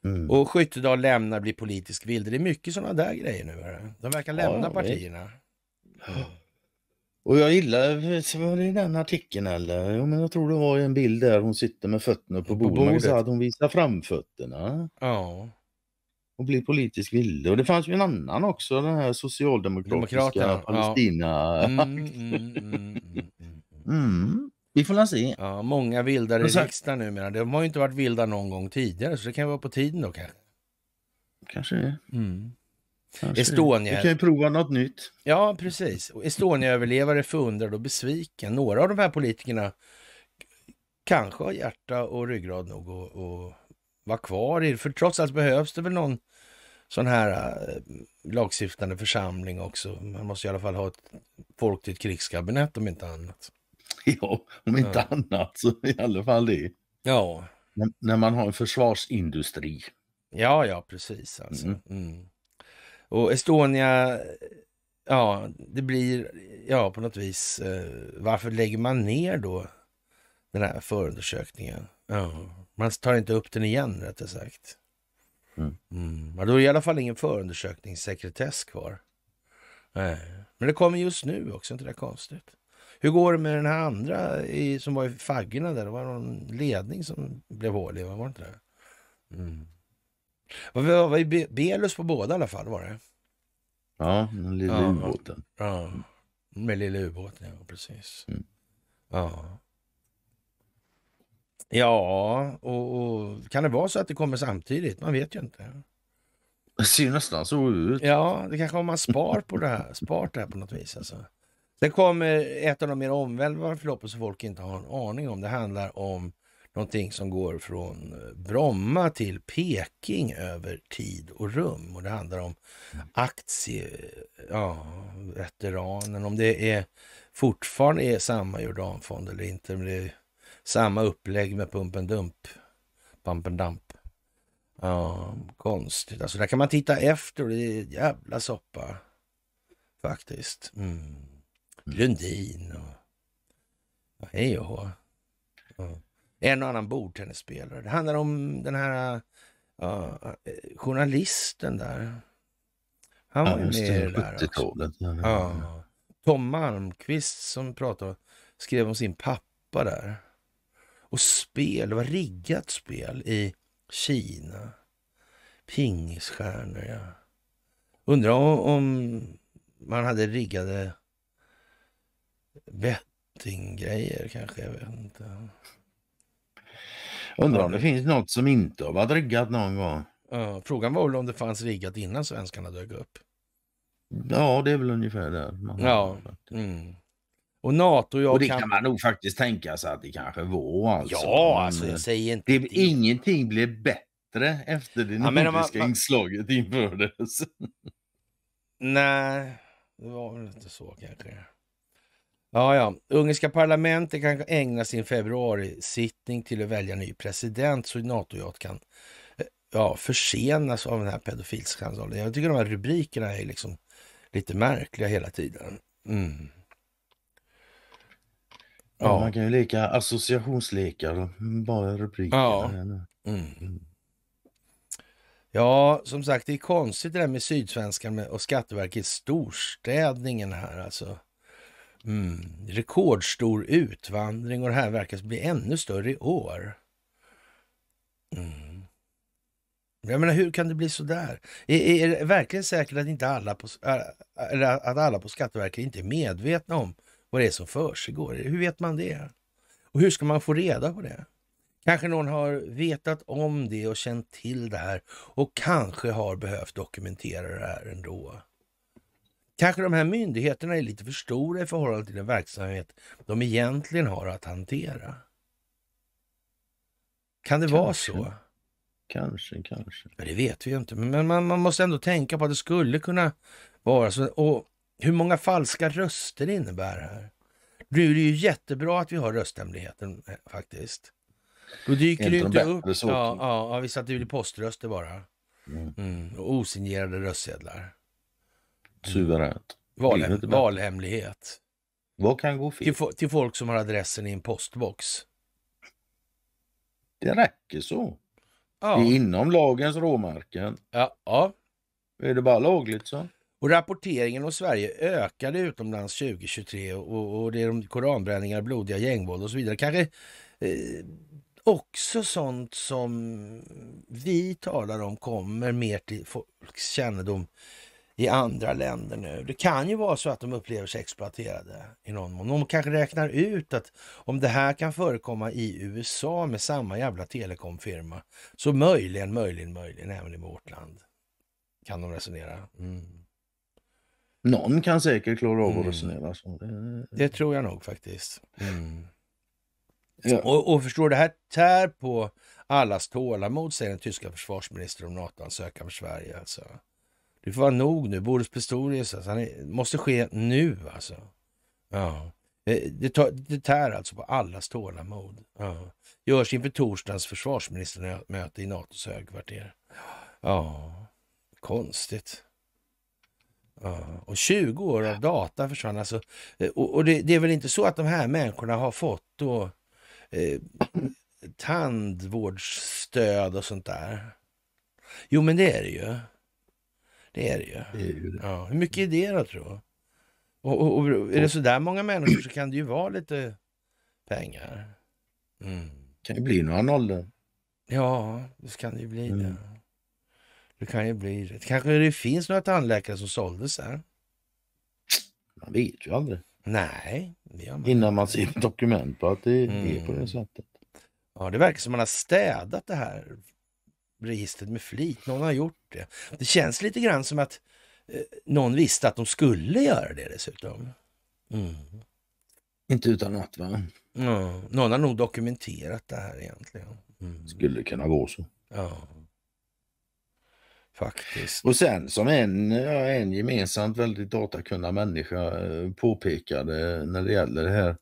Mm. Och Skyttedal lämnar, blir politisk vilde. Det är mycket sådana där grejer nu. De verkar lämna ja, partierna. Och jag gillar, var det i den artikeln eller? Ja, men jag tror det var en bild där hon sitter med fötterna på, på bordet. bordet. hon visar framfötterna. Ja och bli politisk vilde. Och det fanns ju en annan också, den här socialdemokratiska Palestina. Ja. Mm mm, mm, mm, mm, mm, Vi får väl se. Ja, många vildar i riksdagen numera. De har ju inte varit vilda någon gång tidigare, så det kan vara på tiden då kanske. Kanske det. Kanske. Estonia. Vi kan ju prova något nytt. Ja, precis. Estonia-överlevare förundrad och besviken. Några av de här politikerna kanske har hjärta och ryggrad nog att vara kvar i För trots allt behövs det väl någon sån här eh, lagstiftande församling också. Man måste i alla fall ha ett folk till krigskabinett om inte annat. Ja, om inte ja. annat så i alla fall det. Ja. N när man har en försvarsindustri. Ja, ja, precis. Alltså. Mm. Mm. Och Estonia, ja, det blir, ja, på något vis, eh, varför lägger man ner då den här förundersökningen? Ja. Man tar inte upp den igen, rättare sagt. Mm. Mm. Ja, då är det i alla fall ingen förundersökningssekretess kvar. Nej. Men det kommer just nu också, inte det konstigt? Hur går det med den här andra i, som var i faggorna där? Det var någon ledning som blev hålig, var det inte det? Mm. Var, var, var i Belus på båda i alla fall var det? Ja, den lilla ja, ubåten. Ja, med lilla ubåten, ja precis. Mm. Ja. Ja, och, och, kan det vara så att det kommer samtidigt? Man vet ju inte. Det ser ju nästan så ut. Ja, det kanske om man spar på det här, spart det här på något vis. Alltså. Det kommer ett av de mer omvälvande förloppen som folk inte har en aning om. Det handlar om någonting som går från eh, Bromma till Peking över tid och rum. Och det handlar om aktieveteranen, ja, veteranen. om det är, fortfarande är samma Jordanfond eller inte. Men det, samma upplägg med pumpen dump. Pumpen and dump. Ja, konstigt. Alltså där kan man titta efter och det är jävla soppa. Faktiskt. Mm. Lundin och... Ja, hej och hå. Ja. En och annan bordtennisspelare. Det handlar om den här ja, journalisten där. Han var ju med i det där också. Ja. Tom Malmqvist som pratade, skrev om sin pappa där och spel. Det var riggat spel i Kina. Pingisstjärnor, ja. Undrar om man hade riggade bettinggrejer kanske. Jag vet inte. Undrar om det finns något som inte har varit riggat någon gång. Ja, frågan var väl om det fanns riggat innan svenskarna dök upp. Ja, det är väl ungefär det. ja. Mm. Och NATO... Jag och det kan... kan man nog faktiskt tänka sig att det kanske var. Alltså. Ja, alltså jag eh, säger inte... Det, det. Ingenting blev bättre efter det ja, nordiska man... inslaget infördes. Nej, det var väl inte så kanske. Ja, ja. Ungerska parlamentet kan ägna sin februarisittning till att välja ny president så nato kan eh, ja, försenas av den här pedofilskandalen. Jag tycker de här rubrikerna är liksom lite märkliga hela tiden. Mm. Ja. Man kan ju leka associationslekar, bara rubriker. Ja. Mm. mm. ja, som sagt, det är konstigt det där med Sydsvenskan och Skatteverket. storstädningen här alltså. Mm. Rekordstor utvandring och det här verkar bli ännu större i år. Mm. Jag menar, hur kan det bli så där? Är, är det verkligen säkert att, inte alla på, att alla på Skatteverket inte är medvetna om vad det är som försiggår. Hur vet man det? Och hur ska man få reda på det? Kanske någon har vetat om det och känt till det här och kanske har behövt dokumentera det här ändå. Kanske de här myndigheterna är lite för stora i förhållande till den verksamhet de egentligen har att hantera. Kan det kanske. vara så? Kanske, kanske. Ja, det vet vi ju inte, men man, man måste ändå tänka på att det skulle kunna vara så. Och hur många falska röster det innebär här. Nu är det ju jättebra att vi har rösthemligheten eh, faktiskt. Då dyker det ju inte upp... Ja, ja, ja, visst att det blir poströster bara. Mm. Mm. Och osignerade röstsedlar. Suveränt. Mm. Valhem valhemlighet. Vad kan gå fel? Till, till, folk som har adressen i en postbox. Det räcker så. Ja. Det är inom lagens råmärken. Ja, ja. Är det bara lagligt så. Och rapporteringen om Sverige ökade utomlands 2023 och, och det är de koranbränningar, blodiga gängvåld och så vidare. Kanske eh, också sånt som vi talar om kommer mer till folks kännedom i andra länder nu. Det kan ju vara så att de upplever sig exploaterade i någon mån. De kanske räknar ut att om det här kan förekomma i USA med samma jävla telekomfirma så möjligen, möjligen, möjligen även i vårt land. Kan de resonera. Mm. Någon kan säkert klara av att mm. resonera så. Det... det... tror jag nog faktiskt. Mm. Ja. Och, och förstår det här tär på allas tålamod, säger den tyska försvarsministern om NATO-ansökan för Sverige. Alltså. Det får vara nog nu. Boris Pistorius, alltså, han är, måste ske nu alltså. Ja. Det, tar, det tär alltså på allas tålamod. Ja. Görs inför torsdagens försvarsministermöte i NATOs högkvarter. Ja, konstigt. Och 20 år av data försvann. Alltså, eh, och, och det, det, är väl inte så att de här människorna har fått då, eh, tandvårdsstöd och sånt där? Jo, men det är det ju. Det är det ju. Ja, hur mycket är det då, tror och, och, och, är det så där många människor så kan det ju vara lite pengar. Mm. Det kan ju bli några nollor. Ja, det kan det ju bli. Mm. Det. Det kan ju bli det. Kanske det finns några tandläkare som såldes här. Man vet ju aldrig. Nej. Man. Innan man ser ett dokument på att det mm. är på det sättet. Ja, det verkar som man har städat det här registret med flit. Någon har gjort det. Det känns lite grann som att eh, någon visste att de skulle göra det dessutom. Mm. Inte utan att va? Ja, någon har nog dokumenterat det här egentligen. Mm. Skulle kunna vara så. Ja. Faktiskt. Och sen som en, en gemensamt väldigt datakunnig människa eh, påpekade när det gäller det här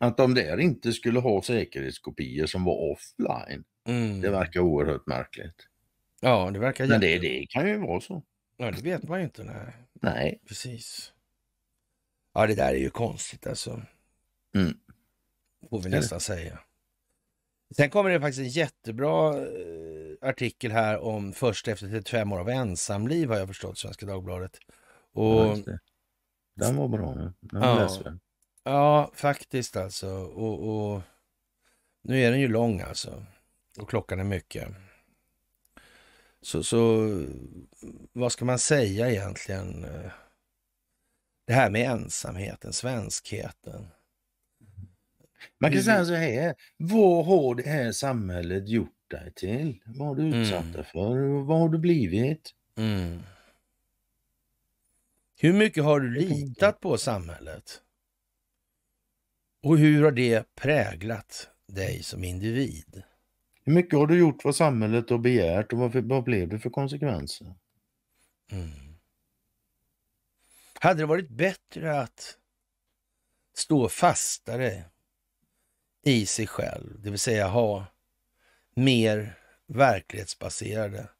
att de där inte skulle ha säkerhetskopior som var offline. Mm. Det verkar oerhört märkligt. Ja, det verkar Men det, det kan ju vara så. Ja, det vet man ju inte. Nej. nej. Precis. Ja, det där är ju konstigt alltså. Mm. Får vi nästan säga. Sen kommer det faktiskt en jättebra eh, artikel här om först efter 35 år av ensamliv har jag förstått, Svenska Dagbladet. Och... Ja, Den var bra. Den ja. läser jag. Ja, faktiskt alltså. Och, och, Nu är den ju lång alltså. Och klockan är mycket. Så, så vad ska man säga egentligen? Eh, det här med ensamheten, svenskheten. Man kan säga mm. så här, vad har det här samhället gjort dig till? Vad har du utsatt mm. dig för? Vad har du blivit? Mm. Hur mycket har du litat på samhället? Och hur har det präglat dig som individ? Hur mycket har du gjort vad samhället har begärt och vad, vad blev det för konsekvenser? Mm. Hade det varit bättre att stå fastare i sig själv, det vill säga ha mer verklighetsbaserade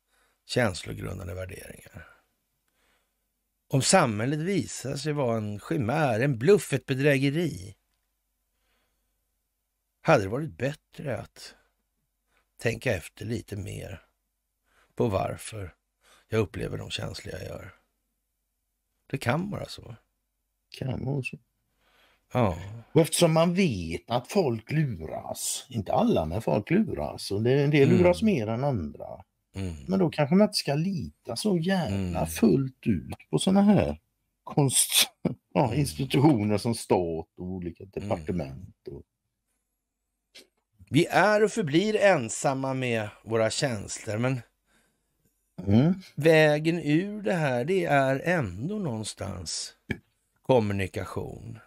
känslogrundande värderingar. Om samhället visar sig vara en chimär, en bluff, ett bedrägeri hade det varit bättre att tänka efter lite mer på varför jag upplever de känslor jag gör. Det kan vara så. Kan vara så. Ja. eftersom man vet att folk luras, inte alla men folk luras och det, en del mm. luras mer än andra. Mm. Men då kanske man inte ska lita så jävla mm. fullt ut på sådana här konst, ja, mm. institutioner som stat och olika mm. departement. Och... Vi är och förblir ensamma med våra känslor men mm. vägen ur det här det är ändå någonstans kommunikation.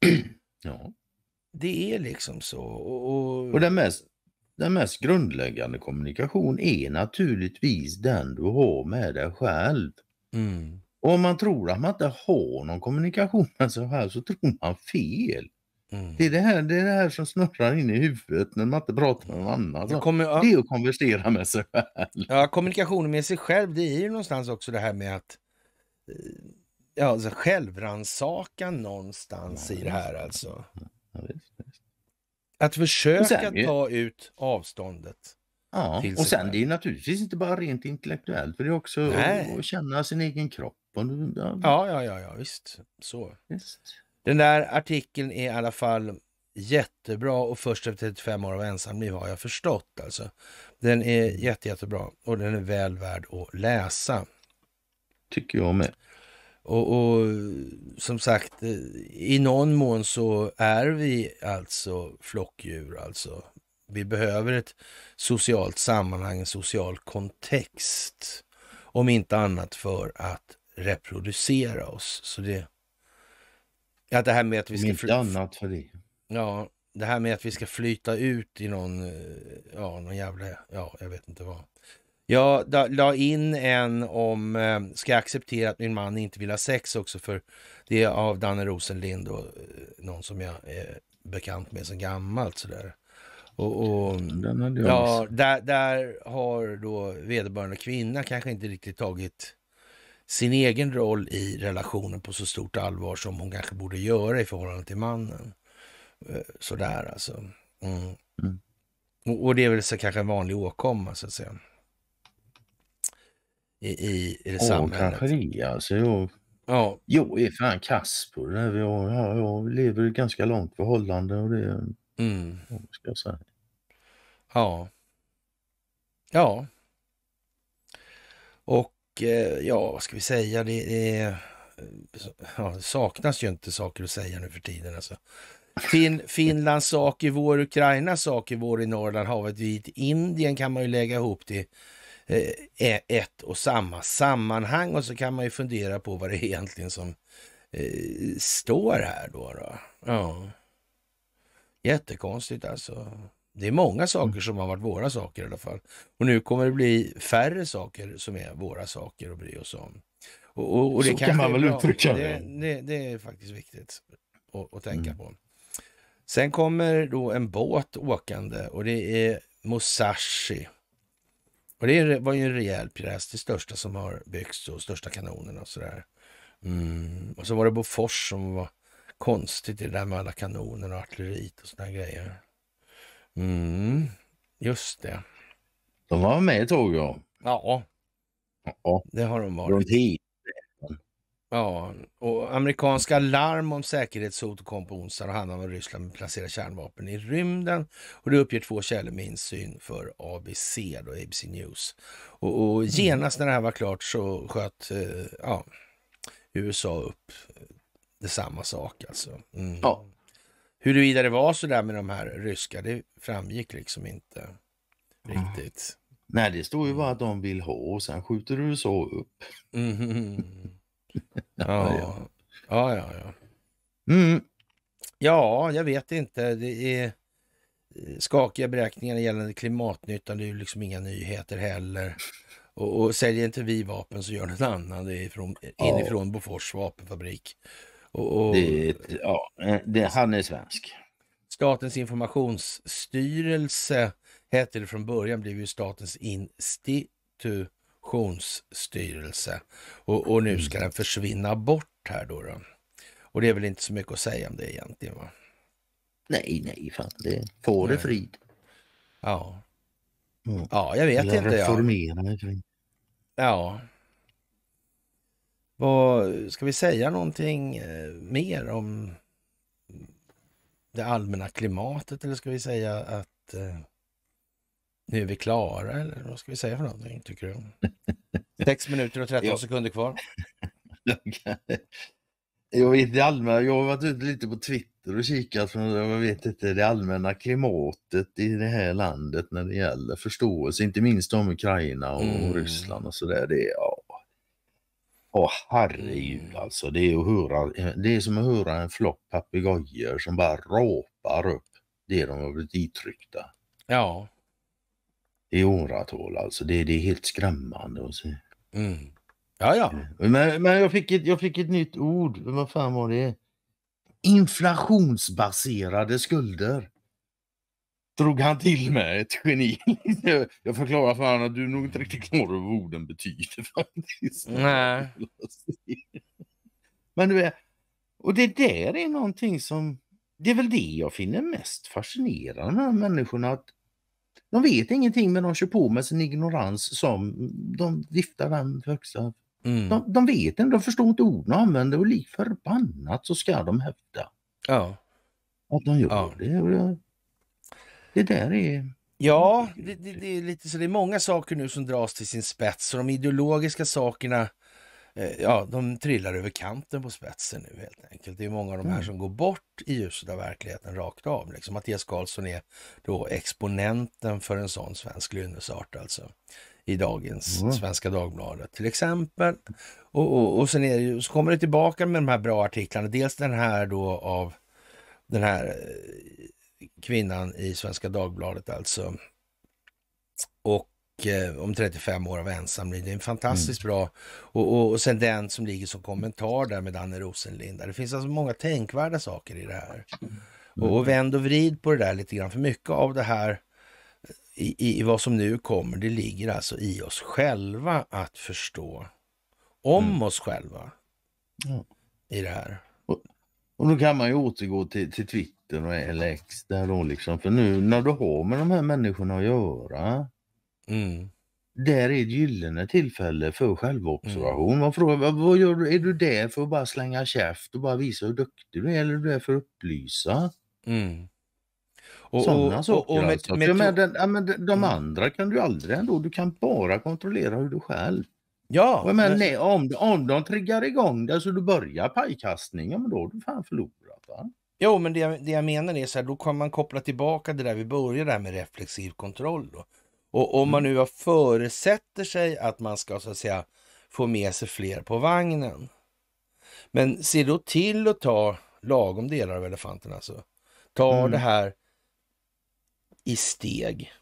Ja. Det är liksom så. Och, och... den, mest, den mest grundläggande kommunikation är naturligtvis den du har med dig själv. Mm. Och om man tror att man inte har någon kommunikation med sig själv så tror man fel. Mm. Det, är det, här, det är det här som snurrar in i huvudet när man inte pratar med någon annan. Det, kommer, ja. det är att konversera med sig själv. Ja, kommunikationen med sig själv det är ju någonstans också det här med att eh, Ja, alltså självrannsakan någonstans i det här alltså. Att försöka sen, ta ut avståndet. Ja, och sen det är naturligtvis inte bara rent intellektuellt, för det är också att, att känna sin egen kropp. Och, ja. ja, ja, ja, ja visst. Så. Visst. Den där artikeln är i alla fall jättebra och först efter 35 år av ensamliv har jag förstått alltså. Den är mm. jätte, jättebra och den är väl värd att läsa. Tycker jag med. Och, och, som sagt, i någon mån så är vi alltså flockdjur alltså. Vi behöver ett socialt sammanhang, en social kontext. Om inte annat för att reproducera oss. Så det... Ja, det här med att vi ska... Om inte annat för det. Ja, det här med att vi ska flyta ut i någon, eh, ja, någon jävla, ja, jag vet inte vad. Jag la in en om, eh, ska jag acceptera att min man inte vill ha sex också? För det är av Danne Rosenlind och eh, någon som jag är bekant med sedan gammalt sådär. Och, och ja, där, där har då vederbörande kvinna kanske inte riktigt tagit sin egen roll i relationen på så stort allvar som hon kanske borde göra i förhållande till mannen. Eh, sådär alltså. Mm. Mm. Och, och det är väl så kanske en vanlig åkomma så att säga i, i, det samhället. Åh, kanske det alltså. Jag, ja. jag är fan kass på det där. Jag, jag, jag lever i ett ganska långt förhållande och det... Mm. Ska jag säga. Ja. Ja. Och eh, ja, vad ska vi säga? Det, eh, det ja, saknas ju inte saker att säga nu för tiden. Alltså. Fin, Finlands sak i vår, Ukrainas sak i vår i Norrland, havet vid Indien kan man ju lägga ihop det. Eh, ett och samma sammanhang och så kan man ju fundera på vad det är egentligen som eh, står här då. då. Ja. Jättekonstigt alltså. Det är många saker mm. som har varit våra saker i alla fall. Och nu kommer det bli färre saker som är våra saker att bry oss om. Och, och, och det Så kan man väl uttrycka det. Det, det är faktiskt viktigt att, att tänka mm. på. Sen kommer då en båt åkande och det är Musashi. Och det var ju en rejäl pjäs, det största som har byggts och största kanonerna och sådär. Mm. Och så var det Bofors som var konstigt, det där med alla kanoner och artilleriet och sådana grejer. Mm. Just det. De var med i tag, ja. Ja. Det har de varit. Runt hit. Ja, och amerikanska larm om säkerhetshot kom på onsdagen och handlade om Ryssland placerar kärnvapen i rymden. Och det uppger två källor med insyn för ABC, då, ABC News. Och, och mm. genast när det här var klart så sköt eh, ja, USA upp eh, det samma sak alltså. Mm. Ja. Huruvida det var så där med de här ryska, det framgick liksom inte riktigt. Mm. Nej, det står ju bara att de vill ha och sen skjuter USA upp. Mm. Ja, ja, ja. Mm. Ja, jag vet inte. Det är eh, skakiga beräkningar gällande klimatnyttan. Det är ju liksom inga nyheter heller. Och, och säljer inte vi vapen så gör någon annan det ifrån, ja. inifrån Bofors vapenfabrik. Och, och, det, ja, eh, det, han är svensk. Statens informationsstyrelse hette det från början, blev ju Statens institut pensionsstyrelse. Och, och nu ska mm. den försvinna bort här då, då, Och det är väl inte så mycket att säga om det egentligen va? Nej, nej, fan det får det frid. Ja. Mm. Ja, jag vet Eller inte. Reformera. Ja. ja. Vad, ska vi säga någonting eh, mer om det allmänna klimatet eller ska vi säga att eh, nu är vi klara eller vad ska vi säga för någonting tycker du? 6 minuter och 13 sekunder kvar. jag vet det allmänna, jag har varit ute lite på Twitter och kikat på jag vet inte, det allmänna klimatet i det här landet när det gäller förståelse, inte minst om Ukraina och mm. Ryssland och sådär. Det är, Åh herregud mm. alltså, det är, att höra, det är som att höra en flock papegojor som bara rapar upp det de har blivit itryckta. Ja, i åratal alltså. Det, det är helt skrämmande att se. Mm. Ja, ja. Eh, men, men jag, fick ett, jag fick ett nytt ord. Vad fan var det? Inflationsbaserade skulder. Drog han till med ett geni. Jag förklarar för honom att du nog inte riktigt klar vad orden betyder faktiskt. Nej. Men du är, och det där är någonting som, det är väl det jag finner mest fascinerande med de här människorna. Att de vet ingenting men de kör på med sin ignorans som de viftar den högsta. Mm. De, de, vet inte, de förstår inte orden de använder och lik förbannat så ska de hävda. Ja. Att de gör ja. det. Det där är... Ja, det, det, det, är lite så det är många saker nu som dras till sin spets och de ideologiska sakerna Eh, ja, de trillar över kanten på spetsen nu helt enkelt. Det är många av de här mm. som går bort i ljuset av verkligheten rakt av. Liksom. Mattias Karlsson är då exponenten för en sån svensk lynnesart alltså i dagens mm. Svenska Dagbladet till exempel. Och, och, och sen det, så kommer det tillbaka med de här bra artiklarna. Dels den här då av den här eh, kvinnan i Svenska Dagbladet alltså. Och Eh, om 35 år av ensamliv. Det är en fantastiskt mm. bra. Och, och, och sen den som ligger som kommentar där med Danne Rosenlinda. Det finns alltså många tänkvärda saker i det här. Och, och mm. vänd och vrid på det där lite grann. För mycket av det här eh, i, i vad som nu kommer, det ligger alltså i oss själva att förstå. Om mm. oss själva. Ja. I det här. Och, och då kan man ju återgå till, till Twitter och LX där då liksom. För nu när du har med de här människorna att göra Mm. Där är ett gyllene tillfälle för självobservation. Mm. Man frågar vad gör du? Är du där för att bara slänga käft och bara visa hur duktig du är eller är du där för att upplysa? Mm. Sådana saker. Alltså. de mm. andra kan du aldrig ändå. Du kan bara kontrollera hur du själv. Ja. Men, men... Nej, om, om de triggar igång det så du börjar pajkastning, ja, men då har du fan förlorat. Va? Jo, men det jag, det jag menar är så här, då kan man koppla tillbaka det där vi började med reflexiv kontroll. Då. Och om man mm. nu förutsätter sig att man ska så att säga få med sig fler på vagnen. Men se då till att ta lagom delar av elefanten alltså. Ta mm. det här i steg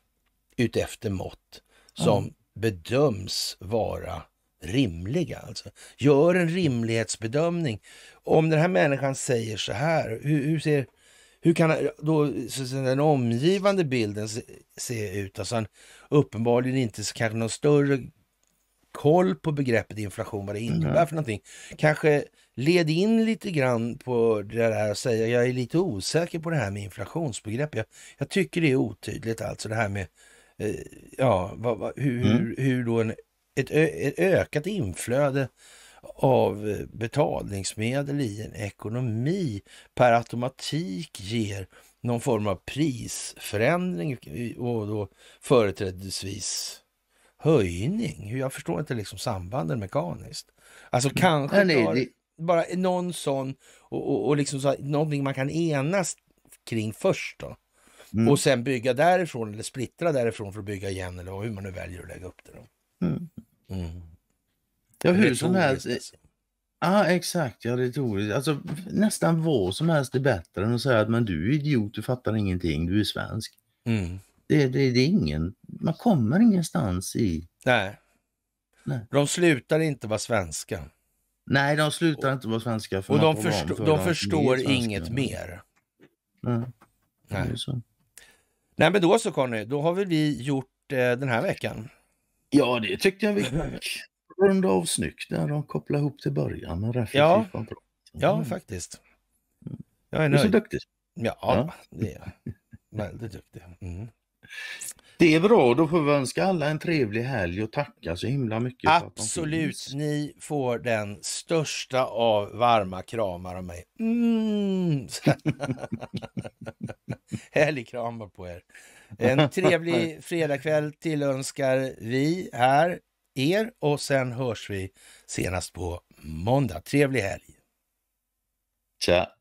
utefter mått som mm. bedöms vara rimliga. Alltså. Gör en rimlighetsbedömning. Om den här människan säger så här, hur, hur ser hur kan då den omgivande bilden se, se ut? Alltså uppenbarligen inte så kanske någon större koll på begreppet inflation, vad det mm. innebär mm. för någonting. Kanske led in lite grann på det där och säga jag är lite osäker på det här med inflationsbegrepp. Jag, jag tycker det är otydligt alltså det här med eh, ja, vad, vad, hur, mm. hur, hur då en, ett, ö, ett ökat inflöde av betalningsmedel i en ekonomi per automatik ger någon form av prisförändring och då företrädesvis höjning. Jag förstår inte liksom sambanden mekaniskt. Alltså mm. kanske nej, nej, bara någon sån och, och, och liksom så, någonting man kan enas kring först då. Mm. Och sen bygga därifrån eller splittra därifrån för att bygga igen eller hur man nu väljer att lägga upp det. Då. Mm. Mm. Ja, hur som helst. Alltså. Ja, exakt. Ja, det är Alltså, nästan vad som helst är bättre än att säga att men du är idiot, du fattar ingenting, du är svensk. Mm. Det, det, det är ingen, man kommer ingenstans i... Nej. Nej. De slutar inte vara svenska. Nej, de slutar inte vara svenska. För och de, förstå för de, de förstår inget mer. Nej. Nej. Nej, men då så Conny, då har väl vi gjort eh, den här veckan. Ja, det tyckte jag vi Runda av snyggt där och koppla ihop till början med referens. Ja, mm. ja faktiskt. Jag är nöjd. Du är så duktig. Ja, ja. det är jag. Väldigt duktig. Mm. Det är bra, då får vi önska alla en trevlig helg och tacka så himla mycket. Absolut, ni får den största av varma kramar av mig. Mm. Härlig kram på er. En trevlig fredagkväll tillönskar vi här er och sen hörs vi senast på måndag. Trevlig helg! Tja!